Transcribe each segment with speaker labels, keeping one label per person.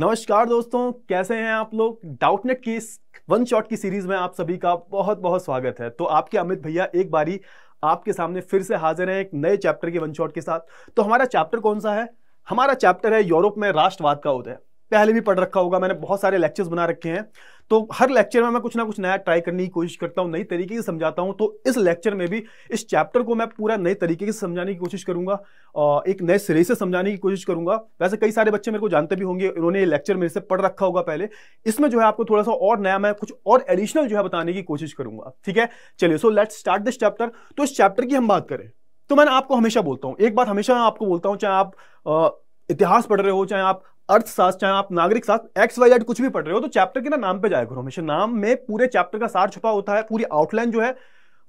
Speaker 1: नमस्कार दोस्तों कैसे हैं आप लोग डाउटनेट की वन शॉट की सीरीज में आप सभी का बहुत बहुत स्वागत है तो आपके अमित भैया एक बारी आपके सामने फिर से हाजिर हैं एक नए चैप्टर के वन शॉट के साथ तो हमारा चैप्टर कौन सा है हमारा चैप्टर है यूरोप में राष्ट्रवाद का उदय पहले भी पढ़ रखा होगा मैंने बहुत सारे लेक्चर्स बना रखे हैं तो हर लेक्चर में मैं कुछ ना कुछ नया ट्राई करने की कोशिश करता हूँ नई तरीके से समझाता हूँ तो इस लेक्चर में भी इस चैप्टर को मैं पूरा नए तरीके से समझाने की कोशिश करूंगा और एक नए सिरे से समझाने की कोशिश करूंगा वैसे कई सारे बच्चे मेरे को जानते भी होंगे उन्होंने ये लेक्चर मेरे से पढ़ रखा होगा पहले इसमें जो है आपको थोड़ा सा और नया मैं कुछ और एडिशनल जो है बताने की कोशिश करूंगा ठीक है चलिए so let's start this chapter तो इस चैप्टर की हम बात करें तो मैंने आपको हमेशा बोलता हूँ एक बात हमेशा मैं आपको बोलता हूँ चाहे आप इतिहास पढ़ रहे हो चाहे आप अर्थशास्त्र चाहे आप नागरिक शास्त्र एक्स वाई जेड कुछ भी पढ़ रहे हो तो चैप्टर के ना नाम पे जाया करो हमेशा नाम में पूरे चैप्टर का सार छुपा होता है पूरी आउटलाइन जो है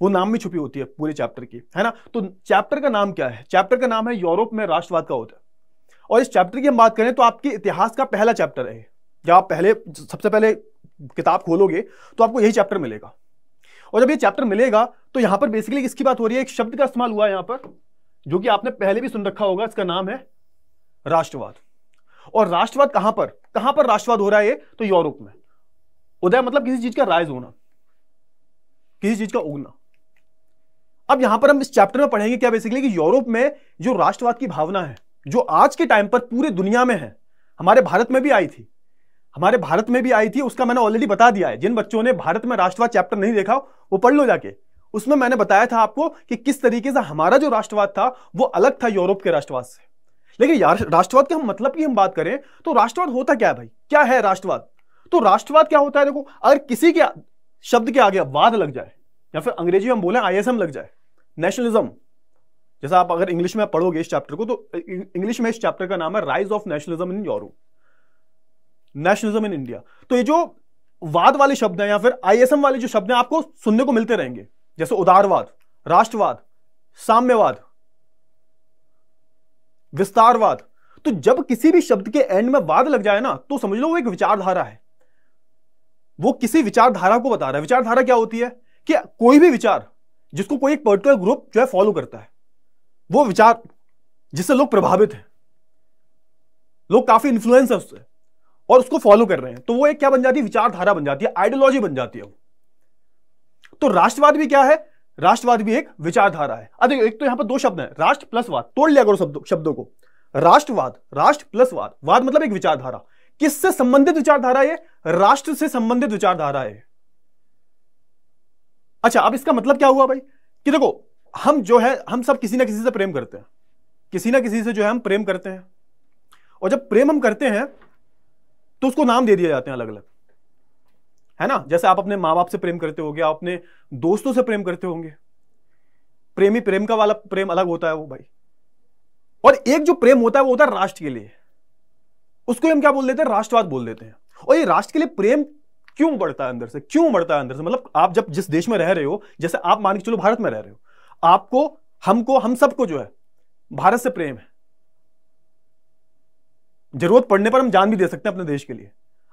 Speaker 1: वो नाम में छुपी होती है पूरे चैप्टर की है ना तो चैप्टर का नाम क्या है चैप्टर का नाम है यूरोप में राष्ट्रवाद का होता है और इस चैप्टर की हम बात करें तो आपके इतिहास का पहला चैप्टर है जब आप पहले सबसे पहले किताब खोलोगे तो आपको यही चैप्टर मिलेगा और जब ये चैप्टर मिलेगा तो यहां पर बेसिकली किसकी बात हो रही है एक शब्द का इस्तेमाल हुआ है यहां पर जो कि आपने पहले भी सुन रखा होगा इसका नाम है राष्ट्रवाद और राष्ट्रवाद कहां पर कहां पर राष्ट्रवाद हो रहा है ये तो यूरोप में उदय मतलब किसी चीज का राइज होना किसी चीज का उगना अब यहां पर हम इस चैप्टर में पढ़ेंगे क्या बेसिकली कि यूरोप में जो राष्ट्रवाद की भावना है जो आज के टाइम पर पूरे दुनिया में है हमारे भारत में भी आई थी हमारे भारत में भी आई थी उसका मैंने ऑलरेडी बता दिया है जिन बच्चों ने भारत में राष्ट्रवाद चैप्टर नहीं देखा वो पढ़ लो जाके उसमें मैंने बताया था आपको कि किस तरीके से हमारा जो राष्ट्रवाद था वो अलग था यूरोप के राष्ट्रवाद से लेकिन यार राष्ट्रवाद के हम मतलब की हम बात करें तो राष्ट्रवाद होता क्या है भाई क्या है राष्ट्रवाद तो राष्ट्रवाद क्या होता है देखो अगर किसी के शब्द के आगे वाद लग जाए या फिर अंग्रेजी हम बोले आईएसएम लग जाए नेशनलिज्म जैसा आप अगर इंग्लिश में पढ़ोगे इस चैप्टर को तो इंग्लिश में इस चैप्टर का नाम है rise of nationalism in Europe nationalism in India तो ये जो वाद वाले शब्द हैं या फिर आईएसएम वाले जो शब्द हैं आपको सुनने को मिलते रहेंगे जैसे उदारवाद राष्ट्रवाद साम्यवाद विस्तारवाद तो जब किसी भी शब्द के एंड में वाद लग जाए ना तो समझ लो वो एक विचारधारा है वो किसी विचारधारा को बता रहा है विचारधारा क्या होती है कि कोई भी विचार जिसको कोई एक पर्टिकुलर ग्रुप जो है फॉलो करता है वो विचार जिससे लोग प्रभावित हैं लोग काफी इन्फ्लुएंस है उससे और उसको फॉलो कर रहे हैं तो वो एक क्या बन जाती है विचारधारा बन जाती है आइडियोलॉजी बन जाती है वो तो राष्ट्रवाद भी क्या है राष्ट्रवाद भी एक विचारधारा है अब देखो एक तो यहां पर दो शब्द हैं राष्ट्र प्लस वाद तोड़ लिया करो शब्दों शब्दों को राष्ट्रवाद राष्ट्र प्लस वाद वाद मतलब एक विचारधारा किससे संबंधित विचारधारा है राष्ट्र से संबंधित विचारधारा है अच्छा अब इसका मतलब क्या हुआ भाई कि देखो हम जो है हम सब किसी ना किसी से प्रेम करते हैं किसी ना किसी से जो है हम प्रेम करते हैं और जब प्रेम हम करते हैं तो उसको नाम दे दिए जाते हैं अलग अलग है ना जैसे आप अपने माँ बाप से प्रेम करते होंगे आप अपने दोस्तों से प्रेम करते होंगे प्रेमी प्रेम का वाला प्रेम अलग होता है वो भाई और एक जो प्रेम होता है वो होता है राष्ट्र के लिए उसको हम क्या बोल देते हैं राष्ट्रवाद बोल देते हैं और ये राष्ट्र के लिए प्रेम क्यों बढ़ता है अंदर से क्यों बढ़ता है अंदर से मतलब आप जब जिस देश में रह रहे हो जैसे आप मान के चलो भारत में रह रहे हो आपको हमको हम सबको जो है भारत से प्रेम है जरूरत पड़ने पर हम जान भी दे सकते हैं अपने देश के लिए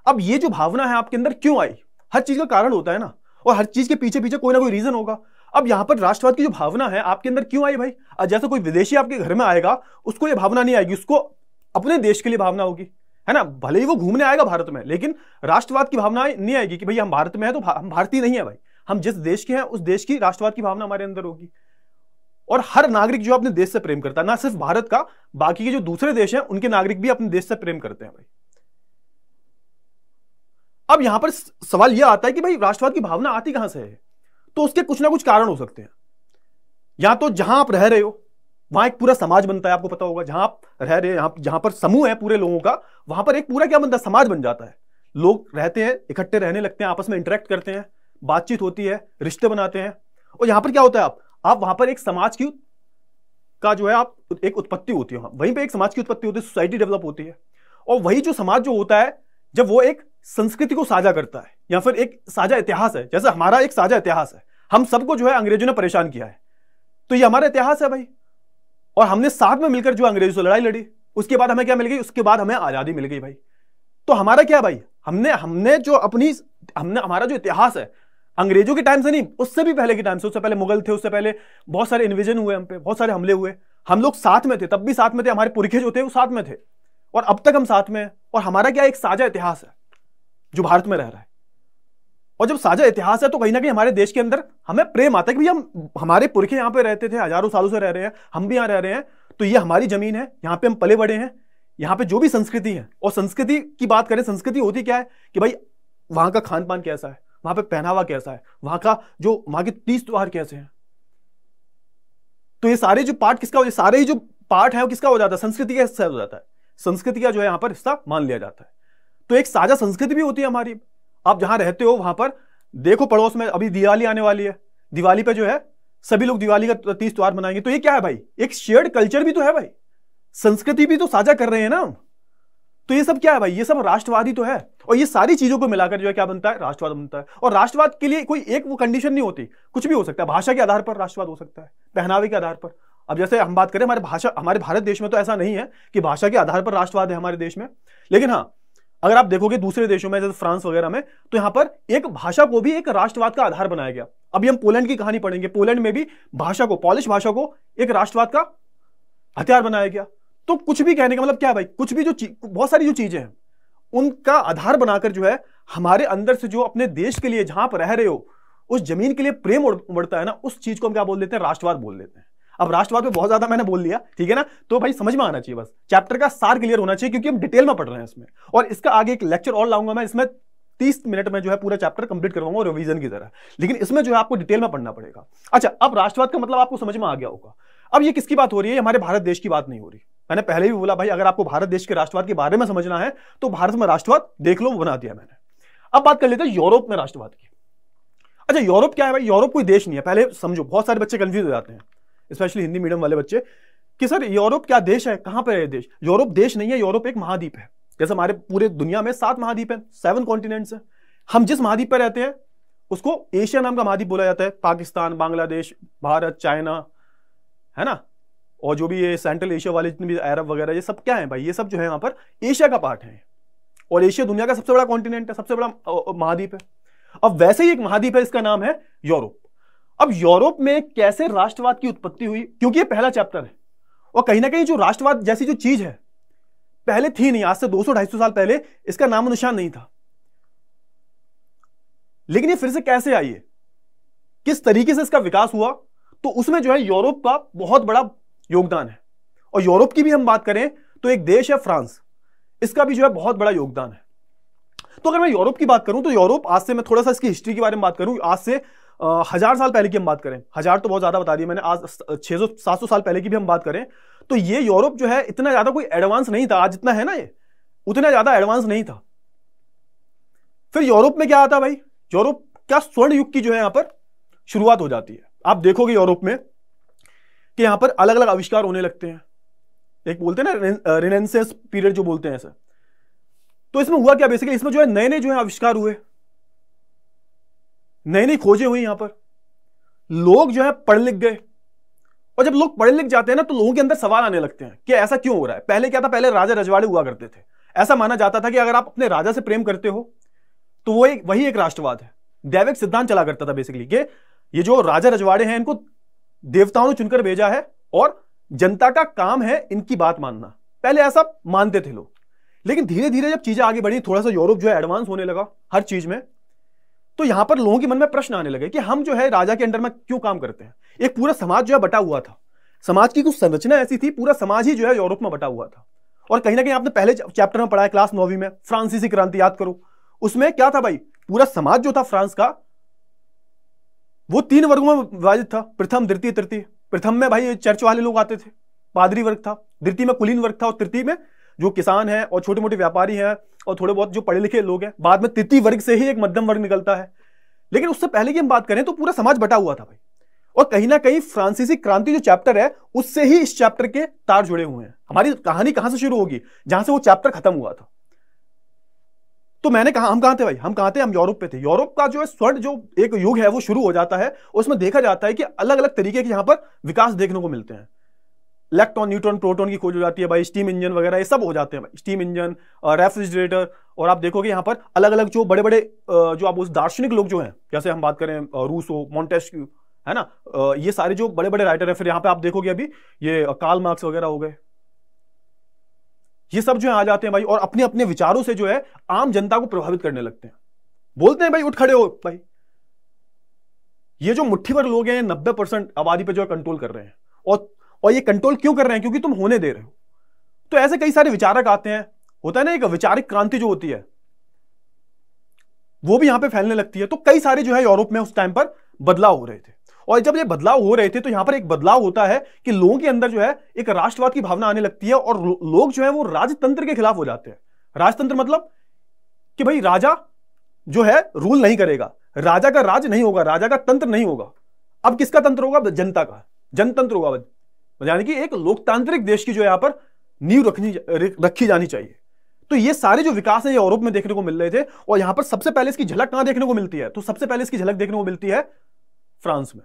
Speaker 1: अब ये जो भावना है आपके अंदर क्यों आई हर चीज का कारण होता है ना और हर चीज के पीछे पीछे कोई ना कोई रीजन होगा अब यहाँ पर राष्ट्रवाद की जो भावना है आपके अंदर क्यों आई भाई जैसा कोई विदेशी आपके घर में आएगा उसको ये भावना नहीं आएगी उसको अपने देश के लिए भावना होगी है ना भले ही वो घूमने आएगा भारत में लेकिन राष्ट्रवाद की भावना नहीं आएगी कि भाई हम भारत में है तो भा, हम भारतीय नहीं है भाई हम जिस देश के हैं उस देश की राष्ट्रवाद की भावना हमारे अंदर होगी और हर नागरिक जो अपने देश से प्रेम करता है ना सिर्फ भारत का बाकी के जो दूसरे देश हैं उनके नागरिक भी अपने देश से प्रेम करते हैं भाई अब यहां पर सवाल यह आता है कि भाई राष्ट्रवाद की भावना आती कहां से है तो उसके कुछ ना कुछ कारण हो सकते हैं या तो जहां आप रह रहे हो वहां एक पूरा समाज बनता है आपको पता होगा जहां आप रह रहे हैं जहां पर समूह है पूरे लोगों का वहां पर एक पूरा क्या बनता है समाज बन जाता है लोग रहते हैं इकट्ठे रहने लगते हैं आपस में इंटरेक्ट करते हैं बातचीत होती है रिश्ते बनाते हैं और यहां पर क्या होता है आप आप वहां पर एक समाज की का जो है आप एक उत्पत्ति होती है वहीं पर एक समाज की उत्पत्ति होती है सोसाइटी डेवलप होती है और वही जो समाज जो होता है जब वो एक संस्कृति को साझा करता है या फिर एक साझा इतिहास है जैसे हमारा एक साझा इतिहास है हम सबको जो है अंग्रेजों ने परेशान किया है तो ये हमारा इतिहास है भाई और हमने साथ में मिलकर जो अंग्रेजों से लड़ाई लड़ी उसके बाद हमें क्या मिल गई उसके बाद हमें आज़ादी मिल गई भाई तो हमारा क्या भाई हमने हमने जो अपनी हमने हमारा जो इतिहास है अंग्रेजों के टाइम से नहीं उससे भी पहले के टाइम से उससे पहले मुगल थे उससे पहले बहुत सारे इन्विजन हुए हम पे बहुत सारे हमले हुए हम लोग साथ में थे तब भी साथ में थे हमारे पुरखे जो थे वो साथ में थे और अब तक हम साथ में हैं और हमारा क्या एक साझा इतिहास है जो भारत में रह रहा है और जब साझा इतिहास है तो कहीं ना कहीं हमारे देश के अंदर हमें प्रेम आता है कि भैया हम हमारे पुरखे यहां पे रहते थे हजारों सालों से रह रहे हैं हम भी यहां रह रहे हैं तो ये हमारी जमीन है यहां पे हम पले बड़े हैं यहाँ पे जो भी संस्कृति है और संस्कृति की बात करें संस्कृति होती क्या है कि भाई वहां का खान पान कैसा है वहां पे पहनावा कैसा है वहां का जो वहां के तीज त्योहार कैसे हैं तो ये सारे जो पार्ट किसका सारे ही जो पार्ट है वो किसका हो जाता है संस्कृति का हिस्सा हो जाता है संस्कृति का जो है यहाँ पर हिस्सा मान लिया जाता है तो एक साझा संस्कृति भी होती है हमारी आप जहां रहते हो वहां पर देखो पड़ोस में अभी दिवाली आने वाली है दिवाली पे जो है सभी लोग दिवाली का तीस त्योहार मनाएंगे तो ये क्या है भाई एक शेयर्ड कल्चर भी तो है भाई संस्कृति भी तो साझा कर रहे हैं ना तो ये सब क्या है भाई ये सब राष्ट्रवादी तो है और ये सारी चीजों को मिलाकर जो है क्या बनता है राष्ट्रवाद बनता है और राष्ट्रवाद के लिए कोई एक वो कंडीशन नहीं होती कुछ भी हो सकता है भाषा के आधार पर राष्ट्रवाद हो सकता है पहनावे के आधार पर अब जैसे हम बात करें हमारे भाषा हमारे भारत देश में तो ऐसा नहीं है कि भाषा के आधार पर राष्ट्रवाद है हमारे देश में लेकिन हाँ अगर आप देखोगे दूसरे देशों में जैसे फ्रांस वगैरह में तो यहां पर एक भाषा को भी एक राष्ट्रवाद का आधार बनाया गया अभी हम पोलैंड की कहानी पढ़ेंगे पोलैंड में भी भाषा को पॉलिश भाषा को एक राष्ट्रवाद का हथियार बनाया गया तो कुछ भी कहने का मतलब क्या भाई कुछ भी जो बहुत सारी जो चीजें हैं उनका आधार बनाकर जो है हमारे अंदर से जो अपने देश के लिए जहां पर रह रहे हो उस जमीन के लिए प्रेम उमड़ता है ना उस चीज को हम क्या बोल देते हैं राष्ट्रवाद बोल देते हैं अब राष्ट्रवाद पे बहुत ज्यादा मैंने बोल लिया ठीक है ना तो भाई समझ में आना चाहिए बस चैप्टर का सार क्लियर होना चाहिए क्योंकि हम डिटेल में पढ़ रहे हैं इसमें और इसका आगे एक लेक्चर और लाऊंगा मैं इसमें तीस मिनट में जो है पूरा चैप्टर कंप्लीट करवाऊंगा रिविजन की तरह लेकिन इसमें जो है आपको डिटेल में पढ़ना पड़ेगा अच्छा अब राष्ट्रवाद का मतलब आपको समझ में आ गया होगा अब ये किसकी बात हो रही है हमारे भारत देश की बात नहीं हो रही मैंने पहले भी बोला भाई अगर आपको भारत देश के राष्ट्रवाद के बारे में समझना है तो भारत में राष्ट्रवाद देख लो बना दिया मैंने अब बात कर लेते हैं यूरोप में राष्ट्रवाद की अच्छा यूरोप क्या है भाई यूरोप कोई देश नहीं है पहले समझो बहुत सारे बच्चे कंफ्यूज हो जाते हैं स्पेशली हिंदी मीडियम वाले बच्चे कि सर यूरोप क्या देश है कहां पर है देश यूरोप देश नहीं है यूरोप एक महाद्वीप है जैसे हमारे पूरे दुनिया में सात महाद्वीप है सेवन कॉन्टिनेंट्स है हम जिस महाद्वीप पर रहते हैं उसको एशिया नाम का महाद्वीप बोला जाता है पाकिस्तान बांग्लादेश भारत चाइना है ना और जो भी ये सेंट्रल एशिया वाले जितने भी अरब वगैरह ये सब क्या है भाई ये सब जो है यहाँ पर एशिया का पार्ट है और एशिया दुनिया का सबसे बड़ा कॉन्टिनेंट है सबसे बड़ा महाद्वीप है अब वैसे ही एक महाद्वीप है इसका नाम है यूरोप अब यूरोप में कैसे राष्ट्रवाद की उत्पत्ति हुई क्योंकि ये पहला चैप्टर है और कहीं ना कहीं जो राष्ट्रवाद जैसी जो चीज है पहले थी नहीं आज से 200-250 साल पहले इसका नाम निशान नहीं था लेकिन ये फिर से कैसे आई है किस तरीके से इसका विकास हुआ तो उसमें जो है यूरोप का बहुत बड़ा योगदान है और यूरोप की भी हम बात करें तो एक देश है फ्रांस इसका भी जो है बहुत बड़ा योगदान है तो अगर मैं यूरोप की बात करूं तो यूरोप आज से मैं थोड़ा सा इसकी हिस्ट्री के बारे में बात करूं आज से हजार साल पहले की हम बात करें हजार तो बहुत ज़्यादा बता दिए मैंने आज छह सौ सात सौ साल पहले की भी हम बात करें तो ये यूरोप जो है इतना ज़्यादा कोई एडवांस नहीं था आज जितना है ना ये उतना ज़्यादा एडवांस नहीं था फिर यूरोप में क्या आता भाई यूरोप क्या स्वर्ण युग की जो है यहां पर शुरुआत हो जाती है आप देखोगे यूरोप में कि यहां पर अलग अलग आविष्कार होने लगते हैं एक बोलते हैं ना रिनेसेंस पीरियड जो बोलते हैं सर तो इसमें हुआ क्या बेसिकली इसमें जो है नए नए जो है आविष्कार हुए नई नई खोजें हुई यहां पर लोग जो है पढ़ लिख गए और जब लोग पढ़े लिख जाते हैं ना तो लोगों के अंदर सवाल आने लगते हैं कि ऐसा क्यों हो रहा है पहले क्या था पहले राजा रजवाड़े हुआ करते थे ऐसा माना जाता था कि अगर आप अपने राजा से प्रेम करते हो तो वो एक वही एक राष्ट्रवाद है दैविक सिद्धांत चला करता था बेसिकली कि ये जो राजा रजवाड़े हैं इनको देवताओं ने चुनकर भेजा है और जनता का काम है इनकी बात मानना पहले ऐसा मानते थे लोग लेकिन धीरे धीरे जब चीजें आगे बढ़ी थोड़ा सा यूरोप जो है एडवांस होने लगा हर चीज में तो यहां पर लोगों के मन में प्रश्न आने लगे कि हम जो है राजा के अंडर में क्यों काम करते हैं एक पूरा समाज जो है बटा हुआ था समाज की कुछ संरचना ऐसी थी पूरा समाज ही जो है यूरोप में बटा हुआ था और कहीं ना कहीं आपने पहले चैप्टर में पढ़ा है क्लास नौवीं में फ्रांसीसी क्रांति याद करो उसमें क्या था भाई पूरा समाज जो था फ्रांस का वो तीन वर्गों में विभाजित था प्रथम द्वितीय तृतीय प्रथम में भाई चर्च वाले लोग आते थे पादरी वर्ग था द्वितीय में कुलीन वर्ग था और तृतीय में जो किसान हैं और छोटे मोटे व्यापारी हैं और थोड़े बहुत जो पढ़े लिखे लोग हैं बाद में तृतीय वर्ग से ही एक मध्यम वर्ग निकलता है लेकिन उससे पहले की हम बात करें तो पूरा समाज बटा हुआ था भाई और कहीं ना कहीं फ्रांसीसी क्रांति जो चैप्टर है उससे ही इस चैप्टर के तार जुड़े हुए हैं हमारी कहानी कहां से शुरू होगी जहां से वो चैप्टर खत्म हुआ था तो मैंने कहा हम कहां थे भाई हम कहां थे हम यूरोप पे थे यूरोप का जो है स्वर्ण जो एक युग है वो शुरू हो जाता है उसमें देखा जाता है कि अलग अलग तरीके के यहां पर विकास देखने को मिलते हैं इलेक्ट्रॉन न्यूट्रॉन प्रोटॉन की खोज हो जाती है भाई स्टीम इंजन वगैरह ये सब हो जाते हैं भाई स्टीम इंजन रेफ्रिजरेटर और आप देखोगे यहाँ पर अलग अलग जो बड़े बड़े जो आप उस दार्शनिक लोग जो हैं जैसे हम बात करें रूसो मोन्टेस्क्यू है ना ये सारे जो बड़े बड़े राइटर हैं फिर यहाँ पे आप देखोगे अभी ये काल मार्क्स वगैरह हो गए ये सब जो है आ जाते हैं भाई और अपने अपने विचारों से जो है आम जनता को प्रभावित करने लगते हैं बोलते हैं भाई उठ खड़े हो भाई ये जो मुट्ठी भर लोग हैं नब्बे परसेंट आबादी पे जो है कंट्रोल कर रहे हैं और और ये कंट्रोल क्यों कर रहे हैं क्योंकि तुम होने दे रहे हो तो ऐसे कई सारे विचारक आते हैं होता है ना एक विचारिक क्रांति जो होती है वो भी यहां पे फैलने लगती है तो कई सारे जो है यूरोप में उस टाइम पर बदलाव हो रहे थे और जब ये बदलाव हो रहे थे तो यहां पर एक बदलाव होता है कि लोगों के अंदर जो है एक राष्ट्रवाद की भावना आने लगती है और लोग जो है वो राजतंत्र के खिलाफ हो जाते हैं राजतंत्र मतलब कि भाई राजा जो है रूल नहीं करेगा राजा का राज नहीं होगा राजा का तंत्र नहीं होगा अब किसका तंत्र होगा जनता का जनतंत्र होगा यानी कि एक लोकतांत्रिक देश की जो यहाँ पर नींव रखनी रखी जानी चाहिए तो ये सारे जो विकास है यूरोप में देखने को मिल रहे थे और यहां पर सबसे पहले इसकी झलक कहां देखने को मिलती है तो सबसे पहले इसकी झलक देखने को मिलती है फ्रांस में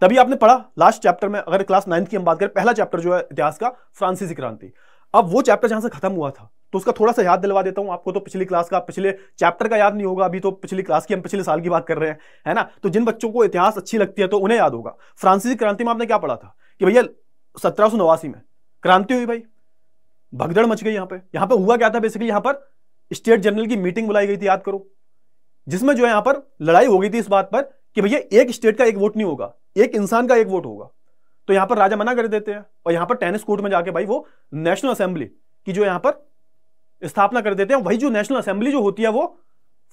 Speaker 1: तभी आपने पढ़ा लास्ट चैप्टर में अगर क्लास नाइन्थ की हम बात करें पहला चैप्टर जो है इतिहास का फ्रांसीसी क्रांति अब वो चैप्टर जहां से खत्म हुआ था तो उसका थोड़ा सा याद दिलवा देता हूं आपको तो पिछली क्लास का पिछले चैप्टर का याद नहीं होगा अभी तो पिछली क्लास की हम पिछले साल की बात कर रहे हैं है ना तो जिन बच्चों को इतिहास अच्छी लगती है तो उन्हें याद होगा फ्रांसीसी क्रांति में आपने क्या पढ़ा था कि भैया सत्रह नवासी में क्रांति हुई भाई भगदड़ मच गई यहां पे यहां पे हुआ क्या था बेसिकली यहां पर स्टेट जनरल की मीटिंग बुलाई गई थी याद करो जिसमें जो है यहां पर लड़ाई हो गई थी इस बात पर कि भैया एक स्टेट का एक वोट नहीं होगा एक इंसान का एक वोट होगा तो यहां पर राजा मना कर देते हैं और यहां पर टेनिस कोर्ट में जाके भाई वो नेशनल असेंबली की जो यहां पर स्थापना कर देते हैं वही जो नेशनल असेंबली जो होती है वो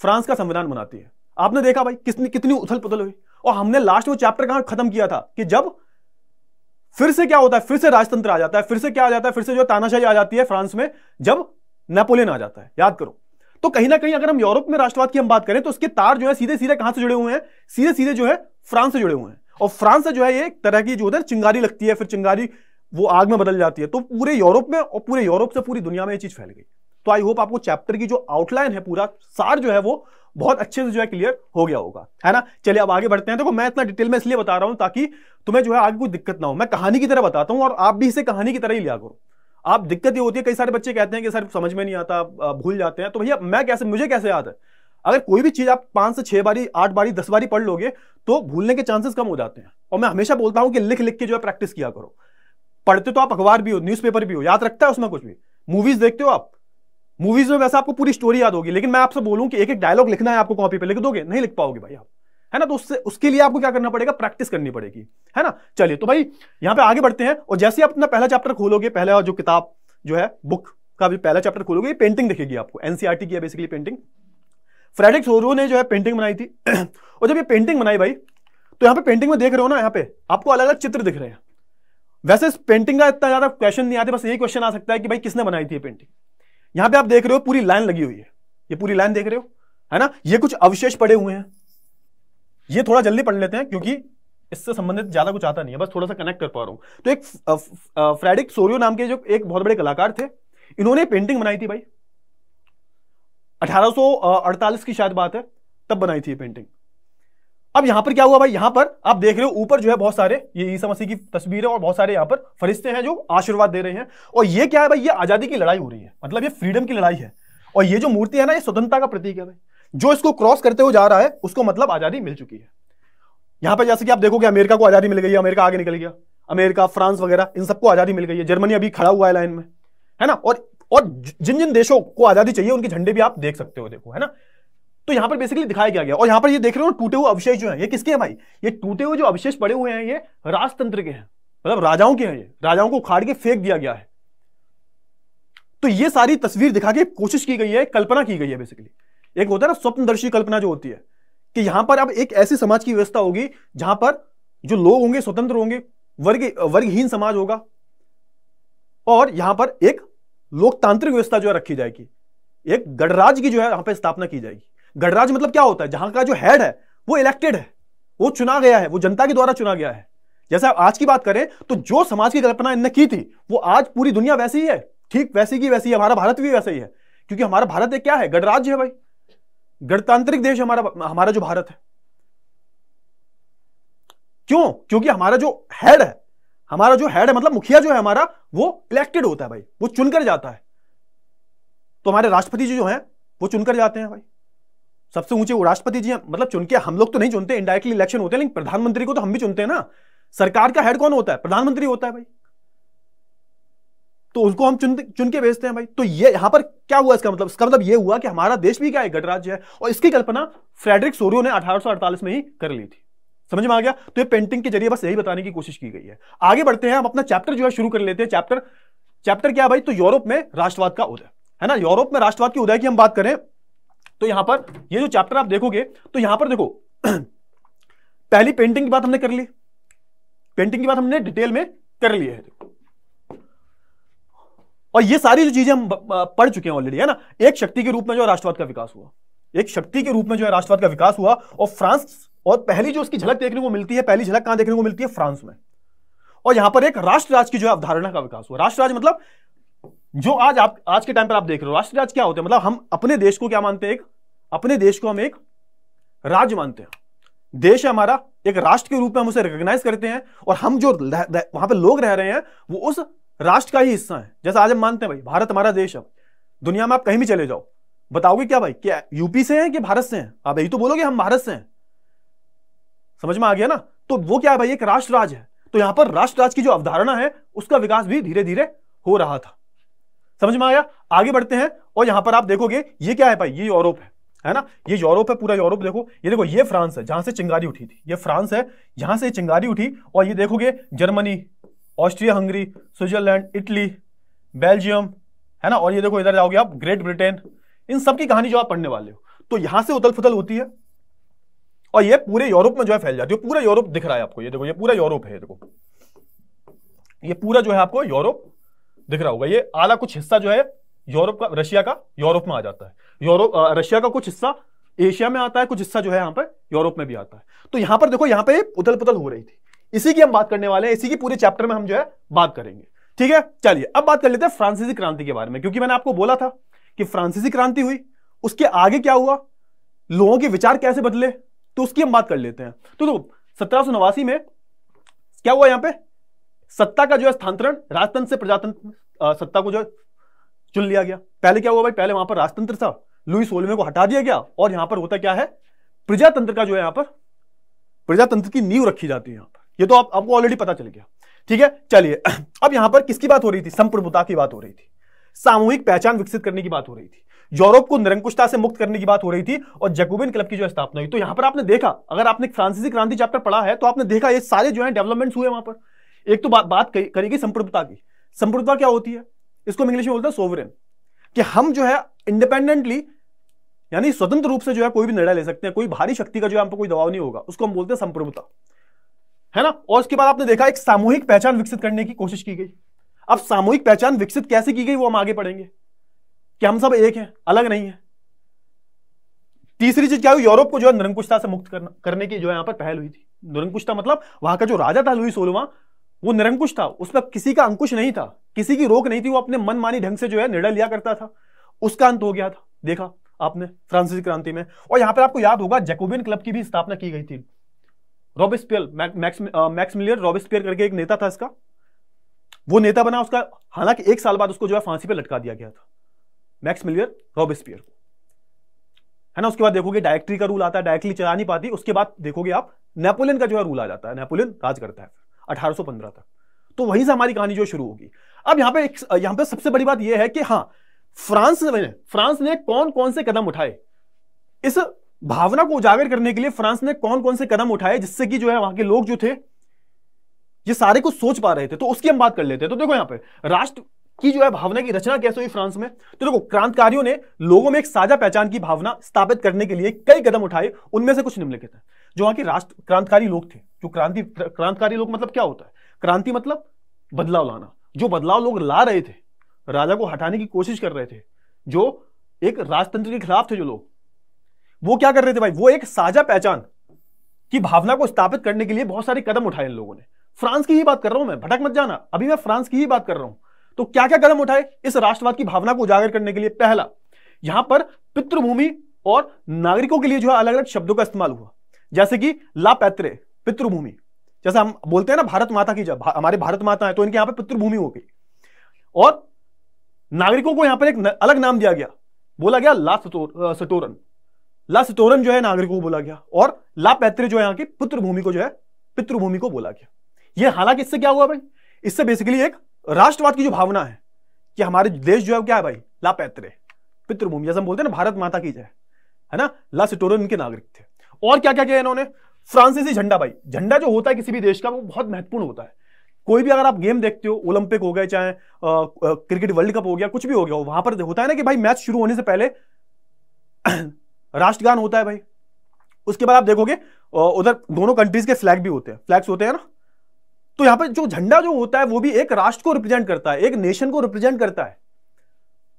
Speaker 1: फ्रांस का संविधान बनाती है आपने देखा भाई कितनी कितनी उथल पुथल हुई और हमने लास्ट वो चैप्टर कहा खत्म किया था कि जब फिर से क्या होता है फिर से राजतंत्र आ जाता है फिर से क्या आ जाता है फिर से जो तानाशाही आ जाती है फ्रांस में जब नेपोलियन आ जाता है याद करो तो कहीं ना कहीं अगर हम यूरोप में राष्ट्रवाद की हम बात करें तो उसके तार जो है सीधे सीधे कहां से जुड़े हुए हैं सीधे सीधे जो है फ्रांस से जुड़े हुए हैं और फ्रांस से जो है एक तरह की जो उधर चिंगारी लगती है फिर चिंगारी वो आग में बदल जाती है तो पूरे यूरोप में और पूरे यूरोप से पूरी दुनिया में ये चीज फैल गई तो आई होप आपको चैप्टर की जो आउटलाइन है पूरा सार जो है वो बहुत अच्छे से जो है क्लियर हो गया होगा है ना चलिए अब आगे बढ़ते हैं देखो तो मैं इतना डिटेल में इसलिए बता रहा हूं ताकि तुम्हें जो है आगे कोई दिक्कत ना हो मैं कहानी की तरह बताता हूं और आप भी इसे कहानी की तरह ही लिया करो आप दिक्कत ये होती है कई सारे बच्चे कहते हैं कि सर समझ में नहीं आता भूल जाते हैं तो भैया मैं कैसे मुझे कैसे याद है अगर कोई भी चीज आप पांच से छह बारी आठ बारी दस बारी पढ़ लोगे तो भूलने के चांसेस कम हो जाते हैं और मैं हमेशा बोलता हूं कि लिख लिख के जो है प्रैक्टिस किया करो पढ़ते तो आप अखबार भी हो न्यूज़पेपर भी हो याद रखता है उसमें कुछ भी मूवीज देखते हो आप मूवीज में वैसे आपको पूरी स्टोरी याद होगी लेकिन मैं आपसे बोलूं कि एक एक डायलॉग लिखना है आपको कॉपी पे लिख दोगे नहीं लिख पाओगे भाई आप है ना तो उससे उसके लिए आपको क्या करना पड़ेगा प्रैक्टिस करनी पड़ेगी है ना चलिए तो भाई यहाँ पे आगे बढ़ते हैं और जैसे आप अपना पहला चैप्टर खोलोगे पहला जो किताब जो है बुक का भी पहला चैप्टर खोलोगे पेंटिंग दिखेगी आपको एनसीआरटी e की है बेसिकली पेंटिंग फ्रेडिक सोरो ने जो है पेंटिंग बनाई थी और जब ये पेंटिंग बनाई भाई तो यहाँ पे पेंटिंग में देख रहे हो ना यहाँ पे आपको अलग अलग चित्र दिख रहे हैं वैसे इस पेंटिंग का इतना ज्यादा क्वेश्चन नहीं आते बस यही क्वेश्चन आ सकता है कि भाई किसने बनाई थी पेंटिंग यहां पे आप देख रहे हो पूरी लाइन लगी हुई है ये पूरी लाइन देख रहे हो है ना ये कुछ अवशेष पड़े हुए हैं ये थोड़ा जल्दी पढ़ लेते हैं क्योंकि इससे संबंधित ज्यादा कुछ आता नहीं है बस थोड़ा सा कनेक्ट कर पा रहा हूं तो एक फ्रेडिक सोरियो नाम के जो एक बहुत बड़े कलाकार थे इन्होंने पेंटिंग बनाई थी भाई 1848 की शायद बात है तब बनाई थी ये पेंटिंग अब यहां पर क्या हुआ भाई यहां पर आप देख रहे हो ऊपर जो है बहुत सारे ये ईसा मसीह की तस्वीर है और बहुत सारे यहां पर फरिश्ते हैं जो आशीर्वाद दे रहे हैं और ये क्या है भाई ये आजादी की लड़ाई हो रही है मतलब ये फ्रीडम की लड़ाई है और ये जो मूर्ति है ना ये स्वतंत्रता का प्रतीक है भाई जो इसको क्रॉस करते हुए जा रहा है उसको मतलब आजादी मिल चुकी है यहां पर जैसे कि आप देखोगे अमेरिका को आजादी मिल गई है अमेरिका आगे निकल गया अमेरिका फ्रांस वगैरह इन सबको आजादी मिल गई है जर्मनी अभी खड़ा हुआ है लाइन में है ना और और जिन जिन देशों को आजादी चाहिए उनके झंडे भी आप देख सकते हो देखो है ना तो यहां पर बेसिकली दिखाया गया गया और यहां पर ये देख रहे हो टूटे हुए अवशेष जो है ये किसके हैं भाई ये टूटे हुए जो अवशेष पड़े हुए हैं ये राजतंत्र के हैं मतलब राजाओं के हैं ये राजाओं को उखाड़ के फेंक दिया गया है तो ये सारी तस्वीर दिखा के कोशिश की गई है कल्पना की गई है बेसिकली एक होता है ना स्वप्नदर्शी कल्पना जो होती है कि यहां पर अब एक ऐसी समाज की व्यवस्था होगी जहां पर जो लोग होंगे स्वतंत्र होंगे वर्ग वर्गहीन समाज होगा और यहां पर एक लोकतांत्रिक व्यवस्था जो है रखी जाएगी एक गणराज्य की जो है यहां पर स्थापना की जाएगी गणराज मतलब क्या होता है जहां का जो हेड है वो इलेक्टेड है वो चुना गया है वो जनता के द्वारा चुना गया है जैसे आज की बात करें तो जो समाज की कल्पना इनने की थी वो आज पूरी दुनिया वैसी ही है ठीक वैसी की वैसी है हमारा भारत भी वैसा ही है क्योंकि हमारा भारत एक क्या है गणराज्य है भाई गणतांत्रिक देश हमारा हमारा जो भारत है क्यों क्योंकि हमारा जो हेड है हमारा जो हेड है मतलब मुखिया जो है हमारा वो इलेक्टेड होता है भाई वो चुनकर जाता है तो हमारे राष्ट्रपति जी जो है वो चुनकर जाते हैं भाई सबसे ऊंचे वो राष्ट्रपति जी मतलब चुनके हम लोग तो नहीं चुनते इंडायरेक्टली इलेक्शन होते हैं लेकिन प्रधानमंत्री को तो हम भी चुनते हैं ना सरकार का हेड कौन होता है प्रधानमंत्री होता है भाई तो उसको हम चुन चुन के भेजते हैं भाई तो ये यहां पर क्या हुआ इसका मतलब इसका मतलब ये हुआ कि हमारा देश भी क्या है गणराज्य है और इसकी कल्पना फ्रेडरिक सोरियो ने अठारह में ही कर ली थी समझ में आ गया तो ये पेंटिंग के जरिए बस यही बताने की कोशिश की गई है आगे बढ़ते हैं हम अपना चैप्टर जो है शुरू कर लेते हैं चैप्टर चैप्टर क्या भाई तो यूरोप में राष्ट्रवाद का उदय है ना यूरोप में राष्ट्रवाद की उदय की हम बात करें तो यहां पर ये जो चैप्टर आप देखोगे तो यहां पर देखो पहली पेंटिंग की बात हमने कर ली पेंटिंग की बात हमने डिटेल में कर ली है और ये सारी जो चीजें हम पढ़ चुके हैं ऑलरेडी है ना एक शक्ति के रूप में जो राष्ट्रवाद का विकास हुआ एक शक्ति के रूप में जो है राष्ट्रवाद का विकास हुआ और फ्रांस और पहली जो उसकी झलक देखने को मिलती है पहली झलक कहां देखने को मिलती है फ्रांस में और यहां पर एक राष्ट्र राज की जो है अवधारणा का विकास हुआ राष्ट्र राज मतलब जो आज आप आज के टाइम पर आप देख रहे हो राष्ट्र राज क्या होते हैं मतलब हम अपने देश को क्या मानते हैं एक अपने देश को हम एक राज्य मानते हैं देश है हमारा एक राष्ट्र के रूप में हम उसे रिकॉग्नाइज करते हैं और हम जो वहां पर लोग रह रहे हैं वो उस राष्ट्र का ही हिस्सा है जैसा आज हम मानते हैं भाई भारत हमारा देश है दुनिया में आप कहीं भी चले जाओ बताओगे क्या भाई क्या यूपी से हैं कि भारत से हैं आप यही तो बोलोगे हम भारत से हैं समझ में आ गया ना तो वो क्या है भाई एक राष्ट्र राज है तो यहां पर राष्ट्र राज की जो अवधारणा है उसका विकास भी धीरे धीरे हो रहा था समझ में आया आगे बढ़ते हैं और यहां पर आप देखोगे ये क्या है भाई ये यूरोप है है ना ये यूरोप है पूरा यूरोप देखो ये देखो ये फ्रांस है जहां से चिंगारी उठी थी ये फ्रांस है यहां से चिंगारी उठी और ये देखोगे Germany Austria Hungary Switzerland Italy Belgium है ना और ये देखो इधर जाओगे आप ग्रेट ब्रिटेन इन सब की कहानी जो आप पढ़ने वाले हो तो यहां से उतल फुतल होती है और ये पूरे यूरोप में जो है फैल जाती है पूरा यूरोप दिख रहा है आपको ये देखो ये पूरा यूरोप है देखो ये पूरा जो है आपको यूरोप दिख रहा होगा ये आला कुछ हिस्सा जो है यूरोप का रशिया का यूरोप में आ जाता है यूरोप रशिया का कुछ हिस्सा एशिया में आता है कुछ हिस्सा जो है यहां पर यूरोप में भी आता है तो यहां पर देखो यहां पर उथल पुथल हो रही थी इसी की हम बात करने वाले हैं इसी की पूरे चैप्टर में हम जो है बात करेंगे ठीक है चलिए अब बात कर लेते हैं फ्रांसीसी क्रांति के बारे में क्योंकि मैंने आपको बोला था कि फ्रांसीसी क्रांति हुई उसके आगे क्या हुआ लोगों के विचार कैसे बदले तो उसकी हम बात कर लेते हैं तो, सो नवासी में क्या हुआ यहां पे सत्ता का जो है स्थानांतरण राजतंत्र से प्रजातंत्र सत्ता को जो है चुन लिया गया पहले क्या हुआ भाई पहले वहां पर राजतंत्र था लुई सोलवे को हटा दिया गया और यहां पर होता क्या है प्रजातंत्र का जो है यहां पर प्रजातंत्र की नींव रखी जाती है यहां पर ये तो आप, आपको ऑलरेडी पता चल गया ठीक है चलिए अब यहां पर किसकी बात हो रही थी संप्रभुता की बात हो रही थी सामूहिक पहचान विकसित करने की बात हो रही थी यूरोप को निरंकुशता से मुक्त करने की बात हो रही थी और जैकोबिन क्लब की जो स्थापना हुई तो यहां पर आपने देखा अगर आपने फ्रांसीसी क्रांति चैप्टर पढ़ा है तो आपने देखा ये सारे जो है डेवलपमेंट्स हुए वहां पर एक तो बा, बात करेगी संप्रभुता की संप्रभुता क्या होती है इसको हम इंग्लिश में बोलते हैं सोवरेन कि हम जो है इंडिपेंडेंटली यानी स्वतंत्र रूप से जो है कोई भी निर्णय ले सकते हैं कोई भारी शक्ति का जो है हम पर कोई दबाव नहीं होगा उसको हम बोलते हैं संप्रभुता है ना और उसके बाद आपने देखा एक सामूहिक पहचान विकसित करने की कोशिश की गई अब सामूहिक पहचान विकसित कैसे की गई वो हम आगे पढ़ेंगे कि हम सब एक हैं अलग नहीं है तीसरी चीज क्या हुई यूरोप को जो है निरंकुशता से मुक्त करना करने की जो है यहां पर पहल हुई थी निरंकुशता मतलब वहां का जो राजा था लुई सोलवा वो निरंकुश था उस पर किसी का अंकुश नहीं था किसी की रोक नहीं थी वो अपने मनमानी ढंग से जो है निर्णय लिया करता था उसका अंत हो गया था देखा आपने फ्रांसिस क्रांति में और यहां पर आपको याद होगा जैकोबिन क्लब की भी स्थापना की गई थी रॉबिस्पियर मिलियर रॉबिस्पियर करके एक नेता था इसका वो नेता बना उसका हालांकि एक साल बाद उसको जो है फांसी पर लटका दिया गया था मैक्स मिलियर रॉबिस्पियर को है ना उसके बाद देखोगे डायरेक्टरी का रूल आता है डायरेक्टली चला नहीं पाती उसके बाद देखोगे आप नेपोलियन का जो है रूल आ जाता है नेपोलियन राज करता है 1815 तक तो वहीं से हमारी कहानी जो शुरू होगी अब यहां पे एक यहाँ पे सबसे बड़ी बात यह है कि हां फ्रांस ने फ्रांस ने कौन कौन से कदम उठाए इस भावना को उजागर करने के लिए फ्रांस ने कौन कौन से कदम उठाए जिससे कि जो है वहां के लोग जो थे ये सारे कुछ सोच पा रहे थे तो उसकी हम बात कर लेते हैं तो देखो यहां पे राष्ट्र की जो है भावना की रचना कैसे हुई फ्रांस में तो देखो क्रांतिकारियों ने लोगों में एक साझा पहचान की भावना स्थापित करने के लिए कई कदम उठाए उनमें से कुछ निम्नलिखित है जो वहां के राष्ट्र क्रांतिकारी लोग थे जो क्रांति क्रांतिकारी लोग मतलब क्या होता है क्रांति मतलब बदलाव लाना जो बदलाव लोग ला रहे थे राजा को हटाने की कोशिश कर रहे थे जो एक राजतंत्र के खिलाफ थे जो लोग वो क्या कर रहे थे भाई वो एक साझा पहचान की भावना को स्थापित करने के लिए बहुत सारे कदम उठाए इन लोगों ने फ्रांस की ही बात कर रहा हूं मैं भटक मत जाना अभी मैं फ्रांस की ही बात कर रहा हूं तो क्या क्या कदम उठाए इस राष्ट्रवाद की भावना को उजागर करने के लिए पहला यहां पर पितृभूमि और नागरिकों के लिए जो है अलग अलग शब्दों का इस्तेमाल हुआ जैसे कि ला पैतरे पितृभूमि जैसे हम बोलते हैं ना भारत माता की जब हमारे भारत माता है तो इनके यहां पर पितृभूमि हो गई और नागरिकों को यहां पर एक न, अलग नाम दिया गया बोला गया ला सतोर सटोरन ला सटोरन जो है नागरिकों को बोला गया और ला पैतरे जो है यहां की पितृभूमि को जो है पितृभूमि को बोला गया ये हालांकि इससे क्या हुआ भाई इससे बेसिकली एक राष्ट्रवाद की जो भावना है कि हमारे देश जो है क्या है भाई ला पैतरे पितृभूमि जैसे हम बोलते हैं ना भारत माता की जय है ना ला सिटोरन इनके नागरिक थे और क्या क्या किया इन्होंने फ्रांसीसी झंडा भाई झंडा जो होता है किसी भी देश का वो बहुत महत्वपूर्ण होता है कोई भी अगर आप गेम देखते हो ओलंपिक हो गए चाहे क्रिकेट वर्ल्ड कप हो गया कुछ भी हो गया हो वहां पर होता है ना कि भाई मैच शुरू होने से पहले राष्ट्रगान होता है भाई उसके बाद आप देखोगे उधर दोनों कंट्रीज के फ्लैग भी होते हैं फ्लैग्स होते हैं ना तो यहां पर जो झंडा जो होता है वो भी एक राष्ट्र को रिप्रेजेंट करता है एक नेशन को रिप्रेजेंट करता है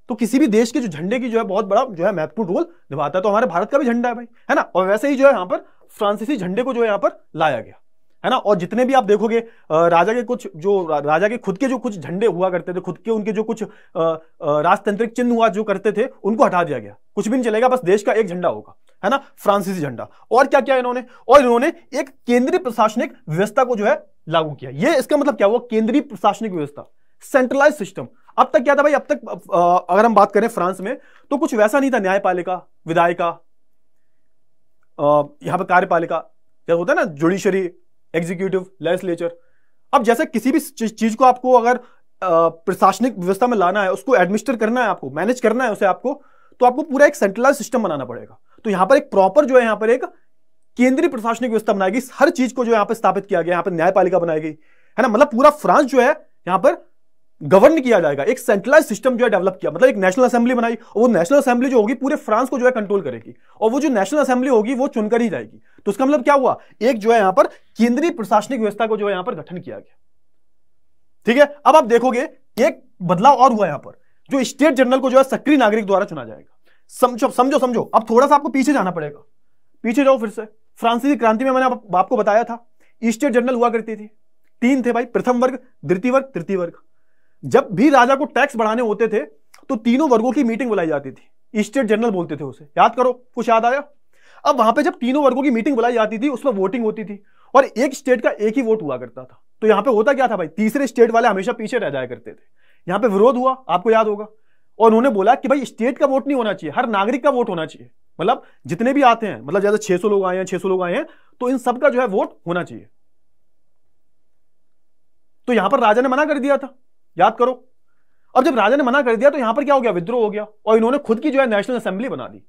Speaker 1: तो किसी भी देश के जो झंडे की जो है बहुत बड़ा जो है महत्वपूर्ण रोल निभाता है तो हमारे भारत का भी झंडा है भाई है ना और वैसे ही जो है यहाँ पर फ्रांसीसी झंडे को जो है यहाँ पर लाया गया है ना और जितने भी आप देखोगे राजा के कुछ जो राजा के खुद के जो कुछ झंडे हुआ करते थे खुद के उनके जो कुछ राजतंत्रिक चिन्ह हुआ जो करते थे उनको हटा दिया गया कुछ भी नहीं चलेगा बस देश का एक झंडा होगा है ना फ्रांसीसी झंडा और क्या क्या इन्होंने और इन्होंने एक केंद्रीय प्रशासनिक व्यवस्था को जो है लागू किया ये इसका मतलब क्या हुआ केंद्रीय प्रशासनिक व्यवस्था सेंट्रलाइज सिस्टम अब तक क्या था भाई अब तक अगर हम बात करें फ्रांस में तो कुछ वैसा नहीं था न्यायपालिका विधायिका यहां पर कार्यपालिका क्या होता है ना जुडिशरी एग्जीक्यूटिव लेजिस्लेचर अब जैसे किसी भी चीज को आपको अगर प्रशासनिक व्यवस्था में लाना है उसको एडमिनिस्टर करना है आपको मैनेज करना है उसे आपको तो आपको पूरा एक सेंट्रलाइज सिस्टम बनाना पड़ेगा तो यहां पर एक प्रॉपर जो है यहां पर एक केंद्रीय प्रशासनिक व्यवस्था बनाएगी हर चीज को जो यहां पर स्थापित किया गया यहां पर न्यायपालिका बनाई गई है ना मतलब पूरा फ्रांस जो है यहां पर गवर्न किया जाएगा एक सेंट्रलाइज सिस्टम जो है डेवलप किया मतलब एक नेशनल असेंबली बनाई और वो नेशनल असेंबली जो होगी पूरे फ्रांस को जो है कंट्रोल करेगी और वो जो नेशनल असेंबली होगी वो चुनकर ही जाएगी तो उसका मतलब क्या हुआ एक जो है यहां पर केंद्रीय प्रशासनिक व्यवस्था को जो है यहां पर गठन किया गया ठीक है अब आप देखोगे एक बदलाव और हुआ यहां पर जो स्टेट जनरल को जो है सक्रिय नागरिक द्वारा चुना जाएगा समझो समझो समझो अब थोड़ा सा आपको पीछे जाना पड़ेगा पीछे जाओ फिर से फ्रांसीसी क्रांति में मैंने आपको बताया था स्टेट जनरल हुआ करती थी तीन थे भाई प्रथम वर्ग द्वितीय वर्ग तृतीय वर्ग जब भी राजा को टैक्स बढ़ाने होते थे तो तीनों वर्गों की मीटिंग बुलाई जाती थी स्टेट जनरल बोलते थे उसे याद करो कुछ याद आया अब वहां पे जब तीनों वर्गों की मीटिंग बुलाई जाती थी उसमें वोटिंग होती थी और एक स्टेट का एक ही वोट हुआ करता था तो यहां पे होता क्या था भाई तीसरे स्टेट वाले हमेशा पीछे रह जाया करते थे यहां पे विरोध हुआ आपको याद होगा और उन्होंने बोला कि भाई स्टेट का वोट नहीं होना चाहिए हर नागरिक का वोट होना चाहिए मतलब जितने भी आते हैं मतलब जैसे छह लोग आए हैं छह लोग आए हैं तो इन सबका जो है वोट होना चाहिए तो यहां पर राजा ने मना कर दिया था याद करो अब जब राजा ने मना कर दिया तो यहां पर क्या हो गया विद्रोह हो गया और इन्होंने खुद की जो है नेशनल असेंबली बना दी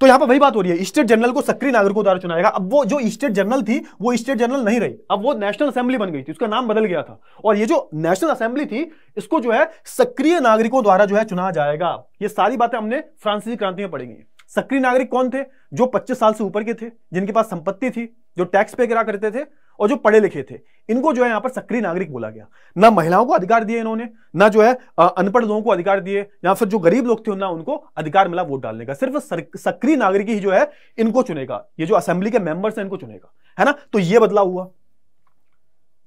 Speaker 1: तो यहां पर वही बात हो रही है स्टेट जनरल को सक्रिय नागरिकों द्वारा चुना जाएगा अब वो जो स्टेट जनरल थी वो स्टेट जनरल नहीं रही अब वो नेशनल असेंबली बन गई थी उसका नाम बदल गया था और ये जो नेशनल असेंबली थी इसको जो है सक्रिय नागरिकों द्वारा जो है चुना जाएगा ये सारी बातें हमने फ्रांसीसी क्रांति में पढ़ेंगे सक्रिय नागरिक कौन थे जो पच्चीस साल से ऊपर के थे जिनके पास संपत्ति थी जो टैक्स पे करा करते थे और जो पढ़े लिखे थे इनको जो है यहाँ पर सक्रिय नागरिक बोला गया ना महिलाओं को अधिकार दिए इन्होंने ना जो है अनपढ़ लोगों को अधिकार दिए या फिर जो गरीब लोग थे ना उनको अधिकार मिला वोट डालने का सिर्फ सक्रिय नागरिक ही जो है इनको चुनेगा ये जो असेंबली के मेंबर्स हैं इनको चुनेगा है ना तो ये बदलाव हुआ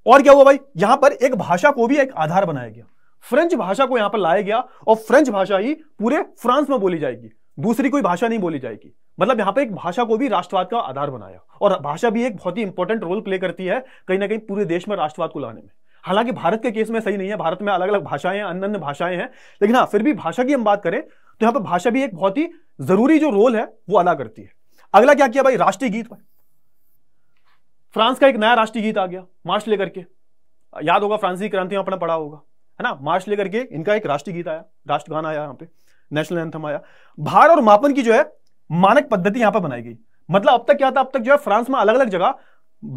Speaker 1: और क्या हुआ भाई यहां पर एक भाषा को भी एक आधार बनाया गया फ्रेंच भाषा को यहां पर लाया गया और फ्रेंच भाषा ही पूरे फ्रांस में बोली जाएगी दूसरी कोई भाषा नहीं बोली जाएगी मतलब यहाँ पे एक भाषा को भी राष्ट्रवाद का आधार बनाया और भाषा भी एक बहुत ही इंपॉर्टेंट रोल प्ले करती है कहीं ना कहीं पूरे देश में राष्ट्रवाद को लाने में हालांकि भारत के केस में सही नहीं है भारत में अलग अलग भाषाएं हैं अन्य अन्य भाषाएं हैं लेकिन हाँ फिर भी भाषा की हम बात करें तो यहाँ पर भाषा भी एक बहुत ही जरूरी जो रोल है वो अदा करती है अगला क्या किया भाई राष्ट्रीय गीत फ्रांस का एक नया राष्ट्रीय गीत आ गया मार्च लेकर के याद होगा फ्रांसी क्रांति में अपना पढ़ा होगा है ना मार्च लेकर के इनका एक राष्ट्रीय गीत आया राष्ट्रगान आया यहाँ पे नेशनल एंथम आया भार और मापन की जो है मानक पद्धति यहां पर बनाई गई मतलब अब तक क्या था अब तक जो है फ्रांस में अलग अलग जगह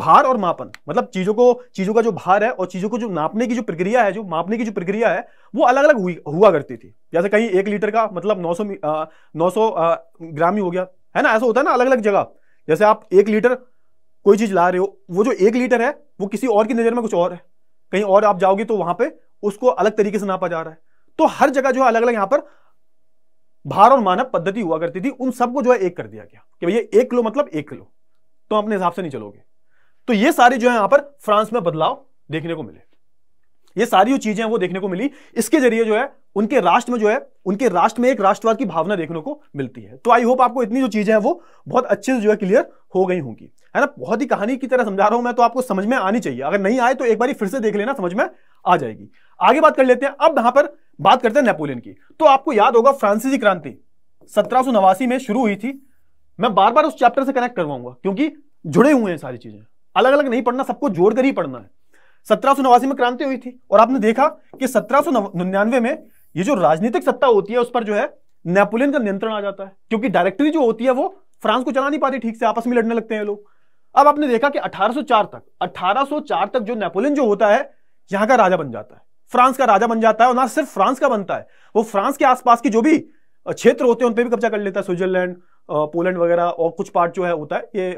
Speaker 1: भार और मापन मतलब चीजों को चीजों का जो भार है और चीजों को जो नापने की जो प्रक्रिया है जो मापने की जो प्रक्रिया है वो अलग अलग हुई हुआ करती थी जैसे कहीं एक लीटर का मतलब 900 सौ 900 ग्राम ही हो गया है ना ऐसा होता है ना अलग अलग जगह जैसे आप एक लीटर कोई चीज ला रहे हो वो जो एक लीटर है वो किसी और की नजर में कुछ और है कहीं और आप जाओगे तो वहां पर उसको अलग तरीके से नापा जा रहा है तो हर जगह जो है अलग अलग यहाँ पर भार और मानव पद्धति हुआ करती थी उन सबको जो है एक कर दिया गया कि भैया एक किलो मतलब एक किलो तो अपने हिसाब से नहीं चलोगे तो ये सारी जो है यहां पर फ्रांस में बदलाव देखने को मिले ये सारी जो चीजें वो देखने को मिली इसके जरिए जो है उनके राष्ट्र में जो है उनके राष्ट्र में एक राष्ट्रवाद की भावना देखने को मिलती है तो आई होप आपको इतनी जो चीजें हैं वो बहुत अच्छे से जो है क्लियर हो गई होंगी है ना बहुत ही कहानी की तरह समझा रहा हूं मैं तो आपको समझ में आनी चाहिए अगर नहीं आए तो एक बार फिर से देख लेना समझ में आ जाएगी आगे बात कर लेते हैं अब यहां पर बात करते हैं नेपोलियन की तो आपको याद होगा फ्रांसीसी क्रांति सत्रह में शुरू हुई थी मैं बार बार उस चैप्टर से कनेक्ट करवाऊंगा क्योंकि जुड़े हुए हैं सारी चीजें अलग अलग नहीं पढ़ना सबको जोड़कर ही पढ़ना है सत्रह में क्रांति हुई थी और आपने देखा कि सत्रह में ये जो राजनीतिक सत्ता होती है उस पर जो है नेपोलियन का नियंत्रण आ जाता है क्योंकि डायरेक्टरी जो होती है वो फ्रांस को चला नहीं पाती ठीक से आपस में लड़ने लगते हैं लोग अब आपने देखा कि 1804 तक 1804 तक जो नेपोलियन जो होता है यहां का राजा बन जाता है फ्रांस का राजा बन जाता है और ना सिर्फ फ्रांस का बनता है वो फ्रांस के आसपास के जो भी क्षेत्र होते हैं उन पर भी कब्जा कर लेता है स्विट्जरलैंड पोलैंड वगैरह और कुछ पार्ट जो है होता है ये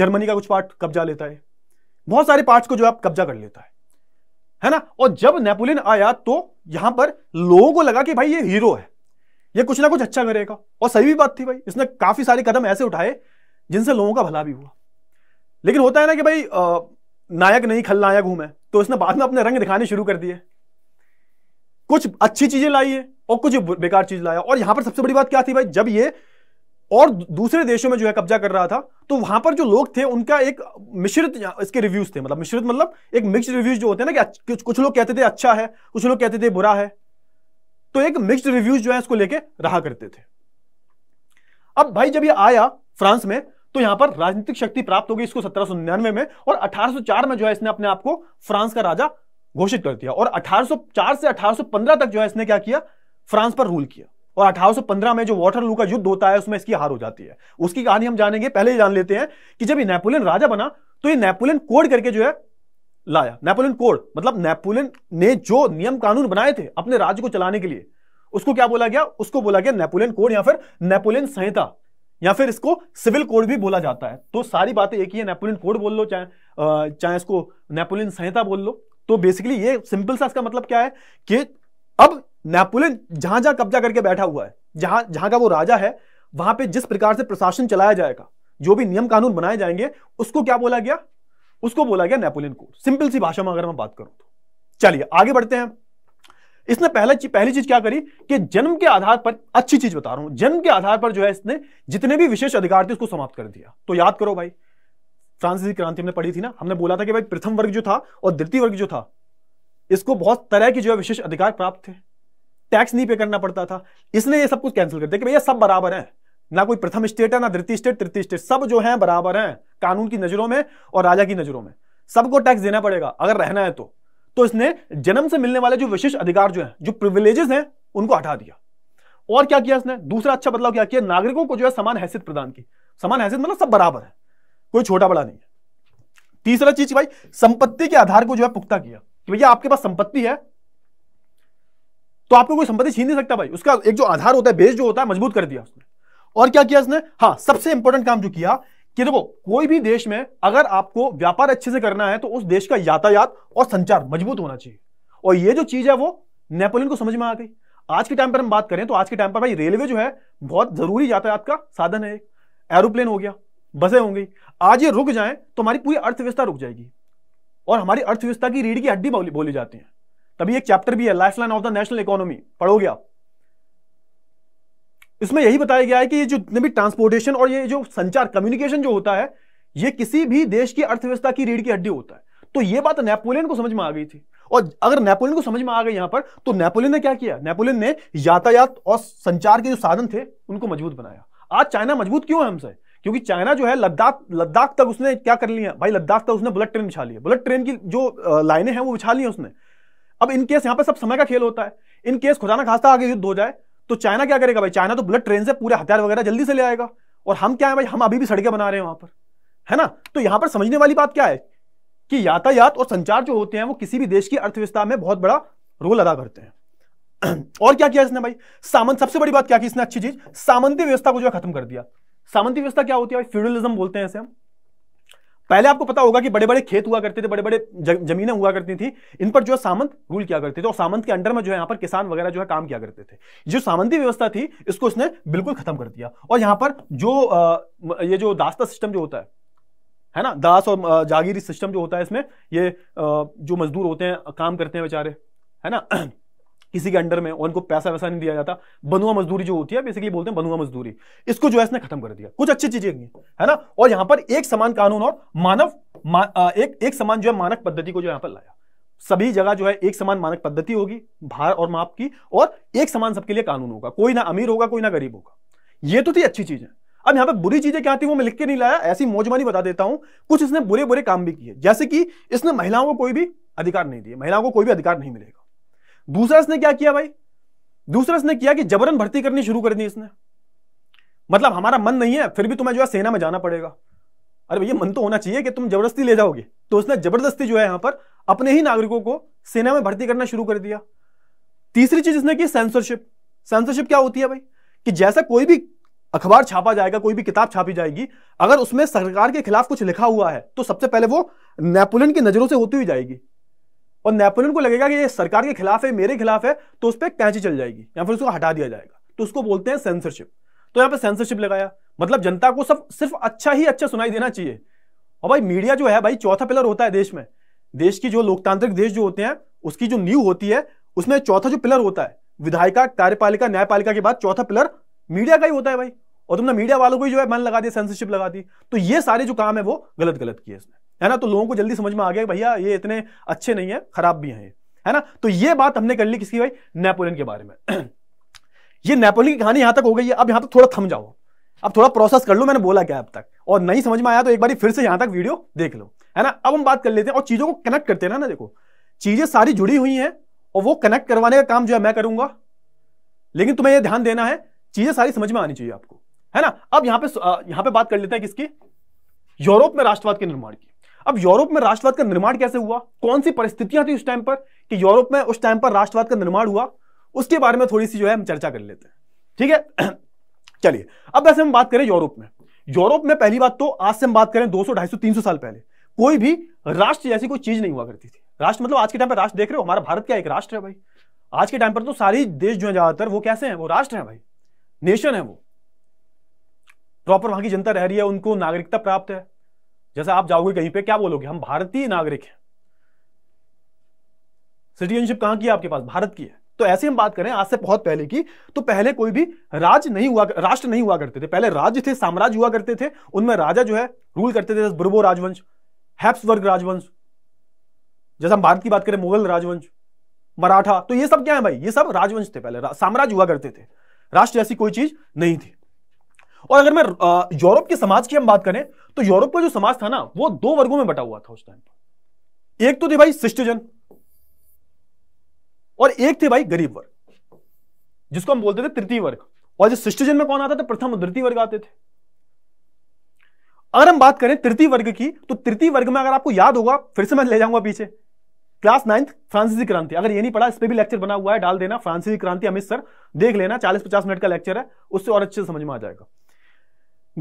Speaker 1: जर्मनी का कुछ पार्ट कब्जा लेता है बहुत सारे पार्ट्स को जो है कब्जा कर लेता है है ना और जब नेपोलियन आया तो यहां पर लोगों को लगा कि भाई ये हीरो है ये कुछ ना कुछ अच्छा करेगा और सही भी बात थी भाई इसने काफी सारे कदम ऐसे उठाए जिनसे लोगों का भला भी हुआ लेकिन होता है ना कि भाई नायक नहीं खलनायक हूं मैं तो उसने बाद में अपने रंग दिखाने शुरू कर दिए कुछ अच्छी चीजें लाई है और कुछ बेकार चीज लाया और यहां पर सबसे बड़ी बात क्या थी भाई जब ये और दूसरे देशों में जो है कब्जा कर रहा था तो वहां पर जो लोग थे उनका एक मिश्रित इसके रिव्यूज थे मतलब मिश्रित मतलब एक मिक्स रिव्यूज जो होते हैं ना कि कुछ लोग कहते थे अच्छा है कुछ लोग कहते थे बुरा है तो एक मिक्स रिव्यूज जो है इसको लेके रहा करते थे अब भाई जब ये आया फ्रांस में तो यहां पर राजनीतिक शक्ति प्राप्त होगी इसको सत्रह में और 1804 में जो है इसने अपने आप को फ्रांस का राजा घोषित कर दिया और 1804 से 1815 तक जो है इसने क्या किया फ्रांस पर रूल किया और 1815 में जो वाटरलू का युद्ध होता है उसमें इसकी हार हो जाती है उसकी कहानी हम जानेंगे पहले ही जान लेते हैं कि जब ये नेपोलियन राजा बना तो ये नेपोलियन कोड करके जो है लाया नेपोलियन कोड मतलब नेपोलियन ने जो नियम कानून बनाए थे अपने राज्य को चलाने के लिए उसको क्या बोला गया उसको बोला गया नेपोलियन कोड या फिर नेपोलियन संहिता या फिर इसको सिविल कोड भी बोला जाता है तो सारी बातें एक ही है नेपोलियन कोड बोल लो चाहे चाहे इसको नेपोलियन संहिता बोल लो तो बेसिकली ये सिंपल सा इसका मतलब क्या है कि अब नेपोलियन जहां जहां कब्जा करके बैठा हुआ है जहां जहां का वो राजा है वहां पे जिस प्रकार से प्रशासन चलाया जाएगा जो भी नियम कानून बनाए जाएंगे उसको क्या बोला गया उसको बोला गया नेपोलियन कोड सिंपल सी भाषा में अगर मैं बात करूं तो चलिए आगे बढ़ते हैं इसने पहला पहली चीज क्या करी कि जन्म के आधार पर अच्छी चीज बता रहा हूं जन्म के आधार पर जो है इसने जितने भी विशेष अधिकार थे उसको समाप्त कर दिया तो याद करो भाई फ्रांसीसी क्रांति हमने पढ़ी थी ना हमने बोला था कि भाई प्रथम वर्ग जो था और द्वितीय वर्ग जो था इसको बहुत तरह के जो है विशेष अधिकार प्राप्त थे टैक्स नहीं पे करना पड़ता था इसने ये सब कुछ कैंसिल कर दिया कि भैया सब बराबर है ना कोई प्रथम स्टेट है ना द्वितीय स्टेट तृतीय स्टेट सब जो है बराबर है कानून की नजरों में और राजा की नजरों में सबको टैक्स देना पड़ेगा अगर रहना है तो तो इसने जन्म से मिलने वाले जो विशेष अधिकार जो है जो प्रिविलेजेस हैं उनको हटा दिया और क्या किया इसने दूसरा अच्छा बदलाव क्या किया नागरिकों को जो है समान हैसियत प्रदान की समान हैसियत मतलब सब बराबर है कोई छोटा बड़ा नहीं है तीसरा चीज भाई संपत्ति के आधार को जो है पुख्ता किया कि भैया आपके पास संपत्ति है तो आपको कोई संपत्ति छीन नहीं सकता भाई उसका एक जो आधार होता है बेस जो होता है मजबूत कर दिया उसने और क्या किया इसने हाँ सबसे इंपॉर्टेंट काम जो किया कि देखो कोई भी देश में अगर आपको व्यापार अच्छे से करना है तो उस देश का यातायात और संचार मजबूत होना चाहिए और ये जो चीज है वो नेपोलियन को समझ में आ गई आज के टाइम पर हम बात करें तो आज के टाइम पर भाई रेलवे जो है बहुत जरूरी यातायात का साधन है एरोप्लेन हो गया बसें होंगी आज ये रुक जाए तो हमारी पूरी अर्थव्यवस्था रुक जाएगी और हमारी अर्थव्यवस्था की रीढ़ की हड्डी बोली जाती है तभी एक चैप्टर भी है life line of the national economy पढ़ोगे आप इसमें यही बताया गया है कि ये जो जितने भी ट्रांसपोर्टेशन और ये जो संचार कम्युनिकेशन जो होता है ये किसी भी देश की अर्थव्यवस्था की रीढ़ की हड्डी होता है तो ये बात नेपोलियन को समझ में आ गई थी और अगर नेपोलियन को समझ में आ गई यहां पर तो नेपोलियन ने क्या किया नेपोलियन ने यातायात और संचार के जो साधन थे उनको मजबूत बनाया आज चाइना मजबूत क्यों है हमसे क्योंकि चाइना जो है लद्दाख लद्दाख तक उसने क्या कर लिया भाई लद्दाख तक उसने बुलेट ट्रेन बिछा लिया बुलेट ट्रेन की जो लाइनें हैं वो बिछा ली उसने अब इनकेस यहां पर सब समय का खेल होता है इनकेस खुदाना खास्ता आगे युद्ध हो जाए तो चाइना क्या करेगा भाई चाइना तो बुलेट ट्रेन से पूरे हथियार वगैरह जल्दी से ले आएगा और हम क्या है भाई हम अभी भी सड़कें बना रहे हैं वहां पर है ना तो यहां पर समझने वाली बात क्या है कि यातायात और संचार जो होते हैं वो किसी भी देश की अर्थव्यवस्था में बहुत बड़ा रोल अदा करते हैं और क्या किया इसने भाई सामंत सबसे बड़ी बात क्या की इसने अच्छी चीज सामंती व्यवस्था को जो है खत्म कर दिया सामंती व्यवस्था क्या होती है भाई फ्यूडलिज्म बोलते हैं इसे हम पहले आपको पता होगा कि बड़े बड़े खेत हुआ करते थे बड़े बड़े जमीनें हुआ करती थी इन पर जो है सामंत रूल किया करते थे और सामंत के अंडर में जो है यहाँ पर किसान वगैरह जो है काम किया करते थे जो सामंती व्यवस्था थी इसको उसने बिल्कुल खत्म कर दिया और यहाँ पर जो ये जो दास्ता सिस्टम जो होता है है ना दास और जागीरी सिस्टम जो होता है इसमें ये जो मजदूर होते हैं काम करते हैं बेचारे है ना किसी के अंडर में और उनको पैसा वैसा नहीं दिया जाता बनुआ मजदूरी जो होती है बेसिकली बोलते हैं बनुआ मजदूरी इसको जो है इसने खत्म कर दिया कुछ अच्छी चीजें है ना और यहाँ पर एक समान कानून और मानव मा, एक एक समान जो है मानक पद्धति को जो यहाँ पर लाया सभी जगह जो है एक समान मानक पद्धति होगी भार और माप की और एक समान सबके लिए कानून होगा कोई ना अमीर होगा कोई ना गरीब होगा ये तो थी अच्छी चीजें अब यहाँ पे बुरी चीजें क्या थी वो मैं लिख के नहीं लाया ऐसी मौजमानी बता देता हूं कुछ इसने बुरे बुरे काम भी किए जैसे कि इसने महिलाओं को कोई भी अधिकार नहीं दिए महिलाओं को कोई भी अधिकार नहीं मिलेगा दूसरा इसने क्या किया भाई दूसरा इसने किया कि जबरन भर्ती करनी शुरू कर दी इसने मतलब हमारा मन नहीं है फिर भी तुम्हें जो है सेना में जाना पड़ेगा अरे भैया मन तो होना चाहिए कि तुम जबरदस्ती ले जाओगे तो उसने जबरदस्ती जो है यहां पर अपने ही नागरिकों को सेना में भर्ती करना शुरू कर दिया तीसरी चीज इसने की सेंसरशिप सेंसरशिप क्या होती है भाई कि जैसा कोई भी अखबार छापा जाएगा कोई भी किताब छापी जाएगी अगर उसमें सरकार के खिलाफ कुछ लिखा हुआ है तो सबसे पहले वो नेपोलियन की नजरों से होती हुई जाएगी और नेपोलियन को लगेगा कि ये सरकार के खिलाफ है मेरे खिलाफ है तो उस पर कैंची चल जाएगी या फिर उसको हटा दिया जाएगा तो उसको बोलते हैं सेंसरशिप तो यहाँ पे सेंसरशिप लगाया मतलब जनता को सब सिर्फ अच्छा ही अच्छा सुनाई देना चाहिए और भाई मीडिया जो है भाई चौथा पिलर होता है देश में देश की जो लोकतांत्रिक देश जो होते हैं उसकी जो नींव होती है उसमें चौथा जो पिलर होता है विधायिका कार्यपालिका न्यायपालिका के बाद चौथा पिलर मीडिया का ही होता है भाई और तुमने मीडिया वालों को ही जो है मन लगा दिया सेंसरशिप लगा दी तो ये सारे जो काम है वो गलत गलत किए इसमें है ना तो लोगों को जल्दी समझ में आ गया भैया ये इतने अच्छे नहीं है खराब भी हैं है ना तो ये बात हमने कर ली किसकी भाई नेपोलियन के बारे में ये नेपोलियन की कहानी यहां तक हो गई है अब यहां तक थोड़ा थम जाओ अब थोड़ा प्रोसेस कर लो मैंने बोला क्या अब तक और नहीं समझ में आया तो एक बार फिर से यहां तक वीडियो देख लो है ना अब हम बात कर लेते हैं और चीजों को कनेक्ट करते हैं ना ना देखो चीजें सारी जुड़ी हुई हैं और वो कनेक्ट करवाने का काम जो है मैं करूंगा लेकिन तुम्हें यह ध्यान देना है चीजें सारी समझ में आनी चाहिए आपको है ना अब यहां पे यहां पे बात कर लेते हैं किसकी यूरोप में राष्ट्रवाद के निर्माण की अब यूरोप में राष्ट्रवाद का निर्माण कैसे हुआ कौन सी परिस्थितियां थी उस टाइम पर कि यूरोप में उस टाइम पर राष्ट्रवाद का निर्माण हुआ उसके बारे में थोड़ी सी जो है हम चर्चा कर लेते हैं ठीक है चलिए अब वैसे हम बात करें यूरोप में यूरोप में पहली बात तो आज से हम बात करें दो सौ ढाई साल पहले कोई भी राष्ट्र जैसी कोई चीज नहीं हुआ करती थी राष्ट्र मतलब आज के टाइम पर राष्ट्र देख रहे हो हमारा भारत क्या एक राष्ट्र है भाई आज के टाइम पर तो सारी देश जो है ज्यादातर वो कैसे हैं वो राष्ट्र है भाई नेशन है वो प्रॉपर वहां की जनता रह रही है उनको नागरिकता प्राप्त है जैसे आप जाओगे कहीं पे क्या बोलोगे हम भारतीय नागरिक हैं सिटीजनशिप कहां की है आपके पास भारत की है तो ऐसे हम बात करें आज से बहुत पहले की तो पहले कोई भी राज नहीं हुआ राष्ट्र नहीं हुआ करते थे पहले राज्य थे साम्राज्य हुआ करते थे उनमें राजा जो है रूल करते थे बुर्बो राजवंश हैप्सवर्ग राजवंश जैसे हम भारत की बात करें मुगल राजवंश मराठा तो ये सब क्या है भाई ये सब राजवंश थे पहले साम्राज्य हुआ करते थे राष्ट्र ऐसी कोई चीज नहीं थी और अगर मैं यूरोप के समाज की हम बात करें तो यूरोप का जो समाज था ना वो दो वर्गों में बटा हुआ था उस टाइम पर एक तो थे भाई शिष्टजन और एक थे भाई गरीब वर्ग जिसको हम बोलते थे तृतीय वर्ग और जो शिष्टजन में कौन आता था तो प्रथम और वर्ग आते थे अगर हम बात करें तृतीय वर्ग की तो तृतीय वर्ग में अगर आपको याद होगा फिर से मैं ले जाऊंगा पीछे क्लास नाइन्थ फ्रांसीसी क्रांति अगर ये नहीं पढ़ा इस पर भी लेक्चर बना हुआ है डाल देना फ्रांसीसी क्रांति अमित सर देख लेना चालीस पचास मिनट का लेक्चर है उससे और अच्छे से समझ में आ जाएगा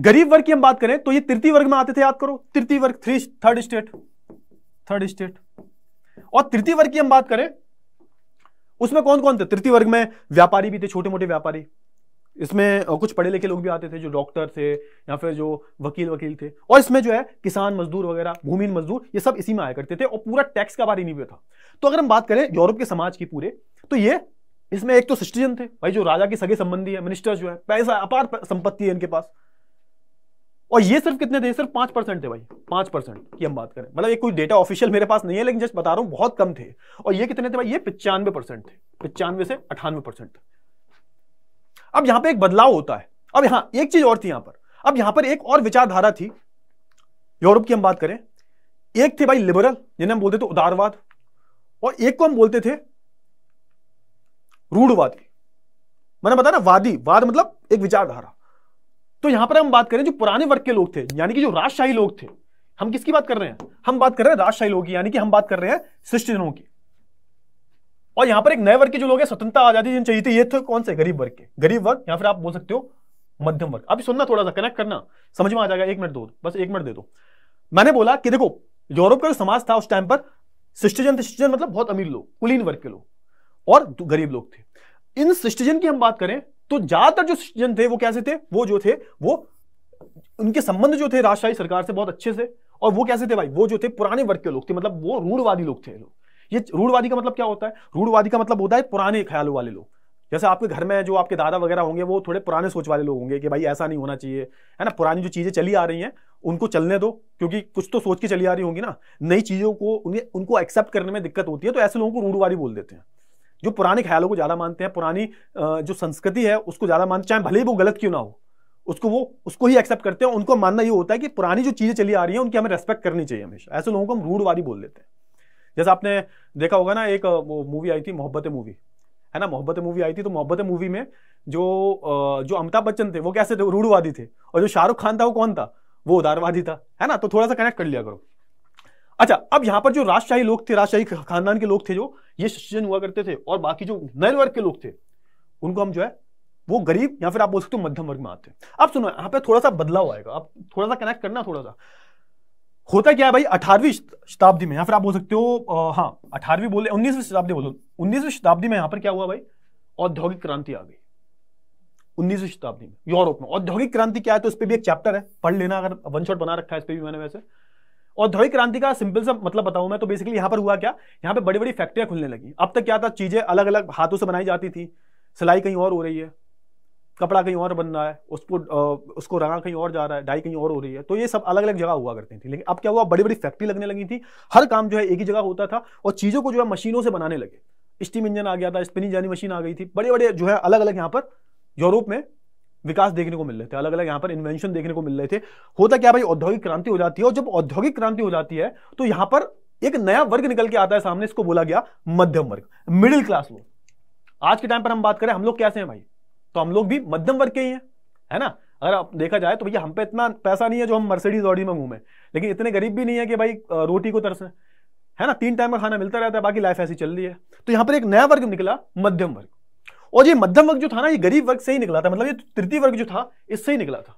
Speaker 1: गरीब वर्ग की हम बात करें तो ये तृतीय वर्ग में आते थे याद करो तृतीय वर्ग three third state third state और तृतीय वर्ग की हम बात करें उसमें कौन कौन थे तृतीय वर्ग में व्यापारी भी थे छोटे मोटे व्यापारी इसमें कुछ पढ़े लिखे लोग भी आते थे जो डॉक्टर थे या फिर जो वकील वकील थे और इसमें जो है किसान मजदूर वगैरह भूमिहीन मजदूर ये सब इसी में आया करते थे और पूरा टैक्स का बारे नहीं हुआ था तो अगर हम बात करें यूरोप के समाज की पूरे तो ये इसमें एक तो सिटीजन थे भाई जो राजा के सगे संबंधी है मिनिस्टर जो है पैसा अपार संपत्ति है इनके पास और ये सिर्फ कितने थे सिर्फ पांच परसेंट थे भाई पांच परसेंट की हम बात करें मतलब ये कोई डेटा ऑफिशियल मेरे पास नहीं है लेकिन जस्ट बता रहा हूं बहुत कम थे और ये कितने थे भाई ये पिचानवे परसेंट थे पिचानवे से अठानवे परसेंट अब यहां पर एक बदलाव होता है अब यहां एक चीज और थी यहां पर अब यहां पर एक और विचारधारा थी यूरोप की हम बात करें एक थे भाई लिबरल जिन्हें हम बोलते थे उदारवाद और एक को हम बोलते थे रूढ़वादी मैंने बताया ना वादी वाद मतलब एक विचारधारा तो यहां पर हम बात करें जो पुराने वर्ग के लोग थे यानी कि जो राजशाही लोग थे हम किसकी बात कर रहे हैं हम बात कर रहे हैं राजशाही लोग की यानी कि हम बात कर रहे हैं शिष्टजनों की और यहां पर एक नए वर्ग के जो लोग हैं स्वतंत्रता आजादी जिन चाहिए थे ये थे कौन से गरीब वर्ग के गरीब वर्ग या फिर आप बोल सकते हो मध्यम वर्ग अभी सुनना थोड़ा सा कनेक्ट करना समझ में आ जाएगा एक मिनट दो बस एक मिनट दे दो मैंने बोला कि देखो यूरोप का जो समाज था उस टाइम पर शिष्टजन शिष्टजन मतलब बहुत अमीर लोग कुलीन वर्ग के लोग और गरीब लोग थे इन शिष्टजन की हम बात करें तो ज्यादातर जो जन थे वो कैसे थे वो जो थे वो उनके संबंध जो थे राजशाही सरकार से बहुत अच्छे से और वो कैसे थे भाई वो जो थे पुराने वर्ग के लोग थे मतलब वो रूढ़वादी लोग थे लोग ये रूढ़वादी का मतलब क्या होता है रूढ़वादी का मतलब होता है पुराने ख्यालों वाले लोग जैसे आपके घर में जो आपके दादा वगैरह होंगे वो थोड़े पुराने सोच वाले लोग होंगे कि भाई ऐसा नहीं होना चाहिए है ना पुरानी जो चीज़ें चली आ रही हैं उनको चलने दो क्योंकि कुछ तो सोच के चली आ रही होंगी ना नई चीज़ों को उनको एक्सेप्ट करने में दिक्कत होती है तो ऐसे लोगों को रूढ़वादी बोल देते हैं जो पुराने ख्यालों को ज़्यादा मानते हैं पुरानी जो संस्कृति है उसको ज़्यादा मानते चाहे भले ही वो गलत क्यों ना हो उसको वो उसको ही एक्सेप्ट करते हैं उनको मानना ये होता है कि पुरानी जो चीज़ें चली आ रही हैं उनकी हमें रेस्पेक्ट करनी चाहिए हमेशा ऐसे लोगों को हम रूढ़वादी बोल देते हैं जैसे आपने देखा होगा ना एक वो मूवी आई थी मोहब्बत मूवी है ना मोहब्बत मूवी आई थी तो मोहब्बत मूवी में जो जो अमिताभ बच्चन थे वो कैसे थे रूढ़वादी थे और जो शाहरुख खान था वो कौन था वो उदारवादी था है ना तो थोड़ा सा कनेक्ट कर लिया करो अच्छा अब यहां पर जो राजशाही लोग थे राजशाही खानदान के लोग थे जो ये सज्जन हुआ करते थे और बाकी जो नए वर्ग के लोग थे उनको हम जो है वो गरीब या फिर आप बोल सकते हो मध्यम वर्ग में आते हैं अब सुनो यहां पे थोड़ा सा बदलाव आएगा आप थोड़ा सा कनेक्ट करना थोड़ा सा होता क्या है भाई अठारहवीं शताब्दी में या फिर आप बोल सकते हो हाँ अठारहवीं बोले उन्नीसवीं शताब्दी बोलो उन्नीसवीं शताब्दी में यहाँ पर क्या हुआ भाई औद्योगिक क्रांति आ गई उन्नीसवीं शताब्दी में यूरोप में औद्योगिक क्रांति क्या है तो इस पर भी एक चैप्टर है पढ़ लेना अगर वन शॉट बना रखा है इस पर भी मैंने वैसे औद्योगिक क्रांति का सिंपल सा मतलब बताऊं मैं तो बेसिकली यहाँ पर हुआ क्या यहां पे बड़ी बड़ी फैक्ट्रियां खुलने लगी अब तक क्या था चीजें अलग अलग हाथों से बनाई जाती थी सिलाई कहीं और हो रही है कपड़ा कहीं और बन रहा है उसको उसको रंगा कहीं और जा रहा है डाई कहीं और हो रही है तो ये सब अलग अलग जगह हुआ करती थी लेकिन अब क्या हुआ बड़ी बड़ी फैक्ट्री लगने लगी थी हर काम जो है एक ही जगह होता था और चीज़ों को जो है मशीनों से बनाने लगे स्टीम इंजन आ गया था स्पिनिंग जानी मशीन आ गई थी बड़े बड़े जो है अलग अलग यहाँ पर यूरोप में विकास देखने को मिल रहे थे अलग अलग यहाँ पर इन्वेंशन देखने को मिल रहे थे होता क्या भाई औद्योगिक क्रांति हो जाती है और जब औद्योगिक क्रांति हो जाती है तो यहाँ पर एक नया वर्ग निकल के आता है सामने इसको बोला गया मध्यम वर्ग मिडिल क्लास लोग आज के टाइम पर हम बात करें हम लोग कैसे हैं भाई तो हम लोग भी मध्यम वर्ग के ही हैं है ना अगर आप देखा जाए तो भैया हम पे इतना पैसा नहीं है जो हम मर्सिडीज ऑडी में घूमें लेकिन इतने गरीब भी नहीं है कि भाई रोटी को तरसें है ना तीन टाइम का खाना मिलता रहता है बाकी लाइफ ऐसी चल रही है तो यहाँ पर एक नया वर्ग निकला मध्यम वर्ग और ये मध्यम वर्ग जो था ना ये गरीब वर्ग से ही निकला था मतलब ये तृतीय वर्ग जो था इससे ही निकला था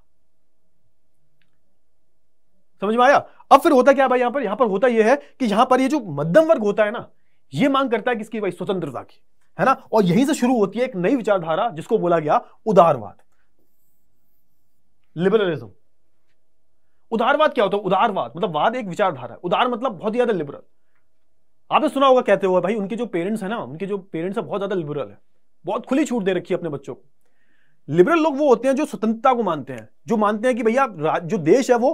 Speaker 1: समझ में आया अब फिर होता क्या भाई यहां पर यहां पर होता यह है कि यहां पर ये जो मध्यम वर्ग होता है ना ये मांग करता है किसकी भाई स्वतंत्रता की है ना और यहीं से शुरू होती है एक नई विचारधारा जिसको बोला गया उदारवाद लिबरलिज्म उदारवाद क्या होता है उदारवाद मतलब वाद एक विचारधारा है उदार मतलब बहुत ज्यादा लिबरल आपने सुना होगा कहते हुए भाई उनके जो पेरेंट्स है ना उनके जो पेरेंट्स है बहुत ज्यादा लिबरल है बहुत खुली छूट दे रखी है अपने बच्चों को लिबरल लोग वो होते हैं जो स्वतंत्रता को मानते हैं जो मानते हैं कि भैया जो देश है वो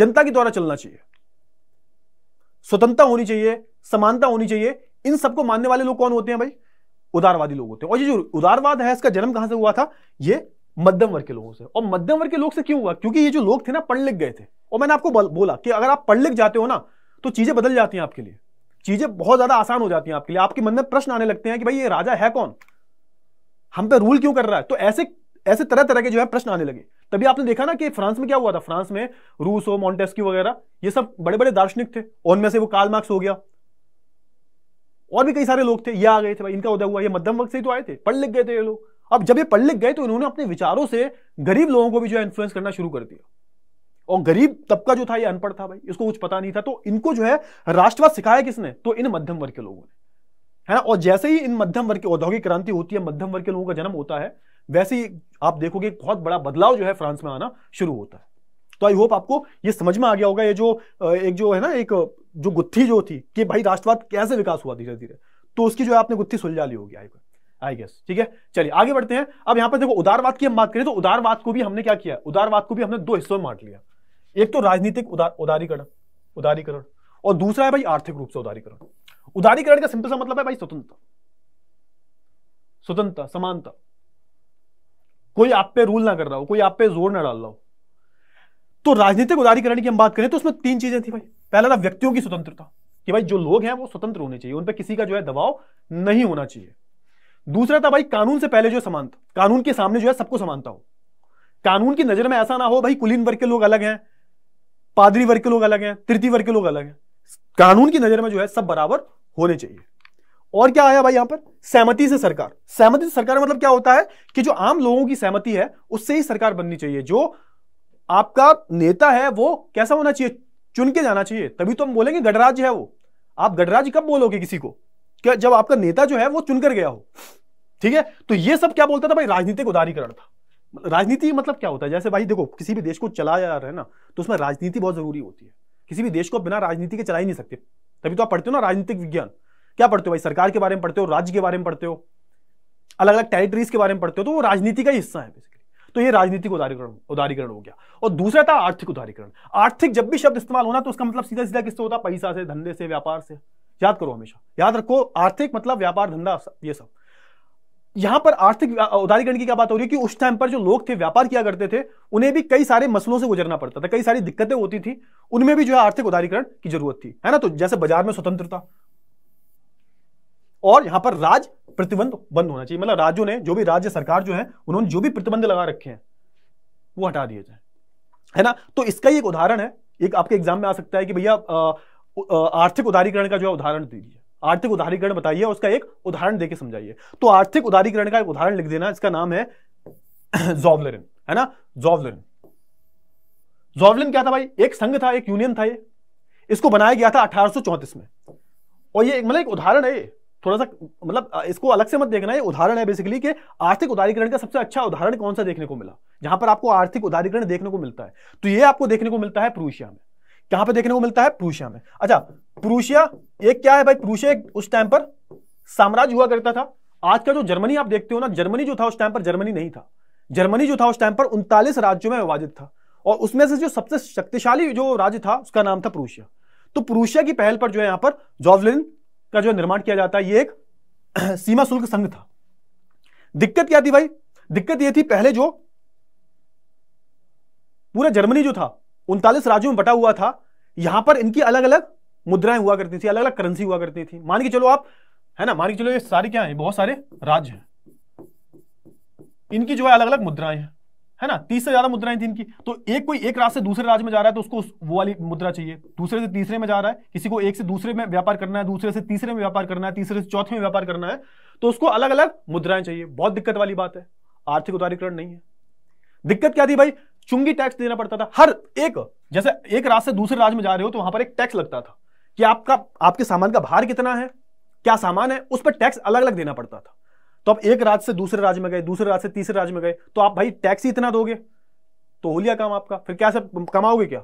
Speaker 1: जनता के द्वारा चलना चाहिए स्वतंत्रता होनी चाहिए समानता होनी चाहिए इन सबको मानने वाले लोग कौन होते हैं भाई उदारवादी लोग होते हैं और ये जो उदारवाद है इसका जन्म कहां से हुआ था ये मध्यम वर्ग के लोगों से और मध्यम वर्ग के लोग से क्यों हुआ क्योंकि ये जो लोग थे ना पढ़ लिख गए थे और मैंने आपको बोला कि अगर आप पढ़ लिख जाते हो ना तो चीजें बदल जाती हैं आपके लिए चीजें बहुत ज्यादा आसान हो जाती हैं आपके लिए आपके मन में प्रश्न आने लगते हैं कि भाई ये राजा है कौन हम पे रूल क्यों कर रहा है तो ऐसे ऐसे तरह तरह के जो है प्रश्न आने लगे तभी आपने देखा ना कि फ्रांस में क्या हुआ था फ्रांस में रूस हो मॉन्टेस्क्यू वगैरह ये सब बड़े बड़े दार्शनिक थे उनमें से वो काल मार्क्स हो गया और भी कई सारे लोग थे ये आ गए थे भाई इनका उदय हुआ ये मध्यम वर्ग से ही तो आए थे पढ़ लिख गए थे ये लोग अब जब ये पढ़ लिख गए तो इन्होंने अपने विचारों से गरीब लोगों को भी जो है इन्फ्लुएंस करना शुरू कर दिया और गरीब तबका जो था ये अनपढ़ था भाई इसको कुछ पता नहीं था तो इनको जो है राष्ट्रवाद सिखाया किसने तो इन मध्यम वर्ग के लोगों ने है ना और जैसे ही इन मध्यम वर्ग की औद्योगिक क्रांति होती है मध्यम वर्ग के लोगों का जन्म होता है वैसे ही आप देखोगे बहुत बड़ा बदलाव जो है फ्रांस में आना शुरू होता है तो आई होप आपको ये समझ में आ गया होगा ये जो एक जो है ना एक जो गुत्थी जो थी कि भाई राष्ट्रवाद कैसे विकास हुआ धीरे धीरे तो उसकी जो है आपने गुत्थी सुलझा ली होगी आई आई गेस ठीक है चलिए आगे बढ़ते हैं अब यहां पर देखो उदारवाद की हम बात करें तो उदारवाद को भी हमने क्या किया उदारवाद को भी हमने दो हिस्सों में बांट लिया एक तो राजनीतिक उदार उदारीकरण उदारीकरण और दूसरा है भाई आर्थिक रूप से उदारीकरण उदारीकरण का सिंपल सा मतलब है भाई स्वतंत्रता स्वतंत्रता समानता कोई आप पे रूल ना कर रहा हो कोई आप पे जोर ना डाल रहा हो तो राजनीतिक उदारीकरण की हम बात करें तो उसमें तीन चीजें थी भाई पहला था व्यक्तियों की स्वतंत्रता कि भाई जो लोग हैं वो स्वतंत्र होने चाहिए उन पर किसी का जो है दबाव नहीं होना चाहिए दूसरा था भाई कानून से पहले जो है समानता कानून के सामने जो है सबको समानता हो कानून की नजर में ऐसा ना हो भाई कुलीन वर्ग के लोग अलग हैं पादरी वर्ग के लोग अलग हैं तृतीय वर्ग के लोग अलग हैं कानून की नजर में जो है सब बराबर होने चाहिए और क्या आया भाई यहां पर सहमति से सरकार सहमति से सरकार मतलब क्या होता है कि जो आम लोगों की सहमति है उससे ही सरकार बननी चाहिए जो आपका नेता है वो कैसा होना चाहिए चुन के जाना चाहिए तभी तो हम बोलेंगे गणराज है वो आप गणराज कब बोलोगे किसी को क्या जब आपका नेता जो है वो चुनकर गया हो ठीक है तो ये सब क्या बोलता था भाई राजनीतिक उदारीकरण था राजनीति मतलब क्या होता है जैसे भाई देखो किसी भी देश को चलाया जा रहा है ना तो उसमें राजनीति बहुत जरूरी होती है किसी भी देश को बिना राजनीति के चला ही नहीं सकते तभी तो आप पढ़ते हो ना राजनीतिक विज्ञान क्या पढ़ते हो भाई सरकार के बारे में पढ़ते हो राज्य के बारे में पढ़ते हो अलग अलग टेरिटरीज के बारे में पढ़ते हो तो वो राजनीति का ही हिस्सा है बेसिकली तो ये राजनीतिक उदारीकरण उदारीकरण हो गया और दूसरा था आर्थिक उदारीकरण आर्थिक जब भी शब्द इस्तेमाल होना तो उसका मतलब सीधा सीधा किससे होता पैसा से धंधे से व्यापार से याद करो हमेशा याद रखो आर्थिक मतलब व्यापार धंधा ये सब यहां पर आर्थिक उदारीकरण की क्या बात हो रही है कि उस टाइम पर जो लोग थे व्यापार किया करते थे उन्हें भी कई सारे मसलों से गुजरना पड़ता था कई सारी दिक्कतें होती थी उनमें भी जो है आर्थिक उदारीकरण की जरूरत थी है ना तो जैसे बाजार में स्वतंत्रता और यहां पर राज प्रतिबंध बंद होना चाहिए मतलब राज्यों ने जो भी राज्य सरकार जो है उन्होंने जो भी प्रतिबंध लगा रखे हैं वो हटा दिए जाए है ना तो इसका ही एक उदाहरण है एक आपके एग्जाम में आ सकता है कि भैया आर्थिक उदारीकरण का जो है उदाहरण दीजिए आर्थिक उदारीकरण बताइए उसका एक उदाहरण देके समझाइए तो आर्थिक उदारीकरण का एक उदाहरण लिख देना इसका नाम है जॉवलरिन है ना जॉवलरिन जॉवलिन क्या था भाई एक संघ था एक यूनियन था ये इसको बनाया गया था अठारह में और ये मतलब एक उदाहरण है थोड़ा सा मतलब इसको अलग से मत देखना ये उदाहरण है बेसिकली कि आर्थिक उदारीकरण का सबसे अच्छा उदाहरण कौन सा देखने को मिला जहां पर आपको आर्थिक उदारीकरण देखने को मिलता है तो ये आपको देखने को मिलता है प्रूशिया में कहां पे देखने को मिलता है प्रूशिया में अच्छा प्रूशिया एक क्या है भाई प्रूशिया उस टाइम पर साम्राज्य हुआ करता था आज का जो जर्मनी आप देखते हो ना जर्मनी जो था उस टाइम पर जर्मनी नहीं था जर्मनी जो था उस टाइम पर उनतालीस राज्यों में विभाजित था और उसमें से जो सबसे शक्तिशाली जो राज्य था उसका नाम था प्रूशिया तो प्रूशिया की पहल पर जो है यहां पर जॉवलिन का जो निर्माण किया जाता है ये एक सीमा शुल्क संघ था दिक्कत क्या थी भाई दिक्कत ये थी पहले जो पूरा जर्मनी जो था उनतालीस राज्यों में बटा हुआ था यहां पर इनकी अलग अलग मुद्राएं हुआ करती थी अलग अलग करेंसी हुआ करती थी मान के चलो आप है ना मान के चलो ये सारे क्या है बहुत सारे राज्य हैं इनकी जो है अलग अलग मुद्राएं हैं है ना तीस से ज्यादा मुद्राएं थी इनकी तो एक कोई एक राज्य से दूसरे राज्य में जा रहा है तो उसको उस वो वाली मुद्रा चाहिए दूसरे से तीसरे में जा रहा है किसी को एक से दूसरे में व्यापार करना है दूसरे से तीसरे में व्यापार करना है तीसरे से चौथे में व्यापार करना है तो उसको अलग अलग मुद्राएं चाहिए बहुत दिक्कत वाली बात है आर्थिक उदारीकरण नहीं है दिक्कत क्या थी भाई चुंगी टैक्स देना पड़ता था हर एक जैसे एक राज्य से दूसरे राज्य में जा रहे हो तो वहां पर एक टैक्स लगता था कि आपका आपके सामान का भार कितना है क्या सामान है उस पर टैक्स अलग अलग देना पड़ता था तो आप एक राज्य से दूसरे राज्य में गए दूसरे राज्य से तीसरे राज्य में गए तो आप भाई टैक्स ही इतना दोगे तो हो लिया काम आपका फिर क्या कमाओगे क्या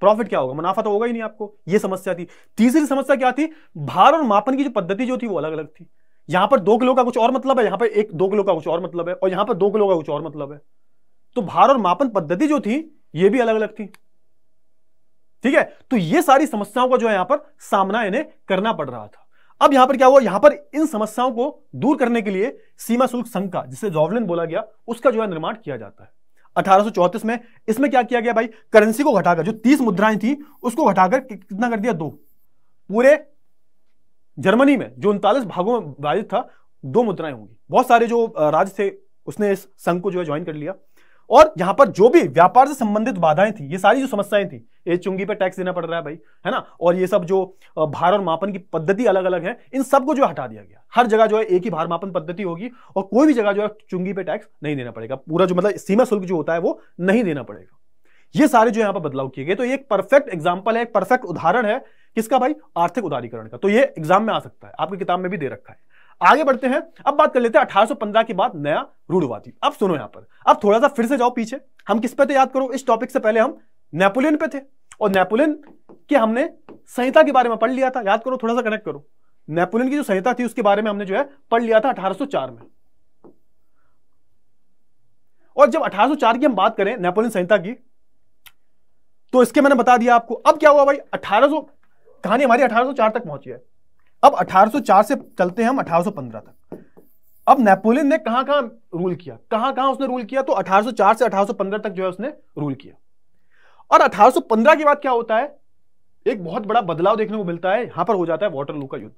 Speaker 1: प्रॉफिट क्या होगा मुनाफा तो होगा ही नहीं आपको यह समस्या थी तीसरी समस्या क्या थी भार और मापन की जो पद्धति जो थी वो अलग अलग थी यहां पर दो किलो का कुछ और मतलब है यहां पर एक दो किलो का कुछ और मतलब है और यहां पर दो किलो का कुछ और मतलब है तो भार और मापन पद्धति जो थी ये भी अलग अलग थी ठीक है तो ये सारी समस्याओं का जो है यहां पर सामना इन्हें करना पड़ रहा था अब यहां पर क्या हुआ यहां पर इन समस्याओं को दूर करने के लिए सीमा शुल्क संघ का जिसे जॉवलिन बोला गया उसका जो है निर्माण किया जाता है अठारह में इसमें क्या किया गया भाई करेंसी को घटाकर जो तीस मुद्राएं थी उसको घटाकर कितना कर दिया दो पूरे जर्मनी में जो उनतालीस भागों में विभाजित था दो मुद्राएं होंगी बहुत सारे जो राज्य थे उसने इस संघ को जो है ज्वाइन कर लिया और यहां पर जो भी व्यापार से संबंधित बाधाएं थी ये सारी जो समस्याएं थी ये चुंगी पे टैक्स देना पड़ रहा है भाई है ना और ये सब जो भार और मापन की पद्धति अलग अलग है इन सबको जो हटा दिया गया हर जगह जो है एक ही भार मापन पद्धति होगी और कोई भी जगह जो है चुंगी पे टैक्स नहीं देना पड़ेगा पूरा जो मतलब सीमा शुल्क जो होता है वो नहीं देना पड़ेगा ये सारे जो यहां पर बदलाव किए गए तो ये एक परफेक्ट एग्जाम्पल है एक परफेक्ट उदाहरण है किसका भाई आर्थिक उदारीकरण का तो ये एग्जाम में आ सकता है आपकी किताब में भी दे रखा है आगे बढ़ते हैं अब बात कर लेते हैं 1815 के बाद नया रूढ़वादी अब सुनो यहां पर अब थोड़ा सा फिर से जाओ पीछे हम किस पे थे याद करो इस टॉपिक से पहले हम नेपोलियन पे थे और नेपोलियन के हमने संहिता के बारे में पढ़ लिया था याद करो थोड़ा सा कनेक्ट करो नेपोलियन की जो संहिता थी उसके बारे में हमने जो है पढ़ लिया था 1804 में और जब 1804 की हम बात करें नेपोलियन संहिता की तो इसके मैंने बता दिया आपको अब क्या हुआ भाई 1800 कहानी हमारी 1804 तक पहुंची है अब 1804 से चलते हैं हम 1815 तक अब नेपोलियन ने कहां कहां रूल किया कहां कहां उसने रूल किया तो 1804 से 1815 तक जो है उसने रूल किया और 1815 के बाद क्या होता है एक बहुत बड़ा बदलाव देखने को मिलता है यहां पर हो जाता है वाटरलू का युद्ध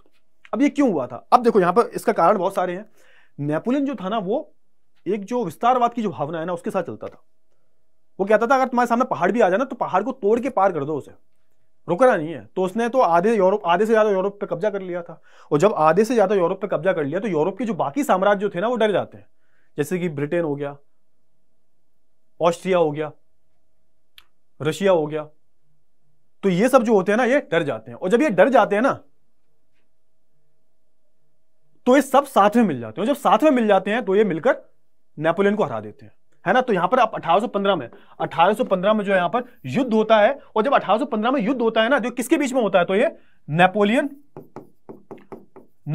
Speaker 1: अब ये क्यों हुआ था अब देखो यहां पर इसका कारण बहुत सारे हैं नेपोलियन जो था ना वो एक जो विस्तारवाद की जो भावना है ना उसके साथ चलता था वो कहता था अगर तुम्हारे सामने पहाड़ भी आ जाए ना तो पहाड़ को तोड़ के पार कर दो उसे रुकना नहीं है तो उसने तो आधे यूरोप आधे से ज्यादा यूरोप पे कब्जा कर लिया था और जब आधे से ज्यादा यूरोप पे कब्जा कर लिया तो यूरोप के जो बाकी साम्राज्य जो थे ना वो डर जाते हैं जैसे कि ब्रिटेन हो गया ऑस्ट्रिया हो गया रशिया हो गया तो ये सब जो होते हैं ना ये डर जाते हैं और जब ये डर जाते हैं ना तो ये सब साथ में मिल जाते हैं जब साथ में मिल जाते हैं तो ये मिलकर नेपोलियन को हरा देते हैं है ना तो यहां पर आप 1815 में 1815 में जो यहां पर युद्ध होता है और जब 1815 में युद्ध होता है ना जो किसके बीच में होता है तो ये नेपोलियन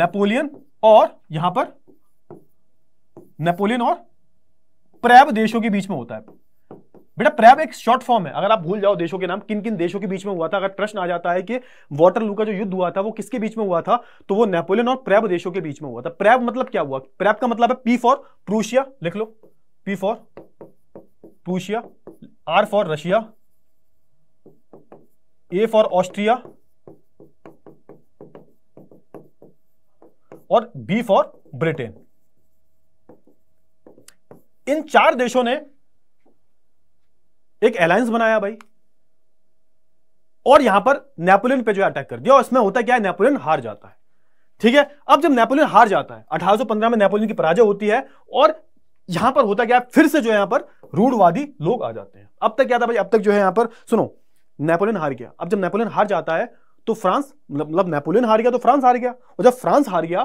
Speaker 1: नेपोलियन और यहां पर नेपोलियन और प्रैब देशों के बीच में होता है बेटा प्रैब एक शॉर्ट फॉर्म है अगर आप भूल जाओ देशों के नाम किन किन देशों के बीच में हुआ था अगर प्रश्न आ जाता है कि वाटरलू का जो युद्ध हुआ था वो किसके बीच में हुआ था तो वो नेपोलियन और प्रैब देशों के बीच में हुआ था प्रैब मतलब क्या हुआ प्रैब का मतलब है पी फॉर प्रूशिया लिख लो P for Prussia, R for Russia, A for Austria और B for Britain. इन चार देशों ने एक अलायंस बनाया भाई और यहां पर नेपोलियन पे जो अटैक कर दिया और इसमें होता क्या है नेपोलियन हार जाता है ठीक है अब जब नेपोलियन हार जाता है 1815 में नेपोलियन की पराजय होती है और यहां पर होता क्या फिर से जो है यहां पर रूढ़वादी लोग आ जाते हैं अब तक क्या था भाई अब तक जो है यहां पर सुनो नेपोलियन हार गया अब जब नेपोलियन हार जाता है तो फ्रांस मतलब नेपोलियन हार गया तो फ्रांस हार गया और जब फ्रांस हार गया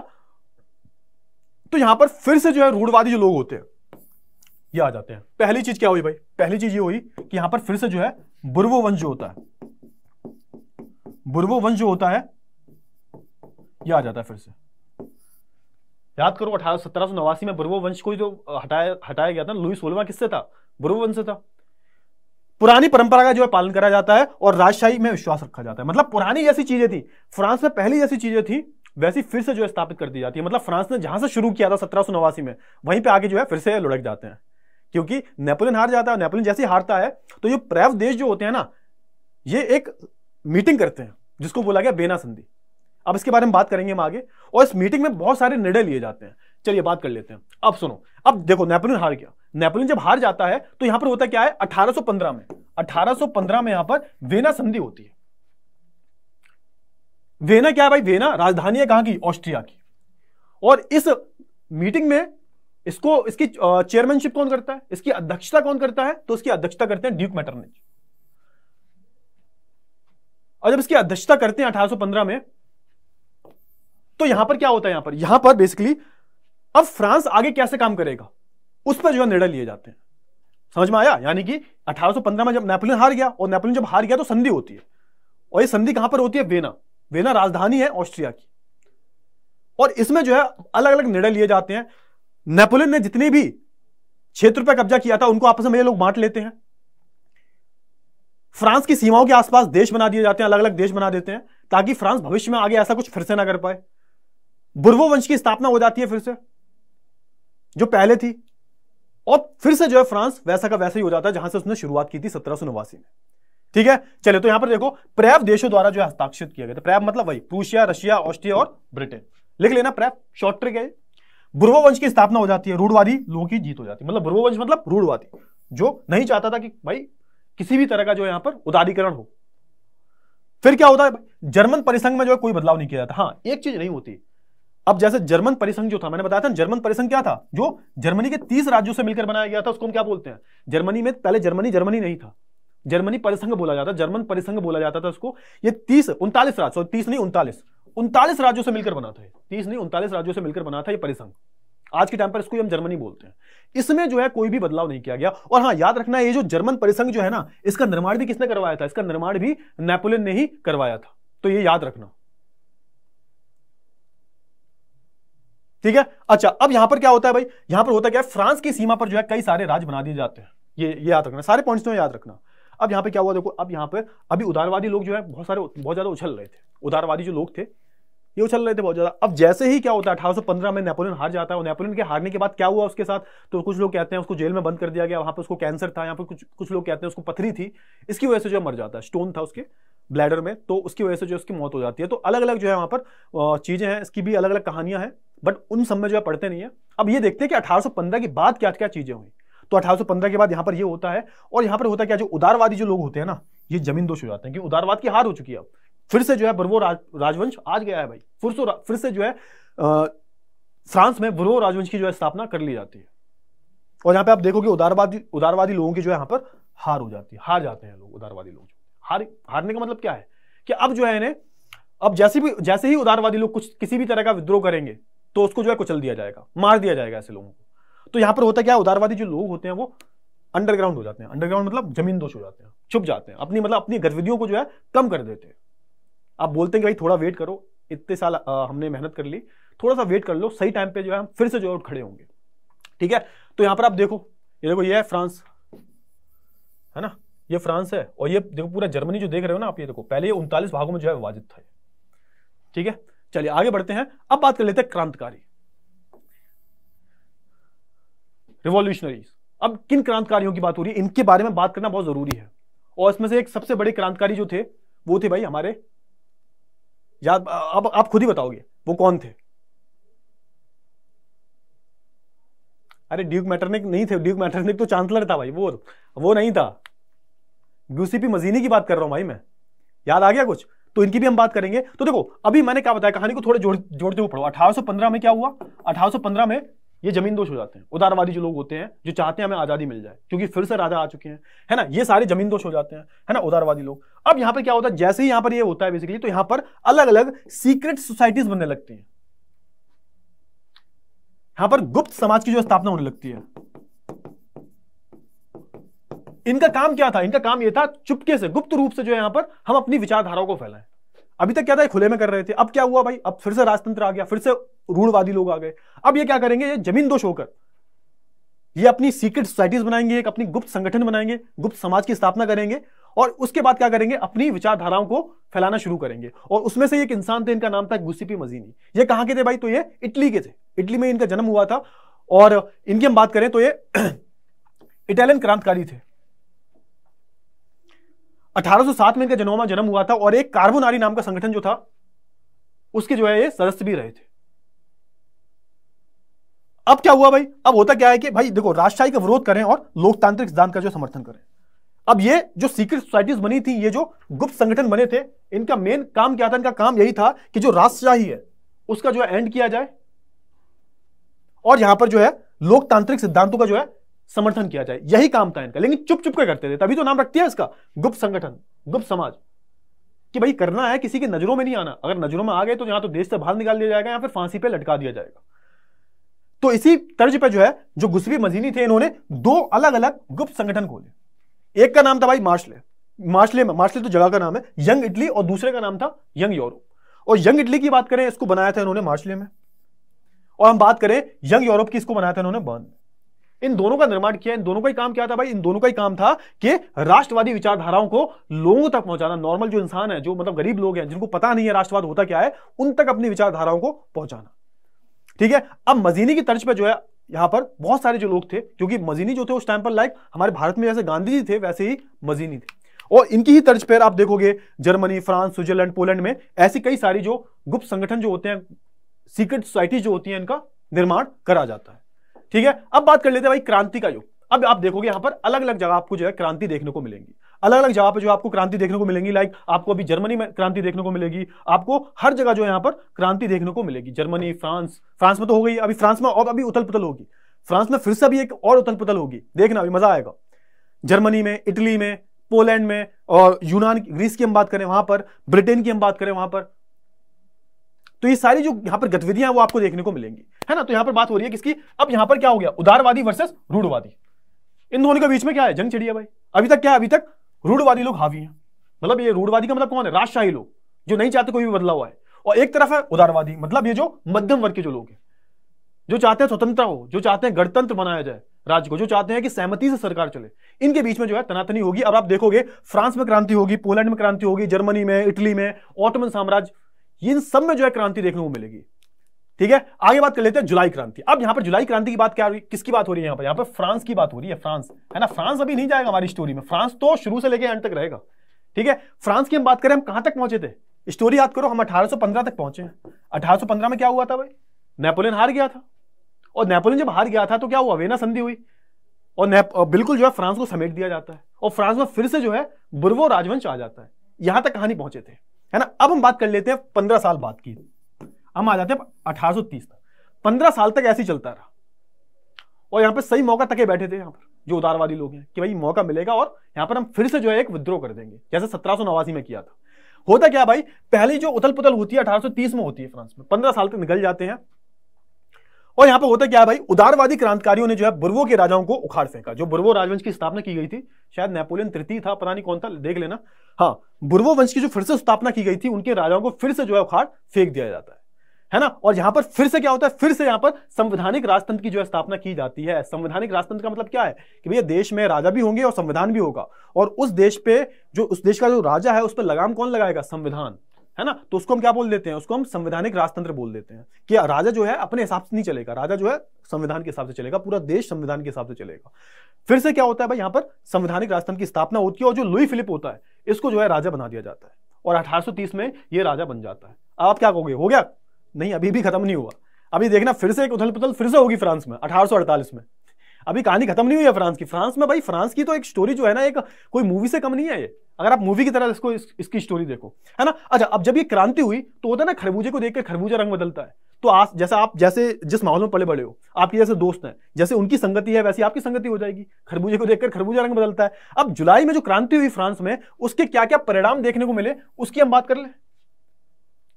Speaker 1: तो यहां पर फिर से जो है रूढ़वादी जो लोग होते हैं ये आ जाते हैं पहली चीज क्या हुई भाई पहली चीज ये हुई कि यहां पर फिर से जो है बुर्वो वंश जो होता है बुर्वो वंश जो होता है यह आ जाता है फिर से याद करो अठारह सत्रह सौ नवासी में बुरबो वंश को जो हटाया हटाया गया था लुई सोलवा किससे था बुरबो वंश से था पुरानी परंपरा का जो है पालन करा जाता है और राजशाही में विश्वास रखा जाता है मतलब पुरानी जैसी चीजें थी फ्रांस में पहली जैसी चीजें थी वैसी फिर से जो है स्थापित कर दी जाती है मतलब फ्रांस ने जहां से शुरू किया था सत्रह सौ नवासी में वहीं पे आगे जो है फिर से लुढ़क जाते हैं क्योंकि नेपोलियन हार जाता है नेपोलियन जैसे हारता है तो ये प्रैव देश जो होते हैं ना ये एक मीटिंग करते हैं जिसको बोला गया बेना संधि अब इसके बारे में बात करेंगे हम आगे और इस मीटिंग में बहुत सारे निर्णय लिए जाते हैं चलिए बात कर लेते हैं अब सुनो अब देखो नेपोलियन हार गया नेपोलियन जब हार जाता है तो यहां पर होता क्या है 1815 में 1815 में यहां पर वेना संधि होती है वेना क्या है भाई वेना राजधानी है कहां की ऑस्ट्रिया की और इस मीटिंग में इसको इसकी चेयरमैनशिप कौन करता है इसकी अध्यक्षता कौन करता है तो इसकी अध्यक्षता करते हैं ड्यूक मैटर और जब इसकी अध्यक्षता करते हैं 1815 में तो यहां पर क्या होता है यहां पर यहां पर बेसिकली अब फ्रांस आगे कैसे काम करेगा उस पर जो है निर्णय लिए जाते हैं समझ में आया यानी कि 1815 में जब नेपोलियन हार गया और नेपोलियन जब हार गया तो संधि होती है और ये संधि कहां पर होती है वेना वेना राजधानी है ऑस्ट्रिया की और इसमें जो है अलग अलग निर्णय लिए जाते हैं नेपोलियन ने जितने भी क्षेत्र पर कब्जा किया था उनको आपस में ये लोग बांट लेते हैं फ्रांस की सीमाओं के आसपास देश बना दिए जाते हैं अलग अलग देश बना देते हैं ताकि फ्रांस भविष्य में आगे ऐसा कुछ फिर से ना कर पाए बुर्वो वंश की स्थापना हो जाती है फिर से जो पहले थी और फिर से जो है फ्रांस वैसा का वैसा ही हो जाता है जहां से उसने शुरुआत की थी सत्रह में ठीक है चले तो यहां पर देखो प्रैव देशों द्वारा जो हस्ताक्षर किया गया था प्रैव मतलब वही प्रूशिया रशिया ऑस्ट्रिया और ब्रिटेन लिख लेना प्रैव शॉर्ट ट्रिक है बुर्वो वंश की स्थापना हो जाती है रूढ़वादी लोगों की जीत हो जाती है मतलब बुर्वो वंश मतलब रूढ़वादी जो नहीं चाहता था कि भाई किसी भी तरह का जो यहां पर उदारीकरण हो फिर क्या होता है जर्मन परिसंघ में जो है कोई बदलाव नहीं किया जाता हाँ एक चीज नहीं होती अब जैसे जर्मन परिसंघ जो था मैंने बताया था जर्मन परिसंघ क्या था जो जर्मनी के तीस राज्यों से मिलकर बनाया गया था उसको हम क्या बोलते हैं जर्मनी में पहले जर्मनी जर्मनी नहीं था जर्मनी परिसंघ बोला जाता जर्मन परिसंघ बोला जाता था उसको ये तीस उनतालीस राज्य तीस नहीं उनतालीस उनतालीस राज्यों से मिलकर बना था तीस नहीं उनतालीस राज्यों से मिलकर बना था यह परिसंघ आज के टाइम पर इसको हम जर्मनी बोलते हैं इसमें जो है कोई भी बदलाव नहीं किया गया और हाँ याद रखना ये जो जर्मन परिसंघ जो है ना इसका निर्माण भी किसने करवाया था इसका निर्माण भी नेपोलियन ने ही करवाया था तो ये याद रखना ठीक है अच्छा अब यहां पर क्या होता है भाई यहां पर होता क्या है फ्रांस की सीमा पर जो है कई सारे राज्य बना दिए जाते हैं ये ये याद रखना सारे पॉइंट्स तो याद रखना अब यहाँ पे क्या हुआ देखो अब यहाँ पर अभी उदारवादी लोग जो है बहुत सारे बहुत ज्यादा उछल रहे थे उदारवादी जो लोग थे ये उछल रहे थे बहुत ज्यादा अब जैसे ही क्या होता है 1815 में नेपोलियन हार जाता है और नेपोलियन के हारने के बाद क्या हुआ उसके साथ तो कुछ लोग कहते हैं उसको जेल में बंद कर दिया गया वहां पर उसको कैंसर था यहाँ पर कुछ कुछ लोग कहते हैं उसको पथरी थी इसकी वजह से जो मर जाता है स्टोन था उसके ब्लैडर में तो उसकी वजह से जो उसकी मौत हो जाती है तो अलग अलग जो है वहां पर चीज़ें हैं इसकी भी अलग अलग कहानियां हैं बट उन सब में जो है पढ़ते नहीं है अब ये देखते हैं कि अठारह के बाद क्या क्या चीजें हुई तो अठारह के बाद यहाँ पर ये होता है और यहाँ पर होता क्या जो उदारवादी जो लोग होते हैं ना ये जमीन दोष हो जाते हैं कि उदारवाद की हार हो चुकी है अब फिर से जो है बर्वो राज, राजवंश आज गया है भाई फिर से फिर से जो है आ, फ्रांस में बर्वो राजवंश की जो है स्थापना कर ली जाती है और यहाँ पे आप देखोगे उदारवादी उदारवादी लोगों की जो है यहाँ पर हार हो जाती है हार जाते हैं लोग उदारवादी लोग हार हारने का मतलब क्या है कि अब जो है इन्हें अब जैसे भी जैसे ही उदारवादी लोग कुछ किसी भी तरह का विद्रोह करेंगे तो उसको जो है कुचल दिया जाएगा मार दिया जाएगा ऐसे लोगों को तो यहां पर होता क्या उदारवादी जो लोग होते हैं वो अंडरग्राउंड हो जाते हैं अंडरग्राउंड मतलब जमीन दोष हो जाते हैं छुप जाते हैं अपनी मतलब अपनी गतिविधियों को जो है कम कर देते हैं आप बोलते हैं कि भाई थोड़ा वेट करो इतने साल आ, हमने मेहनत कर ली थोड़ा सा वेट कर लो सही टाइम पे जो है हम फिर से जो है खड़े होंगे ठीक है तो यहां पर आप देखो ये देखो ये है फ्रांस है ना ये फ्रांस है और ये देखो पूरा जर्मनी जो देख रहे हो ना आप ये देखो पहले ये उनतालीस भागों में जो है विभाजित था ठीक है चलिए आगे बढ़ते हैं अब बात कर लेते हैं क्रांतिकारी रिवॉल्यूशनरी अब किन क्रांतिकारियों की बात हो रही है इनके बारे में बात करना बहुत जरूरी है और इसमें से एक सबसे बड़े क्रांतिकारी जो थे वो थे भाई हमारे याद अब आप खुद ही बताओगे वो कौन थे अरे ड्यूक मैटरनिक नहीं थे ड्यूक मैटरनिक तो चांसलर था भाई वो वो नहीं था यूसीपी मजीनी की बात कर रहा हूं भाई मैं याद आ गया कुछ तो इनकी भी हम बात करेंगे तो देखो अभी मैंने क्या बताया कहानी को थोड़े जोड़ जोड़ते हुए पढ़ो 1815 में क्या हुआ 1815 में ये जमीन दोष हो जाते हैं उदारवादी जो लोग होते हैं जो चाहते हैं हमें आजादी मिल जाए क्योंकि फिर से राजा आ चुके हैं है ना ये सारे जमीन दोष हो जाते हैं है ना उदारवादी लोग अब यहाँ पर क्या होता है जैसे ही यहाँ पर ये होता है बेसिकली तो यहाँ पर अलग अलग सीक्रेट सोसाइटीज बनने लगती है यहां पर गुप्त समाज की जो स्थापना होने लगती है इनका काम क्या था इनका काम यह था चुपके से गुप्त रूप से जो है यहां पर हम अपनी विचारधाराओं को फैलाएं अभी तक क्या था खुले में कर रहे थे अब क्या हुआ भाई अब फिर से राजतंत्र आ गया फिर से रूढ़वादी लोग आ गए अब ये क्या करेंगे ये जमीन दोष होकर ये अपनी सीक्रेट सोसाइटीज बनाएंगे एक अपनी गुप्त संगठन बनाएंगे गुप्त समाज की स्थापना करेंगे और उसके बाद क्या करेंगे अपनी विचारधाराओं को फैलाना शुरू करेंगे और उसमें से एक इंसान थे इनका नाम था गुस्सीपी मजीनी ये कहां के थे भाई तो ये इटली के थे इटली में इनका जन्म हुआ था और इनकी हम बात करें तो ये इटालियन क्रांतिकारी थे 1807 में इनका जनोमा जन्म हुआ था और एक कार्बोनारी नाम का संगठन जो था उसके जो है ये सदस्य भी रहे थे अब क्या हुआ भाई अब होता क्या है कि भाई देखो राजशाही का विरोध करें और लोकतांत्रिक सिद्धांत का जो समर्थन करें अब ये जो सीक्रेट सोसाइटीज बनी थी ये जो गुप्त संगठन बने थे इनका मेन काम क्या था इनका काम यही था कि जो राजशाही है उसका जो है एंड किया जाए और यहां पर जो है लोकतांत्रिक सिद्धांतों का जो है समर्थन किया जाए यही काम था इनका लेकिन चुप चुप के करते थे तभी तो नाम रखती है इसका गुप्त संगठन गुप्त समाज कि भाई करना है किसी की नजरों में नहीं आना अगर नजरों में आ गए तो यहां तो देश से बाहर निकाल दिया जाएगा या फिर फांसी पे लटका दिया जाएगा तो इसी तर्ज पर जो है जो गुस्वी मजीनी थे इन्होंने दो अलग अलग गुप्त संगठन खोले एक का नाम था भाई मार्शले मार्शले मार्शले तो जगह का नाम है यंग इटली और दूसरे का नाम था यंग यूरोप और यंग इटली की बात करें इसको बनाया था इन्होंने मार्शले में और हम बात करें यंग यूरोप की इसको बनाया था इन्होंने बर्न इन दोनों का निर्माण किया इन दोनों का ही काम क्या था भाई इन दोनों का ही काम था कि राष्ट्रवादी विचारधाराओं को लोगों तक पहुंचाना नॉर्मल जो इंसान है जो मतलब गरीब लोग हैं जिनको पता नहीं है राष्ट्रवाद होता क्या है उन तक अपनी विचारधाराओं को पहुंचाना ठीक है अब मजीनी की तर्ज पर जो है यहां पर बहुत सारे जो लोग थे क्योंकि मजीनी जो थे उस टाइम पर लाइक हमारे भारत में जैसे गांधी जी थे वैसे ही मजीनी थे और इनकी ही तर्ज पर आप देखोगे जर्मनी फ्रांस स्विट्जरलैंड पोलैंड में ऐसी कई सारी जो गुप्त संगठन जो होते हैं सीक्रेट सोसाइटी जो होती है इनका निर्माण करा जाता है ठीक है अब बात कर लेते हैं भाई क्रांति का युग अब आप देखोगे यहां पर अलग अलग जगह आपको जो है क्रांति देखने को मिलेंगी अलग अलग जगह पर जो आपको क्रांति देखने को मिलेंगी लाइक आपको अभी जर्मनी में क्रांति देखने को मिलेगी आपको हर जगह जो यहां पर क्रांति देखने को मिलेगी जर्मनी फ्रांस फ्रांस में तो हो गई अभी फ्रांस में और अभी उथल पुथल होगी फ्रांस में फिर से अभी एक और उथल पुथल होगी देखना अभी मजा आएगा जर्मनी में इटली में पोलैंड में और यूनान ग्रीस की हम बात करें वहां पर ब्रिटेन की हम बात करें वहां पर तो ये सारी जो यहां पर गतिविधियां वो आपको देखने को मिलेंगी है ना तो यहां पर बात हो रही है किसकी अब यहां पर क्या हो गया उदारवादी वर्सेस रूढ़वादी इन दोनों के बीच में क्या है जंग चढ़िया भाई अभी तक क्या है अभी तक रूढ़वादी लोग हावी हैं मतलब ये रूढ़वादी का मतलब कौन है राजशाही लोग जो नहीं चाहते कोई भी बदलाव आए और एक तरफ है उदारवादी मतलब ये जो मध्यम वर्ग के जो लोग हैं जो चाहते हैं स्वतंत्रता हो जो चाहते हैं गणतंत्र बनाया जाए राज्य को जो चाहते हैं कि सहमति से सरकार चले इनके बीच में जो है तनातनी होगी अब आप देखोगे फ्रांस में क्रांति होगी पोलैंड में क्रांति होगी जर्मनी में इटली में ऑटोमन साम्राज्य इन सब में जो है क्रांति देखने को मिलेगी ठीक है आगे बात कर लेते हैं जुलाई क्रांति अब यहां पर जुलाई क्रांति की बात क्या हो रही है किसकी बात हो रही है यहां पर यहां पर फ्रांस की बात हो रही है फ्रांस है ना फ्रांस अभी नहीं जाएगा हमारी स्टोरी में फ्रांस तो शुरू से लेकर एंड तक रहेगा ठीक है फ्रांस की हम बात करें हम कहां तक पहुंचे थे स्टोरी याद करो हम पंद्रह तक पहुंचे हैं पंद्रह में क्या हुआ था भाई नेपोलियन हार गया था और नेपोलियन जब हार गया था तो क्या हुआ वेना संधि हुई और बिल्कुल जो है फ्रांस को समेट दिया जाता है और फ्रांस में फिर से जो है बुरवो राजवंश आ जाता है यहां तक कहानी पहुंचे थे है ना अब हम बात कर लेते हैं पंद्रह साल बाद की हम आ जाते हैं अठारह तक पंद्रह साल तक ऐसे ही चलता रहा और यहाँ पे सही मौका तके बैठे थे यहाँ पर जो उदारवादी लोग हैं कि भाई मौका मिलेगा और यहाँ पर हम फिर से जो है एक विद्रोह कर देंगे जैसे सत्रह में किया था होता क्या भाई पहले जो उथल पुथल होती है 1830 में होती है फ्रांस में पंद्रह साल तक निकल जाते हैं और यहां पर होता क्या है भाई उदारवादी क्रांतिकारियों ने जो है बुर्वो के राजाओं को उखाड़ फेंका जो बुर्वो राजवंश की स्थापना की गई थी शायद नेपोलियन तृतीय था पता नहीं कौन था देख लेना हाँ बुर्वो वंश की जो फिर से स्थापना की गई थी उनके राजाओं को फिर से जो है उखाड़ फेंक दिया जाता है है ना और यहां पर फिर से क्या होता है फिर से यहां पर संवैधानिक राजतंत्र की जो है स्थापना की जाती है संवैधानिक राजतंत्र का मतलब क्या है कि भैया देश में राजा भी होंगे और संविधान भी होगा और उस देश पे जो उस देश का जो राजा है उस पर लगाम कौन लगाएगा संविधान है ना तो उसको हम क्या बोल देते हैं उसको हम संवैधानिक राजतंत्र बोल देते हैं कि राजा जो है अपने हिसाब से नहीं चलेगा राजा जो है संविधान के हिसाब से चलेगा पूरा देश संविधान के हिसाब से चलेगा फिर से क्या होता है भाई यहाँ पर संवैधानिक राजतंत्र की स्थापना होती है और जो लुई फिलिप होता है इसको जो है राजा बना दिया जाता है और अठारह में ये राजा बन जाता है आप क्या कहोगे हो गया नहीं अभी भी खत्म नहीं हुआ अभी देखना फिर से एक उथल पुथल फिर से होगी फ्रांस में अठारह में अभी कहानी खत्म नहीं हुई है फ्रांस की फ्रांस में भाई फ्रांस की तो एक स्टोरी जो है ना एक कोई मूवी से कम नहीं है ये अगर आप मूवी की तरह इसको इस, इसकी स्टोरी देखो है ना अच्छा अब जब ये क्रांति हुई तो होता है ना खरबूजे को देखकर खरबूजा रंग बदलता है तो आज जैसे आप जैसे जिस माहौल में पले बड़े हो आपके जैसे दोस्त हैं जैसे उनकी संगति है वैसी आपकी संगति हो जाएगी खरबूजे को देखकर खरबूजा रंग बदलता है अब जुलाई में जो क्रांति हुई फ्रांस में उसके क्या क्या परिणाम देखने को मिले उसकी हम बात कर ले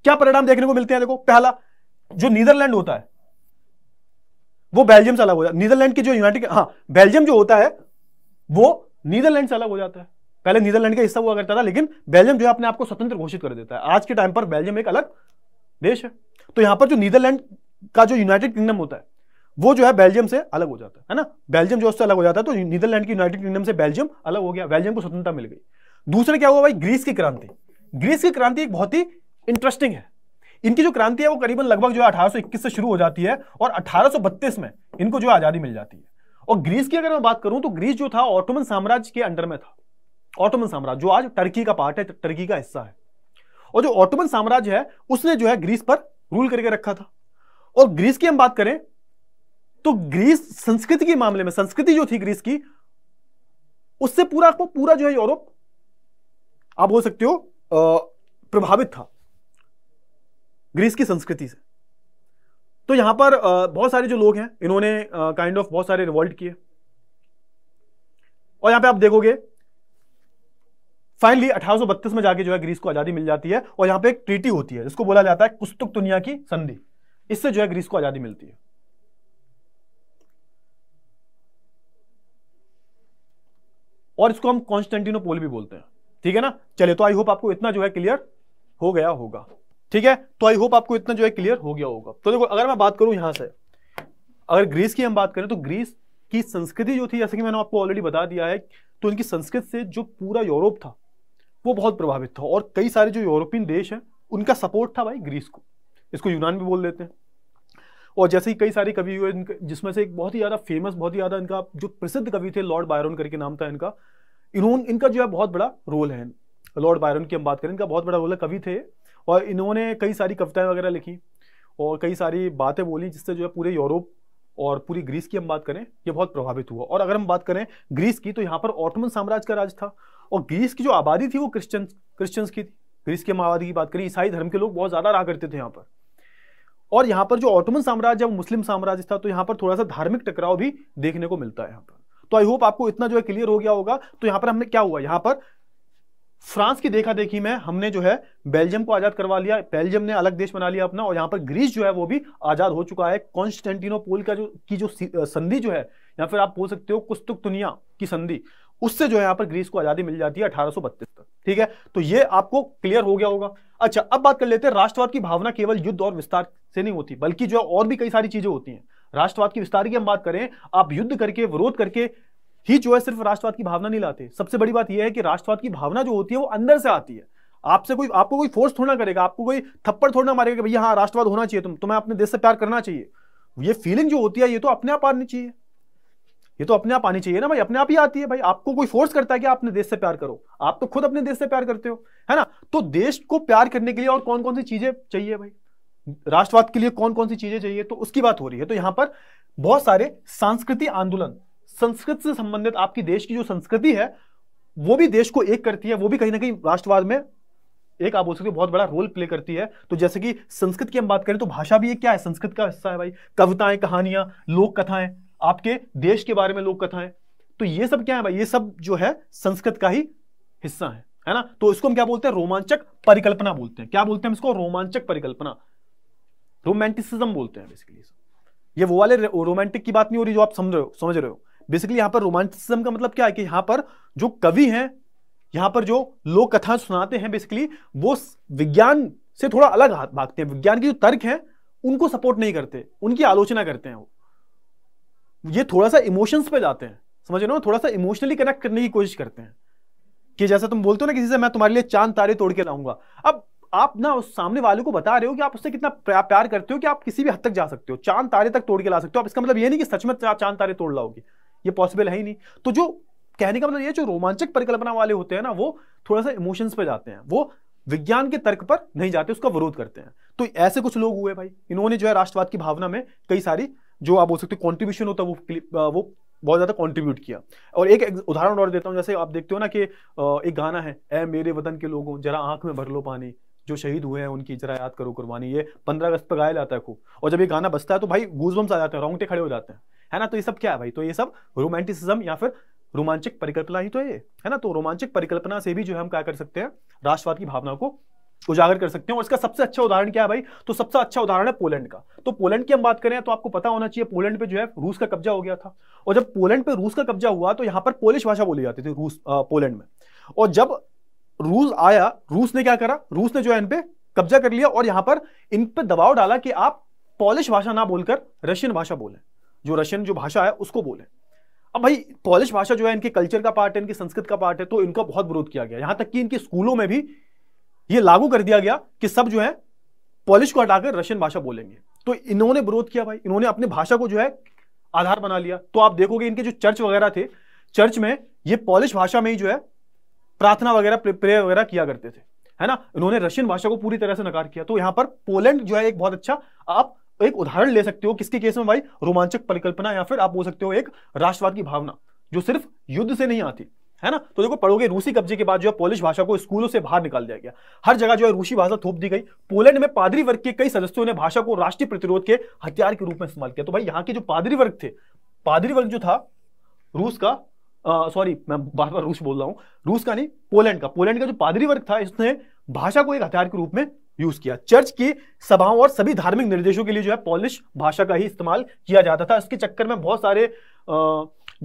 Speaker 1: क्या परिणाम देखने को मिलते हैं देखो पहला जो नीदरलैंड होता है वो बेल्जियम से अलग हो जाता है नीदरलैंड की जो यूनाइटेड हाँ बेल्जियम जो होता है वो नीदरलैंड से अलग हो जाता है पहले नीदरलैंड का हिस्सा हुआ करता था लेकिन बेल्जियम जो है अपने आपको स्वतंत्र घोषित कर देता है आज के टाइम पर बेल्जियम एक अलग देश है तो यहां पर जो नीदरलैंड का जो यूनाइटेड किंगडम होता है वो जो है बेल्जियम से अलग हो जाता है है ना बेल्जियम जो उससे अलग हो जाता है तो नीदरलैंड की यूनाइटेड किंगडम से बेल्जियम अलग हो गया बेल्जियम को स्वतंत्रता मिल गई दूसरा क्या हुआ भाई ग्रीस की क्रांति ग्रीस की क्रांति एक बहुत ही इंटरेस्टिंग है इनकी जो क्रांति है वो करीबन लगभग जो है 1821 से शुरू हो जाती है और 1832 में इनको जो आज़ादी मिल जाती है और ग्रीस की अगर मैं बात करूं तो ग्रीस जो था ऑटोमन साम्राज्य के अंडर में था ऑटोमन साम्राज्य जो आज टर्की का पार्ट है टर्की का हिस्सा है और जो ऑटोमन साम्राज्य है उसने जो है ग्रीस पर रूल करके रखा था और ग्रीस की हम बात करें तो ग्रीस संस्कृति के मामले में संस्कृति जो थी ग्रीस की उससे पूरा पूरा जो है यूरोप आप बोल सकते हो प्रभावित था ग्रीस की संस्कृति से तो यहां पर बहुत सारे जो लोग हैं इन्होंने काइंड ऑफ बहुत सारे रिवॉल्ट किए और यहां पे आप देखोगे फाइनली 1832 में जाके जो है ग्रीस को आजादी मिल जाती है और यहां पे एक ट्रीटी होती है जिसको बोला जाता है कुस्तुक दुनिया की संधि इससे जो है ग्रीस को आजादी मिलती है और इसको हम कॉन्स्टेंटिनोपोल भी बोलते हैं ठीक है ना चले तो आई होप आपको इतना जो है क्लियर हो गया होगा ठीक है तो आई होप आपको इतना जो है क्लियर हो गया होगा तो देखो अगर मैं बात करूं यहां से अगर ग्रीस की हम बात करें तो ग्रीस की संस्कृति जो थी जैसे कि मैंने आपको ऑलरेडी बता दिया है तो उनकी संस्कृत से जो पूरा यूरोप था वो बहुत प्रभावित था और कई सारे जो यूरोपियन देश हैं उनका सपोर्ट था भाई ग्रीस को इसको यूनान भी बोल देते हैं और जैसे ही कई सारे कवि हुए जिसमें से एक बहुत ही ज़्यादा फेमस बहुत ही ज़्यादा इनका जो प्रसिद्ध कवि थे लॉर्ड बायरन करके नाम था इनका इन्होंने इनका जो है बहुत बड़ा रोल है लॉर्ड बायरन की हम बात करें इनका बहुत बड़ा रोल है कवि थे और इन्होंने कई सारी कविताएं वगैरह लिखी और कई सारी बातें बोली जिससे जो है पूरे यूरोप और पूरी ग्रीस की हम बात करें ये बहुत प्रभावित हुआ और अगर हम बात करें ग्रीस की तो यहाँ पर ऑटोमन साम्राज्य का राज था और ग्रीस की जो आबादी थी वो क्रिश्चन क्रिश्चियंस की थी ग्रीस की हम आबादी की बात करें ईसाई धर्म के लोग बहुत ज़्यादा रहा करते थे यहाँ पर और यहाँ पर जो ऑटोमन साम्राज्य है वो मुस्लिम साम्राज्य था तो यहाँ पर थोड़ा सा धार्मिक टकराव भी देखने को मिलता है यहाँ पर तो आई होप आपको इतना जो है क्लियर हो गया होगा तो यहाँ पर हमने क्या हुआ यहाँ पर फ्रांस की देखा देखी में हमने जो है बेल्जियम को आजाद करवा लिया बेल्जियम ने अलग देश बना लिया अपना और यहां पर ग्रीस जो है वो भी आजाद हो चुका है कॉन्स्टेंटिनोपोल का जो की जो संधि जो है या फिर आप बोल सकते हो कुस्तुक दुनिया की संधि उससे जो है यहां पर ग्रीस को आजादी मिल जाती है अठारह तक ठीक है तो ये आपको क्लियर हो गया होगा अच्छा अब बात कर लेते हैं राष्ट्रवाद की भावना केवल युद्ध और विस्तार से नहीं होती बल्कि जो और भी कई सारी चीजें होती हैं राष्ट्रवाद की विस्तार की हम बात करें आप युद्ध करके विरोध करके ही जो है सिर्फ राष्ट्रवाद की भावना नहीं लाते सबसे बड़ी बात यह है कि राष्ट्रवाद की भावना जो होती है वो अंदर से आती है आपसे कोई आपको कोई फोर्स थोड़ा करेगा आपको कोई थप्पड़ थोड़ा मारेगा कि भैया हाँ राष्ट्रवाद होना चाहिए तुम तुम्हें अपने देश से प्यार करना चाहिए ये फीलिंग जो होती है ये तो अपने आप आनी चाहिए ये तो अपने आप आनी चाहिए ना भाई अपने आप ही आती है भाई आपको कोई फोर्स करता है कि आप अपने देश से प्यार करो आप तो खुद अपने देश से प्यार करते हो है ना तो देश को प्यार करने के लिए और कौन कौन सी चीजें चाहिए भाई राष्ट्रवाद के लिए कौन कौन सी चीजें चाहिए तो उसकी बात हो रही है तो यहां पर बहुत सारे सांस्कृतिक आंदोलन संस्कृत से संबंधित आपकी देश की जो संस्कृति है वो भी देश को एक करती है वो भी कहीं ना कहीं राष्ट्रवाद में एक आप बोल सकते हो बहुत बड़ा रोल प्ले करती है तो जैसे कि संस्कृत की हम बात करें तो भाषा भी एक क्या है संस्कृत का हिस्सा है भाई कविताएं कहानियां लोक कथाएं आपके देश के बारे में लोक कथाएं तो ये सब क्या है भाई ये सब जो है संस्कृत का ही हिस्सा है है ना तो इसको हम क्या बोलते हैं रोमांचक परिकल्पना बोलते हैं क्या बोलते हैं इसको रोमांचक परिकल्पना रोमांटिसिज्म बोलते हैं बेसिकली ये वो वाले रोमांटिक की बात नहीं हो रही जो आप समझ रहे हो समझ रहे हो बेसिकली यहाँ पर रोमांटिसिज्म का मतलब क्या है कि यहाँ पर जो कवि हैं यहाँ पर जो लोक कथा सुनाते हैं बेसिकली वो विज्ञान से थोड़ा अलग भागते हैं विज्ञान के जो तर्क हैं उनको सपोर्ट नहीं करते उनकी आलोचना करते हैं वो ये थोड़ा सा इमोशंस पे जाते हैं समझ रहे हो थोड़ा सा इमोशनली कनेक्ट करने की कोशिश करते हैं कि जैसा तुम बोलते हो ना किसी से मैं तुम्हारे लिए चांद तारे तोड़ के लाऊंगा अब आप ना उस सामने वाले को बता रहे हो कि आप उससे कितना प्यार करते हो कि आप किसी भी हद तक जा सकते हो चांद तारे तक तोड़ के ला सकते हो आप इसका मतलब ये नहीं कि सच में चांद तारे तोड़ लाओगे ये पॉसिबल है ही नहीं तो जो कहने का मतलब ये जो रोमांचक परिकल्पना वाले होते हैं ना वो थोड़ा सा इमोशंस पे जाते हैं वो विज्ञान के तर्क पर नहीं जाते उसका विरोध करते हैं तो ऐसे कुछ लोग हुए भाई इन्होंने जो है राष्ट्रवाद की भावना में कई सारी जो आप बोल सकते हो कॉन्ट्रीब्यूशन होता वो वो बहुत ज़्यादा कॉन्ट्रीब्यूट किया और एक, एक उदाहरण और देता हूँ जैसे आप देखते हो ना कि एक गाना है ए मेरे वतन के लोगों जरा आंख में भर लो पानी जो शहीद हुए हैं उनकी जरा याद करो कुर्बानी ये पंद्रह अगस्त पर गाया जाता है खूब और जब ये गाना बजता है तो भाई गूजबम्स आ जाते हैं रोंगटे खड़े हो जाते हैं है ना तो ये सब क्या है भाई तो ये सब रोमांटिसिज्म या फिर रोमांचक परिकल्पना ही तो है है ना तो रोमांचक परिकल्पना से भी जो है हम क्या कर सकते हैं राष्ट्रवाद की भावना को उजागर कर सकते हैं और इसका सबसे अच्छा उदाहरण क्या है भाई तो सबसे अच्छा उदाहरण है पोलैंड का तो पोलैंड की हम बात करें तो आपको पता होना चाहिए पोलैंड पे जो है रूस का कब्जा हो गया था और जब पोलैंड पे रूस का कब्जा हुआ तो यहां पर पोलिश भाषा बोली जाती थी रूस पोलैंड में और जब रूस आया रूस ने क्या करा रूस ने जो है इन पे कब्जा कर लिया और यहां पर इन पर दबाव डाला कि आप पोलिश भाषा ना बोलकर रशियन भाषा बोलें जो रशियन जो भाषा है उसको बोले अब भाई पॉलिश भाषा जो है इनके कल्चर का पार्ट है इनकी संस्कृत का पार्ट है तो इनका बहुत विरोध किया गया यहां तक कि इनके स्कूलों में भी ये लागू कर दिया गया कि सब जो है पॉलिश को हटाकर रशियन भाषा बोलेंगे तो इन्होंने विरोध किया भाई इन्होंने अपनी भाषा को जो है आधार बना लिया तो आप देखोगे इनके जो चर्च वगैरह थे चर्च में ये पॉलिश भाषा में ही जो है प्रार्थना वगैरह प्रेयर वगैरह किया करते थे है ना इन्होंने रशियन भाषा को पूरी तरह से नकार किया तो यहाँ पर पोलैंड जो है एक बहुत अच्छा आप एक उदाहरण ले सकते हो किसके केस में भाई रोमांचक परिकल्पना या फिर आप बोल सकते हो एक राष्ट्रवाद की भावना जो सिर्फ युद्ध से नहीं आती है ना तो देखो पढ़ोगे रूसी कब्जे के बाद जो है पोलिश भाषा को स्कूलों से बाहर निकाल दिया गया हर जगह जो है रूसी भाषा थोप दी गई पोलैंड में पादरी वर्ग के कई सदस्यों ने भाषा को राष्ट्रीय प्रतिरोध के हथियार के रूप में इस्तेमाल किया तो भाई यहाँ के जो पादरी वर्ग थे पादरी वर्ग जो था रूस का सॉरी मैं बार बार रूस बोल रहा हूँ रूस का नहीं पोलैंड का पोलैंड का जो पादरी वर्ग था इसने भाषा को एक हथियार के रूप में यूज किया चर्च की सभाओं और सभी धार्मिक निर्देशों के लिए जो है पॉलिश भाषा का ही इस्तेमाल किया जाता था इसके चक्कर में बहुत सारे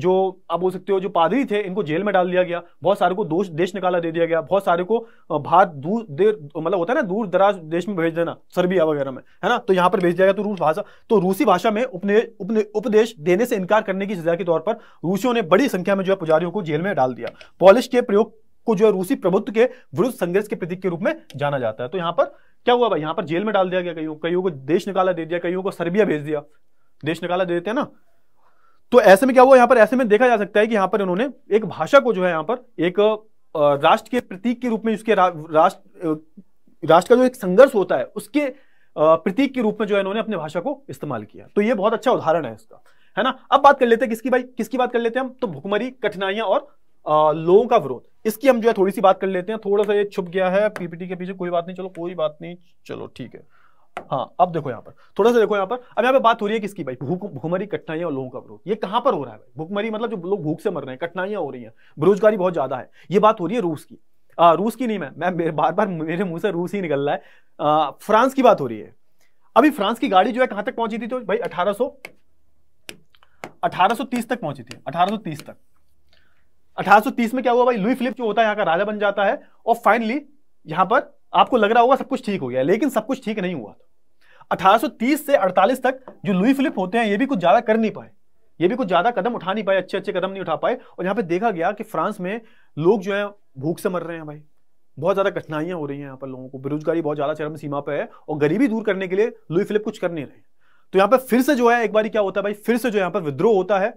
Speaker 1: जो आप बोल सकते हो जो पादरी थे इनको जेल में डाल दिया गया बहुत सारे को दोष देश निकाला दे दिया गया बहुत सारे को भारत दूर देर मतलब होता है ना दूर दराज देश में भेज देना सर्बिया वगैरह में है ना तो यहाँ पर भेज दिया गया तो रूस भाषा तो रूसी भाषा में उपने, उपने उपदेश देने से इनकार करने की सजा के तौर पर रूसियों ने बड़ी संख्या में जो है पुजारियों को जेल में डाल दिया पॉलिश के प्रयोग को जो है रूसी प्रभुत्व के विरुद्ध संघर्ष के प्रतीक के रूप में जाना जाता है तो यहां पर क्या हुआ भाई यहां पर जेल में डाल दिया गया कईयों कईयों को देश निकाला दे दिया कईयों को सर्बिया भेज दिया देश निकाला दे देते हैं ना तो ऐसे में क्या हुआ यहां पर ऐसे में देखा जा सकता है कि यहां पर इन्होंने एक भाषा को जो है यहां पर एक राष्ट्र के प्रतीक के रूप में उसके राष्ट्र राष्ट्र का जो एक संघर्ष होता है उसके प्रतीक के रूप में जो है इन्होंने अपने भाषा को इस्तेमाल किया तो ये बहुत अच्छा उदाहरण है इसका है ना अब बात कर लेते हैं किसकी भाई किसकी बात कर लेते हैं हम तो भुखमरी कठिनाइयां और लोगों का विरोध इसकी हम जो है थोड़ी सी बात कर लेते हैं थोड़ा सा ये छुप गया है पीपीटी के पीछे कोई बात नहीं चलो कोई बात नहीं चलो ठीक है हाँ अब देखो यहाँ पर थोड़ा सा देखो यहाँ पर अब यहाँ पे बात हो रही है किसकी भाई भूख भूखमरी कठिनाइयां और लोगों का विरोध ये कहां पर हो रहा है भाई भूखमरी मतलब जो लोग भूख से मर रहे हैं कठिनाइयां हो रही हैं बेरोजगारी बहुत ज्यादा है ये बात हो रही है रूस की आ, रूस की नहीं मैं मैं बार बार मेरे मुंह से रूस ही निकल रहा है आ, फ्रांस की बात हो रही है अभी फ्रांस की गाड़ी जो है कहां तक पहुंची थी तो भाई अठारह सो तक पहुंची थी अठारह तक 1830 में क्या हुआ भाई लुई फिलिप जो होता है यहाँ का राजा बन जाता है और फाइनली यहाँ पर आपको लग रहा होगा सब कुछ ठीक हो गया लेकिन सब कुछ ठीक नहीं हुआ 1830 से 48 तक जो लुई फिलिप होते हैं ये भी कुछ ज़्यादा कर नहीं पाए ये भी कुछ ज़्यादा कदम उठा नहीं पाए अच्छे अच्छे कदम नहीं उठा पाए और यहाँ पे देखा गया कि फ्रांस में लोग जो है भूख से मर रहे हैं भाई बहुत ज़्यादा कठिनाइयां हो रही हैं यहाँ पर लोगों को बेरोजगारी बहुत ज़्यादा चरम सीमा पर है और गरीबी दूर करने के लिए लुई फिलिप कुछ कर नहीं रहे तो यहाँ पर फिर से जो है एक बार क्या होता है भाई फिर से जो यहाँ पर विद्रोह होता है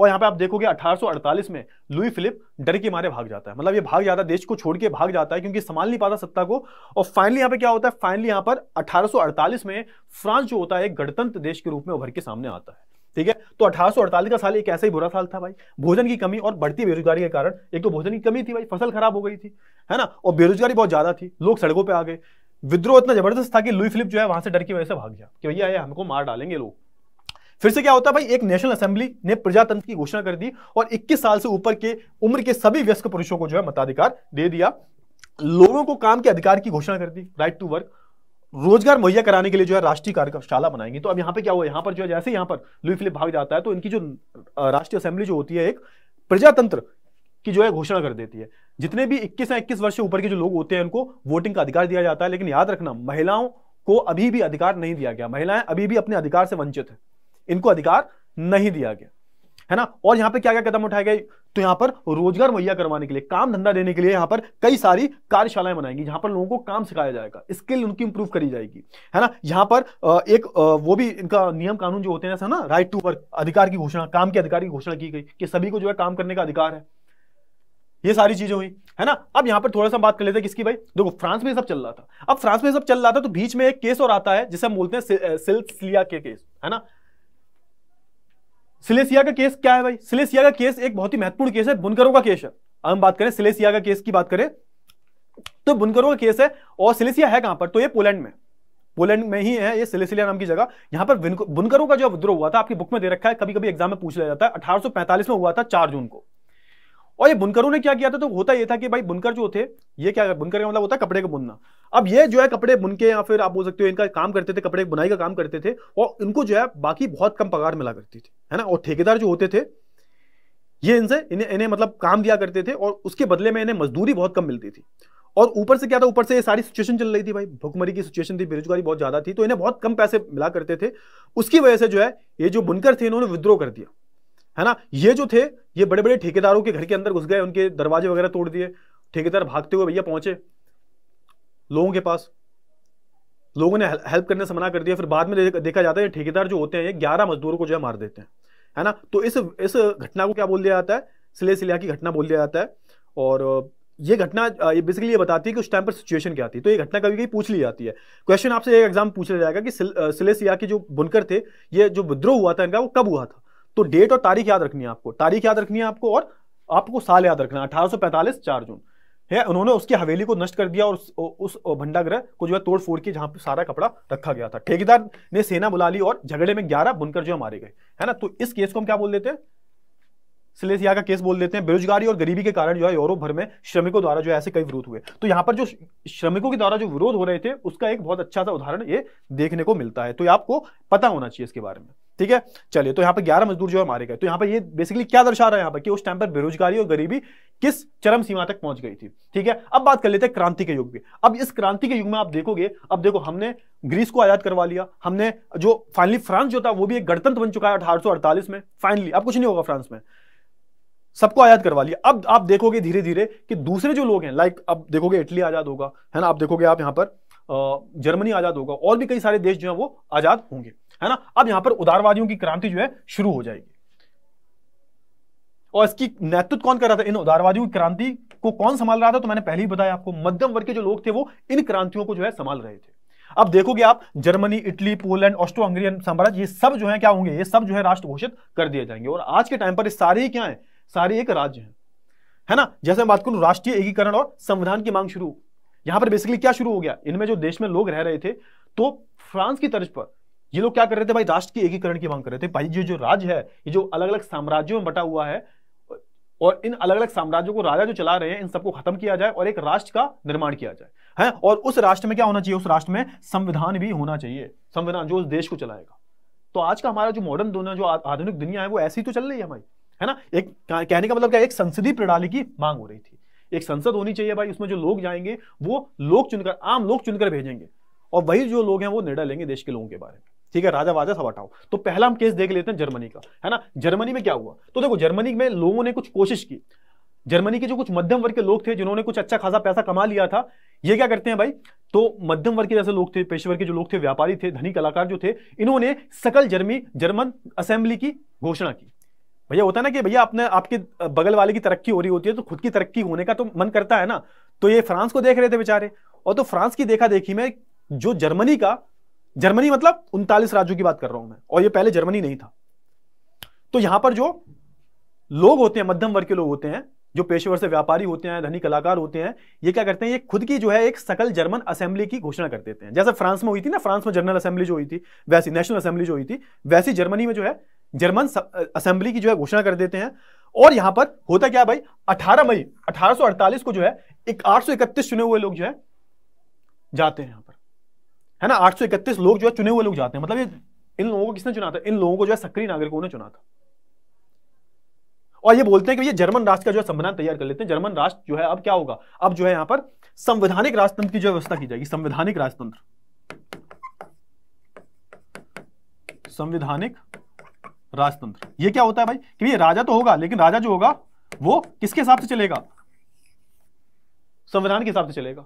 Speaker 1: और यहाँ पे आप देखोगे 1848 में लुई फिलिप डर के मारे भाग जाता है मतलब ये भाग जाता है देश को छोड़ के भाग जाता है क्योंकि संभाल नहीं पाता सत्ता को और फाइनली यहाँ पे क्या होता है फाइनली यहाँ पर 1848 में फ्रांस जो होता है एक गणतंत्र देश के रूप में उभर के सामने आता है ठीक है तो 1848 का साल एक ऐसा ही बुरा साल था भाई भोजन की कमी और बढ़ती बेरोजगारी के कारण एक तो भोजन की कमी थी भाई फसल खराब हो गई थी है ना और बेरोजगारी बहुत ज्यादा थी लोग सड़कों पर आ गए विद्रोह इतना जबरदस्त था कि लुई फिलिप जो है वहां से डर की वजह से भाग गया कि भैया हमको मार डालेंगे लोग फिर से क्या होता है भाई एक नेशनल असेंबली ने प्रजातंत्र की घोषणा कर दी और 21 साल से ऊपर के उम्र के सभी व्यस्क पुरुषों को जो है मताधिकार दे दिया लोगों को काम के अधिकार की घोषणा कर दी राइट टू वर्क रोजगार मुहैया कराने के लिए जो है राष्ट्रीय कार्यशाला बनाएंगे तो अब यहाँ पे क्या हुआ यहाँ पर जो है जैसे यहां पर लुई फिलिप भाग जाता है तो इनकी जो राष्ट्रीय असेंबली जो होती है एक प्रजातंत्र की जो है घोषणा कर देती है जितने भी 21 या 21 वर्ष से ऊपर के जो लोग होते हैं उनको वोटिंग का अधिकार दिया जाता है लेकिन याद रखना महिलाओं को अभी भी अधिकार नहीं दिया गया महिलाएं अभी भी अपने अधिकार से वंचित है इनको अधिकार नहीं दिया गया है ना और यहां पे क्या क्या कदम उठाए गए तो यहां पर रोजगार मुहैया करवाने के लिए काम धंधा देने के लिए यहां पर कई सारी कार्यशालाएं बनाएंगी जहां पर लोगों को काम सिखाया जाएगा स्किल उनकी इंप्रूव करी जाएगी है ना यहां पर एक वो भी इनका नियम कानून जो होते हैं ऐसा ना राइट टू वर्क अधिकार की घोषणा काम के अधिकार की घोषणा की गई कि सभी को जो है काम करने का अधिकार है ये सारी चीजें हुई है ना अब यहां पर थोड़ा सा बात कर लेते हैं किसकी भाई देखो फ्रांस में सब चल रहा था अब फ्रांस में सब चल रहा था तो बीच में एक केस और आता है जिसे हम बोलते हैं सिल्सिलिया के केस है ना सिलेसिया का केस क्या है भाई सिलेसिया का केस एक बहुत ही महत्वपूर्ण केस है बुनकरों का केस है हम बात करें सिलेसिया का केस की बात करें तो बुनकरों का केस है और सिलेसिया है कहां पर तो ये पोलैंड में पोलैंड में ही है ये सिलेसिलिया नाम की जगह यहां पर बुनकरों का जो विद्रोह हुआ था आपकी बुक में दे रखा है कभी कभी एग्जाम में पूछ लिया जाता है अठारह में हुआ था चार जून को और ये बुनकरों ने क्या किया था तो होता ये था कि भाई बुनकर जो थे ये क्या बुनकर का मतलब होता है कपड़े का बुनना अब ये जो है कपड़े बुन के या फिर आप बोल सकते हो इनका काम करते थे कपड़े बुनाई का काम करते थे और इनको जो है बाकी बहुत कम पगार मिला करती थी है ना और ठेकेदार जो होते थे ये इनसे इन्हें इन्हें मतलब काम दिया करते थे और उसके बदले में इन्हें मजदूरी बहुत कम मिलती थी और ऊपर से क्या था ऊपर से ये सारी सिचुएशन चल रही थी भाई भुखमरी की सिचुएशन थी बेरोजगारी बहुत ज्यादा थी तो इन्हें बहुत कम पैसे मिला करते थे उसकी वजह से जो है ये जो बुनकर थे इन्होंने विद्रोह कर दिया है ना ये जो थे ये बड़े बड़े ठेकेदारों के घर के अंदर घुस गए उनके दरवाजे वगैरह तोड़ दिए ठेकेदार भागते हुए भैया पहुंचे लोगों के पास लोगों ने हेल्प करने से मना कर दिया फिर बाद में देखा जाता है ठेकेदार जो होते हैं ये ग्यारह मजदूरों को जो है मार देते हैं है ना तो इस इस घटना को क्या बोल दिया जाता है सिले सिलिया की घटना बोल दिया जाता है और ये घटना ये बेसिकली ये बताती है कि उस टाइम पर सिचुएशन क्या थी तो ये घटना कभी कभी पूछ ली जाती है क्वेश्चन आपसे एक एग्जाम पूछा जाएगा कि सिले सिया के जो बुनकर थे ये जो विद्रोह हुआ था इनका वो कब हुआ था तो डेट और तारीख याद रखनी है आपको तारीख याद रखनी है आपको और आपको साल याद रखना है अठारह चार जून है उन्होंने उसकी हवेली को नष्ट कर दिया और उस, भंडाग्रह को जो है तोड़ फोड़ के जहां पर सारा कपड़ा रखा गया था ठेकेदार ने सेना बुला ली और झगड़े में ग्यारह बुनकर जो है मारे गए है ना तो इस केस को हम क्या बोल देते हैं सिलेसिया का केस बोल देते हैं बेरोजगारी और गरीबी के कारण जो है यूरोप भर में श्रमिकों द्वारा जो है ऐसे कई विरोध हुए तो यहाँ पर जो श्रमिकों के द्वारा जो विरोध हो रहे थे उसका एक बहुत अच्छा सा उदाहरण ये देखने को मिलता है तो ये आपको पता होना चाहिए इसके बारे में ठीक है चलिए तो यहां पर ग्यारह मजदूर जो है मारे गए तो यहां पर ये बेसिकली क्या दर्शा रहा है यहां पर कि उस टाइम पर बेरोजगारी और गरीबी किस चरम सीमा तक पहुंच गई थी ठीक है अब बात कर लेते हैं क्रांति के युग की अब इस क्रांति के युग में आप देखोगे अब देखो हमने ग्रीस को आजाद करवा लिया हमने जो फाइनली फ्रांस जो था वो भी एक गणतंत्र बन चुका है अठारह में फाइनली अब कुछ नहीं होगा फ्रांस में सबको आजाद करवा लिया अब आप देखोगे धीरे धीरे कि दूसरे जो लोग हैं लाइक अब देखोगे इटली आजाद होगा है ना आप देखोगे आप यहां पर जर्मनी आजाद होगा और भी कई सारे देश जो है वो आजाद होंगे है ना अब यहां पर उदारवादियों की क्रांति जो है शुरू हो जाएगी और इसकी नेतृत्व कौन कर रहा था इन उदारवादियों की क्रांति को कौन संभाल रहा था तो मैंने पहले ही बताया आपको मध्यम वर्ग के जो लोग थे वो इन क्रांतियों को जो है संभाल रहे थे अब देखोगे आप Germany Italy Poland Austro Hungarian साम्राज्य ये सब जो है क्या होंगे ये सब जो है राष्ट्र घोषित कर दिए जाएंगे और आज के टाइम पर सारे ही क्या है सारे एक राज्य है है ना जैसे मैं बात करूं राष्ट्रीय एकीकरण और संविधान की मांग शुरू यहां पर बेसिकली क्या शुरू हो गया इनमें जो देश में लोग रह रहे थे तो फ्रांस की तर्ज पर ये लोग क्या कर रहे थे भाई राष्ट्र की एकीकरण की मांग कर रहे थे भाई ये जो राज है ये जो अलग अलग साम्राज्यों में बटा हुआ है और इन अलग अलग साम्राज्यों को राजा जो चला रहे हैं इन सबको खत्म किया जाए और एक राष्ट्र का निर्माण किया जाए है और उस राष्ट्र में क्या होना चाहिए उस राष्ट्र में संविधान भी होना चाहिए संविधान जो उस देश को चलाएगा तो आज का हमारा जो मॉडर्न दुनिया जो आधुनिक दुनिया है वो ऐसी तो चल रही है हमारी है ना एक कहने का मतलब क्या एक संसदीय प्रणाली की मांग हो रही थी एक संसद होनी चाहिए भाई उसमें जो लोग जाएंगे वो लोग चुनकर आम लोग चुनकर भेजेंगे और वही जो लोग हैं वो निर्णय लेंगे देश के लोगों के बारे में ठीक है राजा वाजा सब हटाओ तो पहला हम केस देख लेते हैं जर्मनी का है ना जर्मनी में क्या हुआ तो देखो जर्मनी में लोगों ने कुछ कोशिश की जर्मनी के जो कुछ मध्यम वर्ग के लोग थे जिन्होंने कुछ अच्छा खासा पैसा कमा लिया था ये क्या करते हैं भाई तो मध्यम वर्ग के जैसे लोग थे पेशेवर के जो लोग थे व्यापारी थे धनी कलाकार जो थे इन्होंने सकल जर्मी जर्मन असेंबली की घोषणा की भैया होता है ना कि भैया अपने आपके बगल वाले की तरक्की हो रही होती है तो खुद की तरक्की होने का तो मन करता है ना तो ये फ्रांस को देख रहे थे बेचारे और तो फ्रांस की देखा देखी में जो जर्मनी का जर्मनी मतलब उनतालीस राज्यों की बात कर रहा हूं मैं और ये पहले जर्मनी नहीं था तो यहां पर जो लोग होते हैं मध्यम वर्ग के लोग होते हैं जो पेशेवर से व्यापारी होते हैं धनी कलाकार होते हैं ये क्या करते हैं ये खुद की जो है एक सकल जर्मन असेंबली की घोषणा कर देते हैं जैसे फ्रांस में हुई थी ना फ्रांस में जनरल असेंबली जो हुई थी वैसी नेशनल असेंबली जो हुई थी वैसी जर्मनी में जो है जर्मन असेंबली की जो है घोषणा कर देते हैं और यहां पर होता क्या भाई 18 मई 1848 को जो है एक आठ चुने हुए लोग जो है जाते हैं यहां पर है ना आठ लोग जो है चुने हुए लोग जाते हैं मतलब ये इन लोगों को किसने चुना था इन लोगों को जो है सक्रिय नागरिकों ने चुना था और ये बोलते हैं कि ये जर्मन राष्ट्र का जो है संविधान तैयार कर लेते हैं जर्मन राष्ट्र जो है अब क्या होगा अब जो है यहां पर संवैधानिक राजतंत्र की जो व्यवस्था की जाएगी संवैधानिक राजतंत्र संवैधानिक राजतंत्र ये क्या होता है भाई कि ये राजा तो होगा लेकिन राजा जो होगा वो किसके हिसाब से चलेगा संविधान के हिसाब से चलेगा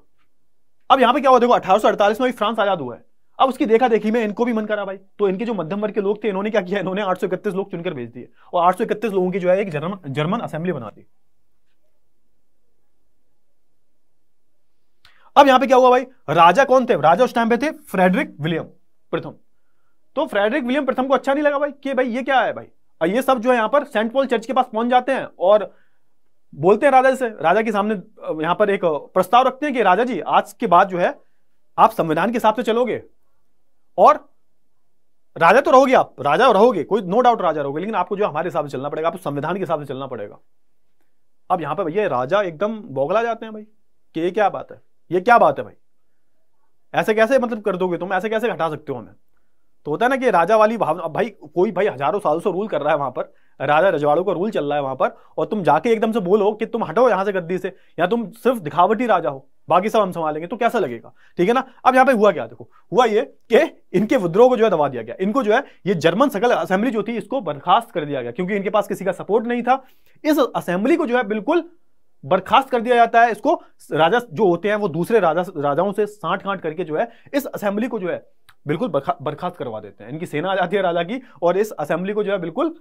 Speaker 1: अब यहां पे क्या हुआ देखो अड़तालीस में भी फ्रांस आजाद हुआ है अब उसकी देखा देखी में इनको भी मन करा भाई तो इनके जो मध्यम वर्ग के लोग थे इन्होंने क्या किया इन्होंने 831 लोग चुनकर भेज दिए और 831 लोगों की जो है एक जर्मन जर्मन असेंबली बना दी अब यहां पे क्या हुआ भाई राजा कौन थे राजा उस टाइम पे थे फ्रेडरिक विलियम प्रथम तो फ्रेडरिक विलियम प्रथम को अच्छा नहीं लगा भाई कि भाई ये क्या है भाई ये सब जो है यहां पर सेंट पॉल चर्च के पास पहुंच जाते हैं और बोलते हैं राजा से राजा के सामने यहाँ पर एक प्रस्ताव रखते हैं कि राजा जी आज के बाद जो है आप संविधान के हिसाब से चलोगे और राजा तो रहोगे आप राजा रहोगे कोई नो डाउट राजा रहोगे लेकिन आपको जो हमारे हिसाब से चलना पड़ेगा आपको संविधान के हिसाब से चलना पड़ेगा अब यहाँ पे भैया राजा एकदम बौगला जाते हैं भाई कि ये क्या बात है ये क्या बात है भाई ऐसे कैसे मतलब कर दोगे तुम ऐसे कैसे हटा सकते हो हमें तो होता है ना कि राजा वाली भावना भाई कोई भाई हजारों सालों से रूल कर रहा है वहां पर राजा रजवाड़ों का रूल चल रहा है वहां पर और तुम जाके एकदम से बोलो कि तुम हटो यहां से गद्दी से या तुम सिर्फ दिखावटी राजा हो बाकी सब हम संभालेंगे तो कैसा लगेगा ठीक है ना अब यहाँ पे हुआ क्या देखो हुआ ये कि इनके विद्रोह को जो है दबा दिया गया इनको जो है ये जर्मन सकल असेंबली जो थी इसको बर्खास्त कर दिया गया क्योंकि इनके पास किसी का सपोर्ट नहीं था इस असेंबली को जो है बिल्कुल बर्खास्त कर दिया जाता है इसको राजा जो होते हैं वो दूसरे राजा राजाओं से साठ गांठ करके जो है इस असेंबली को जो है बिल्कुल बर्खास्त करवा देते हैं इनकी सेना आ जाती है राजा की और इस असेंबली को जो है बिल्कुल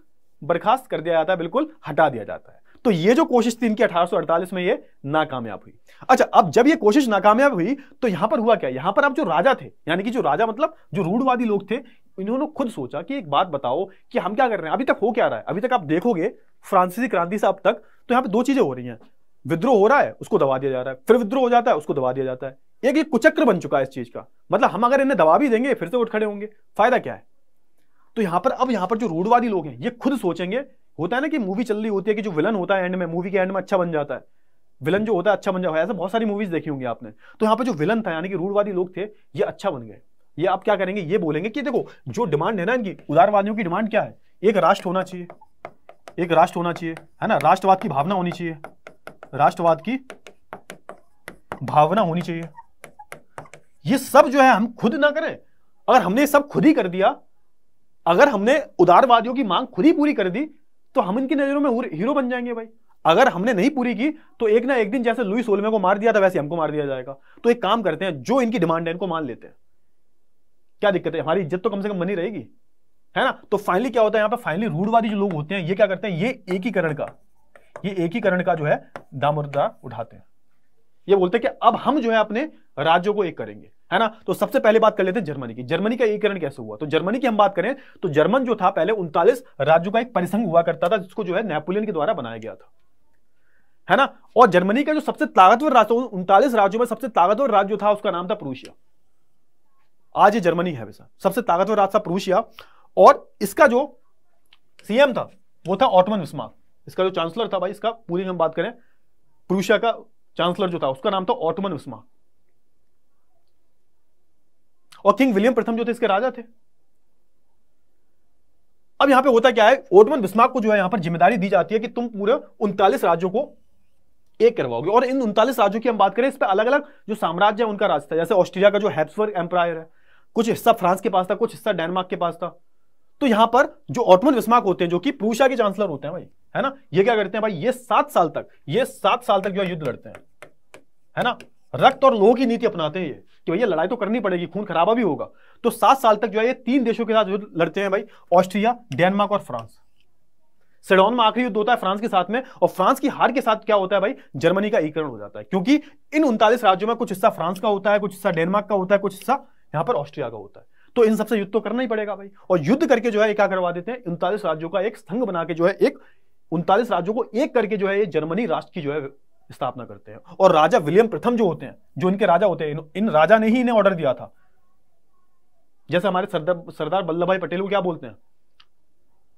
Speaker 1: बर्खास्त कर दिया जाता है बिल्कुल हटा दिया जाता है तो ये जो कोशिश थी इनकी 1848 में ये नाकामयाब हुई अच्छा अब जब ये कोशिश नाकामयाब हुई तो यहां पर हुआ क्या यहां पर अब जो राजा थे यानी कि जो राजा मतलब जो रूढ़वादी लोग थे इन्होंने खुद सोचा कि एक बात बताओ कि हम क्या कर रहे हैं अभी तक हो क्या रहा है अभी तक आप देखोगे फ्रांसीसी क्रांति से अब तक तो यहां पर दो चीजें हो रही हैं विद्रोह हो रहा है उसको दबा दिया जा रहा है फिर विद्रोह हो जाता है उसको दबा दिया जाता है एक ये कुचक्र बन चुका है इस चीज का मतलब हम अगर इन्हें दबा भी देंगे फिर से उठ खड़े होंगे फायदा क्या है तो यहां पर अब यहां पर जो रूढ़वादी लोग हैं ये खुद सोचेंगे होता है ना कि मूवी चल रही होती है कि जो विलन होता है एंड में मूवी के एंड में अच्छा बन जाता है विलन जो होता है अच्छा बन जाता है ऐसे बहुत सारी मूवीज देखी होंगी आपने तो यहाँ पर जो विलन था यानी कि रूढ़वादी लोग थे ये अच्छा बन गए ये आप क्या करेंगे ये बोलेंगे कि देखो जो डिमांड है ना इनकी उदारवादियों की डिमांड क्या है एक राष्ट्र होना चाहिए एक राष्ट्र होना चाहिए है ना राष्ट्रवाद की भावना होनी चाहिए राष्ट्रवाद की भावना होनी चाहिए ये सब जो है हम खुद ना करें अगर हमने सब खुद ही कर दिया अगर हमने उदारवादियों की मांग खुद ही पूरी कर दी तो हम इनकी नजरों में हीरो बन जाएंगे भाई अगर हमने नहीं पूरी की तो एक ना एक दिन जैसे लुई सोलमे को मार दिया था वैसे हमको मार दिया जाएगा तो एक काम करते हैं जो इनकी डिमांड है इनको मान लेते हैं क्या दिक्कत है हमारी इज्जत तो कम से कम बनी रहेगी है ना तो फाइनली क्या होता है यहां पर फाइनली रूढ़वादी जो लोग होते हैं ये क्या करते हैं ये एकीकरण का ये एकीकरण का जो है दामोदा उठाते हैं ये बोलते हैं कि अब हम जो है अपने राज्यों को एक करेंगे है ना तो सबसे पहले बात कर लेते हैं जर्मनी की जर्मनी का एकीकरण कैसे हुआ तो जर्मनी की हम बात करें तो जर्मन जो था पहले उनतालीस राज्यों का एक परिसंघ हुआ करता था जिसको जो है नेपोलियन के द्वारा बनाया गया था है ना और जर्मनी का जो सबसे ताकतवर राज्य उनतालीस राज्यों में सबसे ताकतवर राज्य था उसका नाम था प्रूशिया आज ये जर्मनी है वैसा सबसे ताकतवर राज्य था प्रूशिया और इसका जो सीएम था वो था ऑटोमन विस्मार्क इसका जो चांसलर था भाई इसका पूरी हम बात करें प्रूशिया का चांसलर जो था उसका नाम था ऑटोमन विस्मार्क और किंग विलियम प्रथम जो थे इसके राजा थे अब यहां पे होता क्या है ओटमन बिस्मार्क को जो है यहां पर जिम्मेदारी दी जाती है कि तुम पूरे उनतालीस राज्यों को एक करवाओगे और इन उनतालीस राज्यों की हम बात करें इस पर अलग अलग जो साम्राज्य है उनका राज्य था जैसे ऑस्ट्रिया का जो हैप्सवर्ग एम्पायर है कुछ हिस्सा फ्रांस के पास था कुछ हिस्सा डेनमार्क के पास था तो यहां पर जो ऑटमन बिस्मार्क होते हैं जो कि प्रूशा के चांसलर होते हैं भाई है ना ये क्या करते हैं भाई ये सात साल तक ये सात साल तक जो युद्ध लड़ते हैं है ना रक्त और लोह की नीति अपनाते हैं ये कि भैया लड़ाई तो करनी पड़ेगी खून खराबा भी होगा तो सात साल तक जो है ये तीन देशों के साथ जो लड़ते हैं भाई ऑस्ट्रिया डेनमार्क और फ्रांस सेडोन में आखिरी युद्ध होता है फ्रांस के साथ में और फ्रांस की हार के साथ क्या होता है भाई जर्मनी का एकीकरण हो जाता है क्योंकि इन उनतालीस राज्यों में कुछ हिस्सा फ्रांस का होता है कुछ हिस्सा डेनमार्क का होता है कुछ हिस्सा यहां पर ऑस्ट्रिया का होता है तो इन सबसे युद्ध तो करना ही पड़ेगा भाई और युद्ध करके जो है क्या करवा देते हैं उनतालीस राज्यों का एक संघ बना के जो है एक उनतालीस राज्यों को एक करके जो है ये जर्मनी राष्ट्र की जो है स्थापना करते हैं और राजा विलियम प्रथम जो होते हैं जो इनके राजा होते हैं इन राजा ने ही इन्हें ऑर्डर दिया था जैसे हमारे सरदार सरदार वल्लभ भाई पटेल को क्या बोलते हैं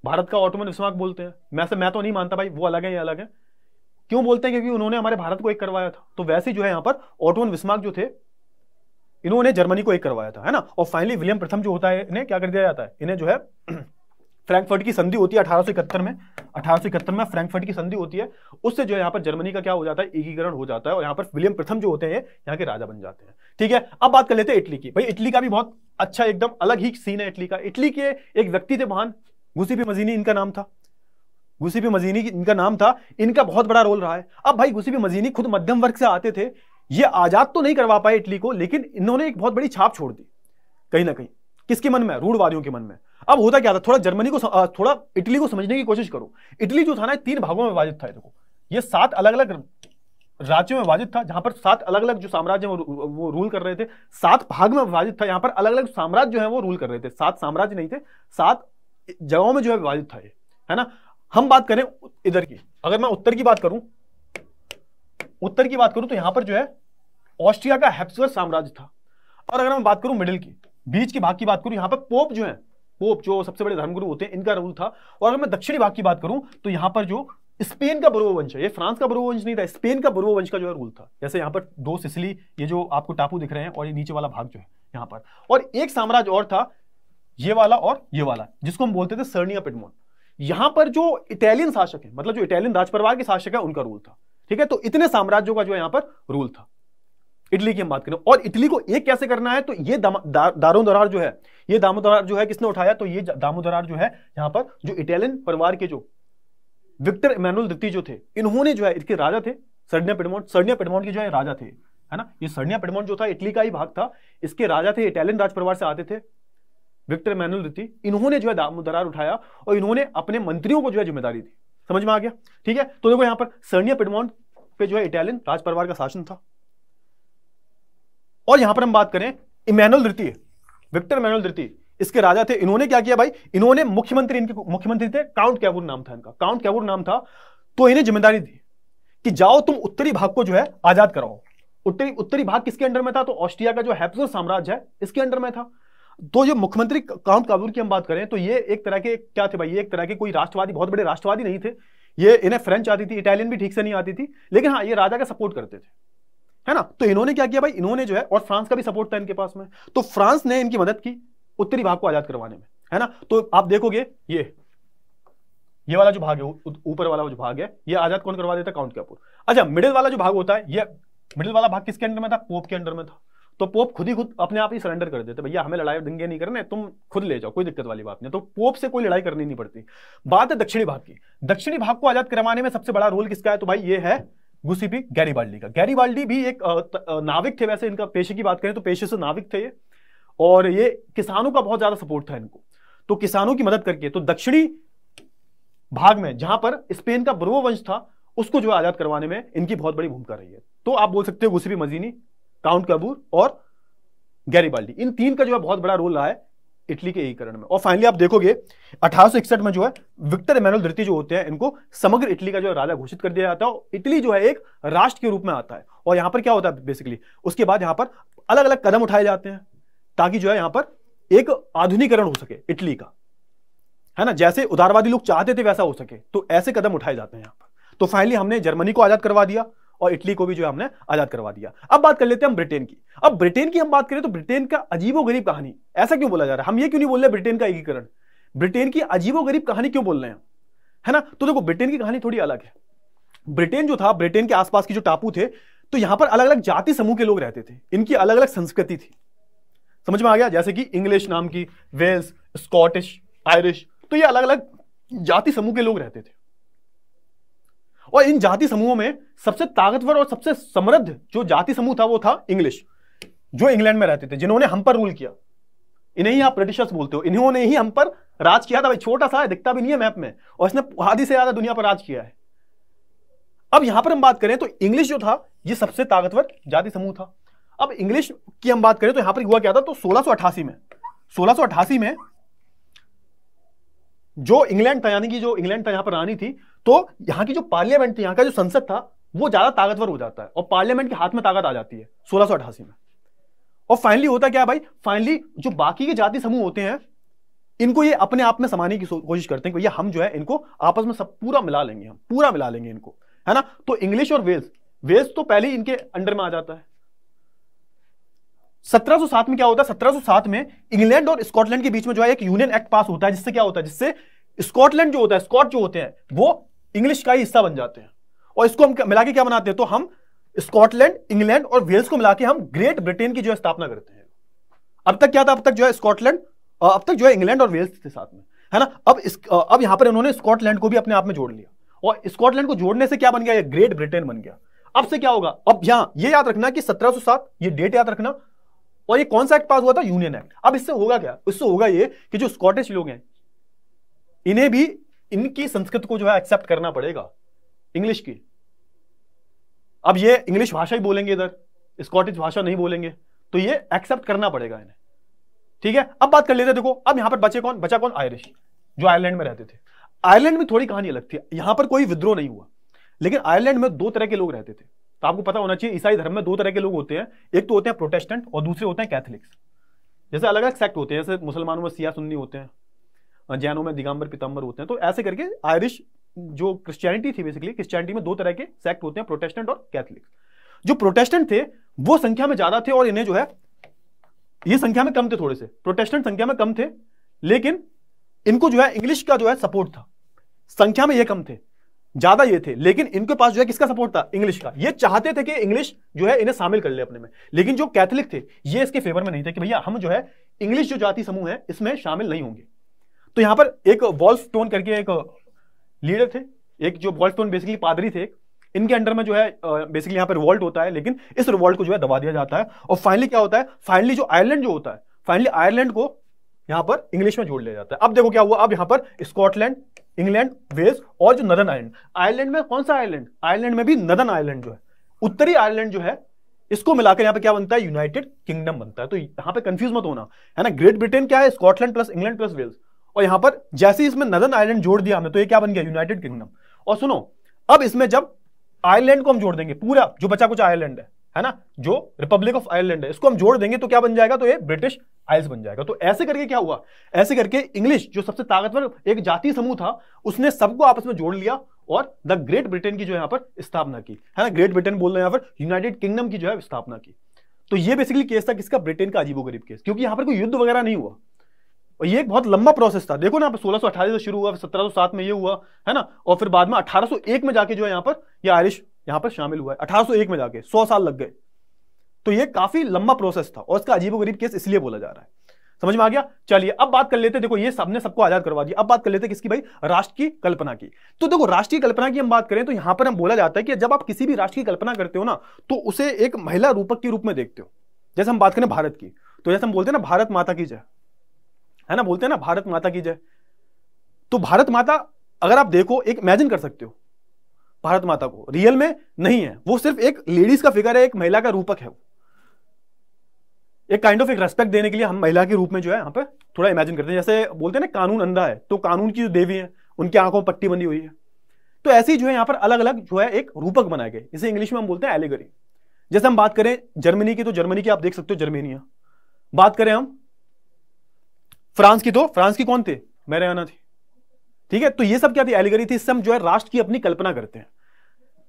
Speaker 1: भारत का ऑटोमन विस्मार्क बोलते हैं मैं मैं तो नहीं मानता भाई वो अलग है ये अलग है क्यों बोलते हैं क्योंकि उन्होंने हमारे भारत को एक करवाया था तो वैसे जो है यहां पर ऑटोमन विस्मार्क जो थे इन्होंने जर्मनी को एक करवाया था है ना और फाइनली विलियम प्रथम जो होता है इन्हें क्या कर दिया जाता है इन्हें जो है फ्रैंकफर्ट की संधि होती है अठारह में अठारह में फ्रैंकफर्ट की संधि होती है उससे जो है यहाँ पर जर्मनी का क्या हो जाता है एकीकरण हो जाता है और यहाँ पर विलियम प्रथम जो होते हैं यहाँ के राजा बन जाते हैं ठीक है अब बात कर लेते हैं इटली की भाई इटली का भी बहुत अच्छा एकदम अलग ही सीन है इटली का इटली के एक व्यक्ति थे महान गुसीपी मजीनी इनका नाम था गुसीपी मजीनी इनका नाम था इनका बहुत बड़ा रोल रहा है अब भाई गुसीपी मजीनी खुद मध्यम वर्ग से आते थे ये आजाद तो नहीं करवा पाए इटली को लेकिन इन्होंने एक बहुत बड़ी छाप छोड़ दी कहीं ना कहीं किसके मन में रूढ़वादियों के मन में अब होता क्या था थोड़ा जर्मनी को थोड़ा इटली को समझने की कोशिश करो इटली जो था ना तीन भागों में विभाजित था देखो ये सात अलग अलग राज्यों में विभाजित था जहां पर सात अलग अलग जो साम्राज्य वो रूल कर रहे थे सात भाग में विभाजित था यहां पर अलग अलग साम्राज्य जो है वो रूल कर रहे थे सात साम्राज्य नहीं थे सात जगहों में जो है विभाजित था ये है ना हम बात करें इधर की अगर मैं उत्तर की बात करूं उत्तर की बात करूं तो यहां पर जो है ऑस्ट्रिया का हेप्सवर साम्राज्य था और अगर मैं बात करूं मिडिल की बीच के भाग की बात करूं यहां पर पोप जो है पोप जो सबसे बड़े धर्मगुरु होते हैं इनका रूल था और अगर मैं दक्षिणी भाग की बात करूं तो यहां पर जो स्पेन का बरो वंश है ये फ्रांस का बरो वंश नहीं था स्पेन का बरो वंश का जो है रूल था जैसे यहाँ पर दो सिसली ये जो आपको टापू दिख रहे हैं और ये नीचे वाला भाग जो है यहाँ पर और एक साम्राज्य और था ये वाला और ये वाला जिसको हम बोलते थे सर्निया पिटमोन यहां पर जो इटालियन शासक है मतलब जो इटालियन राजपरिवार के शासक है उनका रूल था ठीक है तो इतने साम्राज्यों का जो यहाँ पर रूल था इटली की हम बात करें और इटली को एक कैसे करना है तो ये दारों दारो दरार जो है ये दामो दरार जो है किसने उठाया तो ये दामो दरार जो है यहां पर जो इटालियन परिवार के जो विक्टर इमानुअल द्वितीय जो थे इन्होंने जो है इसके राजा थे सर्डिया पेडमोट सर्डिया पेडमोट के जो है राजा थे है ना ये सर्डिया पेडमोट जो था इटली का ही भाग था इसके राजा थे इटालियन राज परिवार से आते थे विक्टर इमानुअल द्वितीय इन्होंने जो है दामो दरार उठाया और इन्होंने अपने मंत्रियों को जो है जिम्मेदारी दी समझ में आ गया ठीक है तो देखो यहाँ पर सर्डिया पेडमोट पे जो है इटालियन राज परिवार का शासन था और यहां पर हम बात करें इमेनुअल द्वितीय विक्टर इमेनुअल द्वितीय इसके राजा थे इन्होंने क्या किया भाई इन्होंने मुख्यमंत्री इनके मुख्यमंत्री थे काउंट कैवूर नाम था इनका काउंट कैवूर नाम था तो इन्हें जिम्मेदारी दी कि जाओ तुम उत्तरी भाग को जो है आजाद कराओ उत्तरी उत्तरी भाग किसके अंडर में था तो ऑस्ट्रिया का जो हैप्सर साम्राज्य है इसके अंडर में था तो ये मुख्यमंत्री काउंट काबूल की हम बात करें तो ये एक तरह के क्या थे भाई ये एक तरह के कोई राष्ट्रवादी बहुत बड़े राष्ट्रवादी नहीं थे ये इन्हें फ्रेंच आती थी इटालियन भी ठीक से नहीं आती थी लेकिन हाँ ये राजा का सपोर्ट करते थे है ना तो इन्होंने क्या किया भाई इन्होंने जो है और फ्रांस का भी सपोर्ट था इनके पास में तो फ्रांस ने इनकी मदद की उत्तरी भाग को आजाद करवाने में है ना तो आप देखोगे ये ये वाला जो भाग है ऊपर वाला जो भाग है ये आजाद कौन करवा देता काउंट कैपुर अच्छा मिडिल वाला जो भाग होता है ये मिडिल वाला भाग किसके अंडर में था पोप के अंडर में था तो पोप खुद ही खुद अपने आप ही सरेंडर कर देते भैया हमें लड़ाई दंगे नहीं करने तुम खुद ले जाओ कोई दिक्कत वाली बात नहीं तो पोप से कोई लड़ाई करनी नहीं पड़ती बात है दक्षिणी भाग की दक्षिणी भाग को आजाद करवाने में सबसे बड़ा रोल किसका है तो भाई ये है गुसीपी बाल्डी का बाल्डी भी एक नाविक थे वैसे इनका पेशे की बात करें तो पेशे से नाविक थे ये और ये किसानों का बहुत ज्यादा सपोर्ट था इनको तो किसानों की मदद करके तो दक्षिणी भाग में जहां पर स्पेन का ब्रोवो वंश था उसको जो है आजाद करवाने में इनकी बहुत बड़ी भूमिका रही है तो आप बोल सकते हो गुसीपी मजीनी काउंट कबूर और गैरीबाल्डी इन तीन का जो है बहुत बड़ा रोल रहा है इटली के एकीकरण में और फाइनली आप देखोगे अठारह में जो है विक्टर इमेनुअल धृति जो होते हैं इनको समग्र इटली का जो राजा घोषित कर दिया जाता है और इटली जो है एक राष्ट्र के रूप में आता है और यहां पर क्या होता है बेसिकली उसके बाद यहां पर अलग अलग कदम उठाए जाते हैं ताकि जो है यहां पर एक आधुनिकरण हो सके इटली का है ना जैसे उदारवादी लोग चाहते थे वैसा हो सके तो ऐसे कदम उठाए जाते हैं यहां पर तो फाइनली हमने जर्मनी को आजाद करवा दिया और इटली को भी जो हमने आजाद करवा दिया अब बात कर लेते हैं हम ब्रिटेन की अब ब्रिटेन की हम बात करें तो ब्रिटेन का अजीबो गरीब कहानी ऐसा क्यों बोला जा रहा है हम ये क्यों नहीं बोल रहे ब्रिटेन का एकीकरण ब्रिटेन की गरीब कहानी क्यों बोल रहे हैं है ना तो देखो ब्रिटेन की कहानी थोड़ी अलग है ब्रिटेन जो था ब्रिटेन के आसपास के जो टापू थे तो यहां पर अलग अलग जाति समूह के लोग रहते थे इनकी अलग अलग संस्कृति थी समझ में आ गया जैसे कि इंग्लिश नाम की वेल्स स्कॉटिश आयरिश तो ये अलग अलग जाति समूह के लोग रहते थे और इन जाति समूहों में सबसे ताकतवर और सबसे समृद्ध जो जाति समूह था वो था इंग्लिश जो इंग्लैंड में रहते थे जिन्होंने हम पर रूल किया इन्हें ही आप ब्रिटिशर्स बोलते हो इन्होंने ही हम पर राज किया था भाई छोटा सा है दिखता भी नहीं है मैप में और इसने आधी से ज्यादा दुनिया पर राज किया है अब यहां पर हम बात करें तो इंग्लिश जो था ये सबसे ताकतवर जाति समूह था अब इंग्लिश की हम बात करें तो यहां पर हुआ क्या था तो सोलह में सोलह में जो इंग्लैंड था यानी कि जो इंग्लैंड था यहां पर रानी थी तो यहां की जो पार्लियामेंट थी यहां का जो संसद था वो ज्यादा ताकतवर हो जाता है और पार्लियामेंट के हाथ में ताकत आ जाती है सोलह में और फाइनली होता क्या भाई फाइनली जो बाकी के जाति समूह होते हैं इनको ये अपने आप में समाने की कोशिश करते हैं भैया हम जो है इनको आपस में सब पूरा मिला लेंगे हम पूरा मिला लेंगे इनको है ना तो इंग्लिश और वेल्स वेल्स तो पहले ही इनके अंडर में आ जाता है 1707 में क्या होता है 1707 में इंग्लैंड और स्कॉटलैंड के बीच में जो है एक यूनियन एक्ट पास होता है जिससे क्या होता है जिससे स्कॉटलैंड जो होता है स्कॉट जो होते हैं वो इंग्लिश का ही हिस्सा बन जाते हैं और इसको हम मिला के क्या बनाते हैं तो हम स्कॉटलैंड इंग्लैंड और वेल्स को मिला के हम ग्रेट ब्रिटेन की जो है स्थापना करते हैं अब तक क्या था अब तक जो है स्कॉटलैंड अब तक जो है इंग्लैंड और वेल्स थे साथ में है ना अब इस, अब यहां पर उन्होंने स्कॉटलैंड को भी अपने आप में जोड़ लिया और स्कॉटलैंड को जोड़ने से क्या बन गया ग्रेट ब्रिटेन बन गया अब से क्या होगा अब यहां ये याद रखना कि 1707 ये डेट याद रखना और ये कौन सा एक्ट पास हुआ था यूनियन एक्ट अब इससे होगा क्या इससे होगा ये कि जो स्कॉटिश लोग हैं इन्हें भी इनकी संस्कृत को जो है एक्सेप्ट करना पड़ेगा इंग्लिश की अब ये इंग्लिश भाषा ही बोलेंगे इधर स्कॉटिश भाषा नहीं बोलेंगे तो ये एक्सेप्ट करना पड़ेगा इन्हें ठीक है अब बात कर लेते देखो अब यहां पर बचे कौन बचा कौन आयरिश जो आयरलैंड में रहते थे आयरलैंड में थोड़ी कहानी अलग थी यहां पर कोई विद्रोह नहीं हुआ लेकिन आयरलैंड में दो तरह के लोग रहते थे तो आपको पता होना चाहिए ईसाई धर्म में दो तरह के लोग होते हैं एक तो होते हैं प्रोटेस्टेंट और दूसरे होते हैं कैथलिक्स जैसे अलग अलग सेक्ट होते हैं जैसे मुसलमानों में सिया सुन्नी होते हैं जैनों में दिगंबर पितम्बर होते हैं तो ऐसे करके आयरिश जो क्रिश्चियनिटी थी बेसिकली क्रिश्चियनिटी में दो तरह के सेक्ट होते हैं प्रोटेस्टेंट और कैथलिक्स जो प्रोटेस्टेंट थे वो संख्या में ज्यादा थे और इन्हें जो है ये संख्या में कम थे थोड़े से प्रोटेस्टेंट संख्या में कम थे लेकिन इनको जो है इंग्लिश का जो है सपोर्ट था संख्या में ये कम थे ज्यादा ये थे लेकिन इनके पास जो है किसका सपोर्ट था इंग्लिश का ये चाहते थे कि इंग्लिश जो है इन्हें शामिल कर ले अपने में लेकिन जो कैथलिक थे ये इसके फेवर में नहीं थे कि भैया हम जो है इंग्लिश जो जाति समूह है इसमें शामिल नहीं होंगे तो यहां पर एक वॉल्फ टोन करके एक लीडर थे एक जो वॉल्फ टोन बेसिकली पादरी थे इनके अंडर में जो है बेसिकली यहां पर रिवॉल्ट होता है लेकिन इस रिवॉल्ट को जो है दबा दिया जाता है और फाइनली क्या होता है फाइनली जो आयरलैंड जो होता है फाइनली आयरलैंड को यहां पर इंग्लिश में जोड़ लिया जाता है अब देखो क्या हुआ अब यहां पर स्कॉटलैंड इंग्लैंड वेल्स और जो नदन आयलैंड आयरलैंड में कौन सा आयरलैंड आयरलैंड में भी नदन आयरलैंड जो है उत्तरी आयरलैंड जो है इसको मिलाकर यहां पे क्या बनता है यूनाइटेड किंगडम बनता है तो यहां पे कंफ्यूज मत होना है ना ग्रेट ब्रिटेन क्या है Scotland plus England plus Wales और यहां पर जैसे ही इसमें नदन आयलैंड जोड़ दिया हमने तो ये क्या बन गया यूनाइटेड किंगडम और सुनो अब इसमें जब आयरलैंड को हम जोड़ देंगे पूरा जो बचा कुछ आयरलैंड है है ना जो रिपब्लिक ऑफ आयरलैंड है इसको हम जोड़ देंगे तो क्या बन जाएगा तो ये ब्रिटिश आइल्स बन जाएगा तो ऐसे करके क्या हुआ ऐसे करके इंग्लिश जो सबसे ताकतवर एक जाति समूह था उसने सबको आपस में जोड़ लिया और द ग्रेट ब्रिटेन की जो यहाँ पर स्थापना की है ना ग्रेट ब्रिटेन बोल रहे हैं यहाँ पर यूनाइटेड किंगडम की जो है स्थापना की तो ये बेसिकली केस था किसका ब्रिटेन का अजीबो गरीब केस क्योंकि यहाँ पर कोई युद्ध वगैरह नहीं हुआ और ये एक बहुत लंबा प्रोसेस था देखो ना सोलह सौ अठारह से शुरू हुआ सत्रह सौ सात में ये हुआ है ना और फिर बाद में अठारह सौ एक में जाके जो है यहाँ पर ये आयरिश यहां पर शामिल हुआ है 1801 में जाके 100 साल लग गए तो ये काफी लंबा प्रोसेस था और इसका अजीबोगरीब केस इसलिए बोला जा रहा है समझ में आ गया चलिए अब बात कर लेते देखो ये सबने सबको आजाद करवा दिया अब बात कर लेते किसकी भाई राष्ट्र की कल्पना की तो देखो राष्ट्र की कल्पना की हम बात करें तो यहां पर हम बोला जाता है कि जब आप किसी भी राष्ट्र की कल्पना करते हो ना तो उसे एक महिला रूपक के रूप में देखते हो जैसे हम बात करें भारत की तो जैसे हम बोलते हैं ना भारत माता की जय है ना बोलते हैं ना भारत माता की जय तो भारत माता अगर आप देखो एक इमेजिन कर सकते हो भारत माता को रियल में नहीं है वो सिर्फ एक लेडीज का फिगर है एक महिला का रूपक है वो एक काइंड ऑफ एक रेस्पेक्ट देने के लिए हम महिला के रूप में जो है यहाँ पे थोड़ा इमेजिन करते हैं जैसे बोलते हैं ना कानून अंधा है तो कानून की जो देवी है उनकी आंखों में पट्टी बंदी हुई है तो ऐसे ही जो है यहाँ पर अलग अलग जो है एक रूपक बनाए गए इसे इंग्लिश में हम बोलते हैं एलिगरी जैसे हम बात करें जर्मनी की तो जर्मनी की आप देख सकते हो जर्मेनिया बात करें हम फ्रांस की तो फ्रांस की कौन थे मैरियाना थी ठीक है तो ये सब क्या थी एलिगरी थी इससे हम जो है राष्ट्र की अपनी कल्पना करते हैं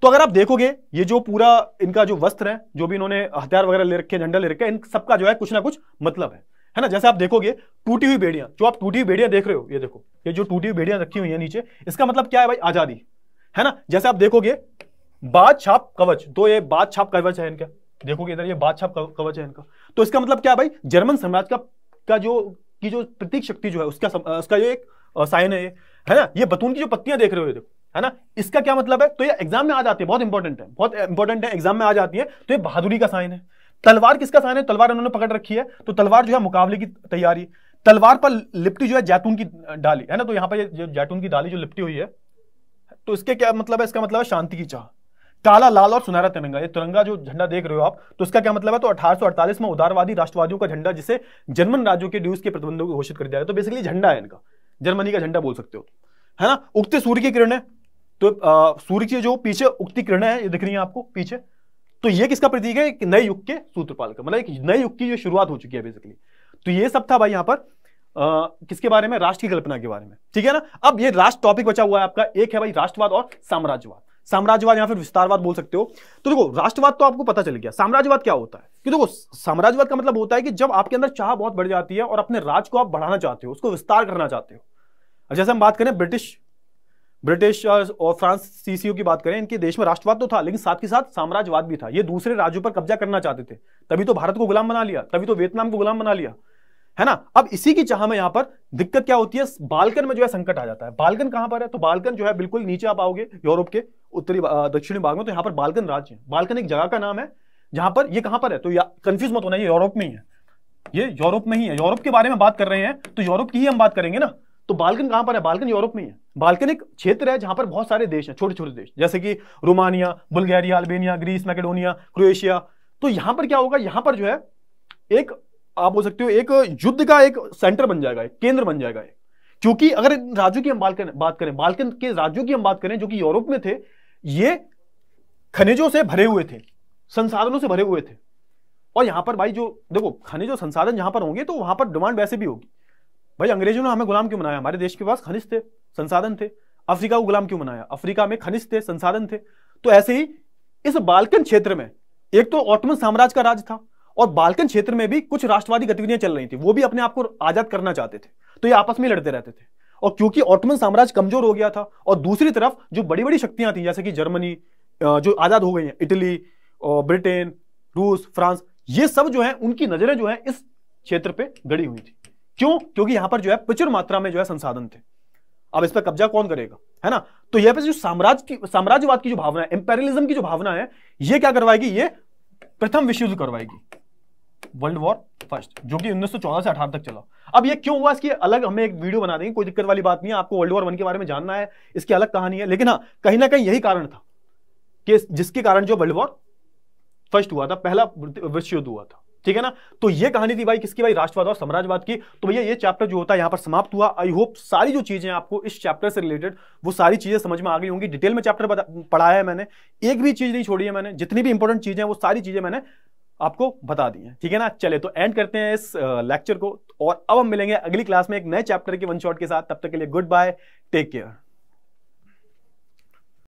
Speaker 1: तो अगर आप देखोगे ये जो पूरा इनका जो वस्त्र है जो भी इन्होंने हथियार वगैरह ले रखे झंडा ले रखे इन सबका जो है कुछ ना कुछ मतलब है है ना जैसे आप देखोगे टूटी हुई बेड़ियां जो आप टूटी हुई बेड़ियां देख रहे हो ये देखो ये जो टूटी हुई बेड़ियां रखी हुई है नीचे इसका मतलब क्या है भाई आजादी है ना जैसे आप देखोगे बाद छाप कवच तो ये बाद छाप कवच है इनका देखोगे इधर ये बाद छाप कवच है इनका तो इसका मतलब क्या है भाई जर्मन साम्राज्य का का जो की जो प्रतीक शक्ति जो है उसका उसका ये एक साइन है है ना ये बतून की जो पत्तियां देख रहे हो देखो है ना इसका क्या मतलब है तो ये एग्जाम में आ जाती है बहुत इंपॉर्टेंट है बहुत इंपॉर्टेंट है एग्जाम में आ जाती है तो ये बहादुरी का साइन है तलवार किसका साइन है तलवार उन्होंने पकड़ रखी है तो तलवार जो है मुकाबले की तैयारी तलवार पर लिपटी जो है जैतून की डाली है ना तो यहाँ पर जैतून की डाली जो लिपटी हुई है तो इसके क्या मतलब है इसका मतलब है शांति की चाह काला लाल और सुनहरा तिरंगा ये तिरंगा जो झंडा देख रहे हो आप तो इसका क्या मतलब है तो 1848 में उदारवादी राष्ट्रवादियों का झंडा जिसे जर्मन राज्यों के ड्यूज के प्रतिबंधों को घोषित कर दिया गया तो बेसिकली झंडा है इनका जर्मनी का झंडा बोल सकते हो है ना उगते सूर्य की है तो सूर्य की जो पीछे उगती किरण है ये दिख रही है आपको पीछे तो ये किसका प्रतीक है एक नए युग के सूत्रपाल का मतलब एक नए युग की जो शुरुआत हो चुकी है बेसिकली तो ये सब था भाई यहाँ पर आ, किसके बारे में राष्ट्र की कल्पना के बारे में ठीक है ना अब ये राष्ट्र टॉपिक बचा हुआ है आपका एक है भाई राष्ट्रवाद और साम्राज्यवाद साम्राज्यवाद या फिर विस्तारवाद बोल सकते हो तो देखो राष्ट्रवाद तो आपको पता चल गया साम्राज्यवाद क्या होता है कि देखो साम्राज्यवाद का मतलब होता है कि जब आपके अंदर चाह बहुत बढ़ जाती है और अपने राज को आप बढ़ाना चाहते हो उसको विस्तार करना चाहते हो जैसे हम बात करें ब्रिटिश ब्रिटिश और फ्रांस सीसीओ की बात करें इनके देश में राष्ट्रवाद तो था लेकिन साथ के साथ साम्राज्यवाद भी था ये दूसरे राज्यों पर कब्जा करना चाहते थे तभी तो भारत को गुलाम बना लिया तभी तो वियतनाम को गुलाम बना लिया है ना अब इसी की चाह में यहां पर दिक्कत क्या होती है बालकन में जो है संकट आ जाता है बालकन कहां पर है तो बालकन जो है बिल्कुल नीचे आप आओगे यूरोप के उत्तरी दक्षिणी भाग में तो यहां पर बालकन राज्य है बालकन एक जगह का नाम है जहां पर ये कहां पर है तो कंफ्यूज मत होना ये यूरोप में ही है ये यूरोप में ही है यूरोप के बारे में बात कर रहे हैं तो यूरोप की ही हम बात करेंगे ना तो बालकन कहां पर है बालकन यूरोप में ही है बालकन एक क्षेत्र है जहां पर बहुत सारे देश हैं छोटे छोटे देश जैसे कि Romania Bulgaria Albania Greece Macedonia Croatia तो यहां पर क्या होगा यहां पर जो है एक आप बोल सकते हो एक युद्ध का एक सेंटर बन जाएगा एक केंद्र बन जाएगा एक क्योंकि अगर राज्यों की हम बात करें बात करें बाल्कन के राज्यों की हम बात करें जो कि यूरोप में थे ये खनिजों से भरे हुए थे संसाधनों से भरे हुए थे और यहां पर भाई जो देखो खनिज और संसाधन जहां पर होंगे तो वहां पर डिमांड वैसे भी होगी भाई अंग्रेजों ने हमें गुलाम क्यों बनाया हमारे देश के पास खनिज थे संसाधन थे अफ्रीका को गुलाम क्यों बनाया अफ्रीका में खनिज थे संसाधन थे तो ऐसे ही इस बाल्कन क्षेत्र में एक तो ऑटोमन साम्राज्य का राज था और बालकन क्षेत्र में भी कुछ राष्ट्रवादी गतिविधियां चल रही थी वो भी अपने आप को आजाद करना चाहते थे तो ये आपस में लड़ते रहते थे और क्योंकि ऑटोमन साम्राज्य कमजोर हो गया था और दूसरी तरफ जो बड़ी बड़ी शक्तियां थी जैसे कि जर्मनी जो आजाद हो गई है इटली ब्रिटेन रूस फ्रांस ये सब जो है उनकी नजरें जो है इस क्षेत्र पे गड़ी हुई थी क्यों क्योंकि यहां पर जो है प्रचुर मात्रा में जो है संसाधन थे अब इस पर कब्जा कौन करेगा है ना तो यह पे जो साम्राज्य की साम्राज्यवाद की जो भावना है एम्पेरियलिज्म की जो भावना है यह क्या करवाएगी ये प्रथम विश्व युद्ध करवाएगी वर्ल्ड वॉर फर्स्ट जो कि 1914 से 18 तक चला अब ये क्यों हुआ इसकी अलग हमें एक वीडियो बना देंगे कोई दिक्कत वाली बात नहीं है आपको वर्ल्ड वॉर वन के बारे में जानना है इसकी अलग कहानी है लेकिन हाँ कहीं ना कहीं यही कारण था कि जिसके कारण जो वर्ल्ड वॉर फर्स्ट हुआ था पहला विश्व युद्ध हुआ था ठीक है ना तो ये कहानी थी भाई किसकी भाई राष्ट्रवाद और साम्राज्यवाद की तो भैया ये चैप्टर जो होता है यहां पर समाप्त हुआ आई होप सारी जो चीजें आपको इस चैप्टर से रिलेटेड वो सारी चीजें समझ में आ गई होंगी डिटेल में चैप्टर पढ़ाया है मैंने एक भी चीज नहीं छोड़ी है मैंने जितनी भी इंपॉर्टेंट चीजें वो सारी चीजें मैंने आपको बता दिए ठीक है ना चले तो एंड करते हैं इस लेक्चर को और अब हम मिलेंगे अगली क्लास में एक नए चैप्टर के वन शॉट के साथ तब तक के लिए गुड बाय टेक केयर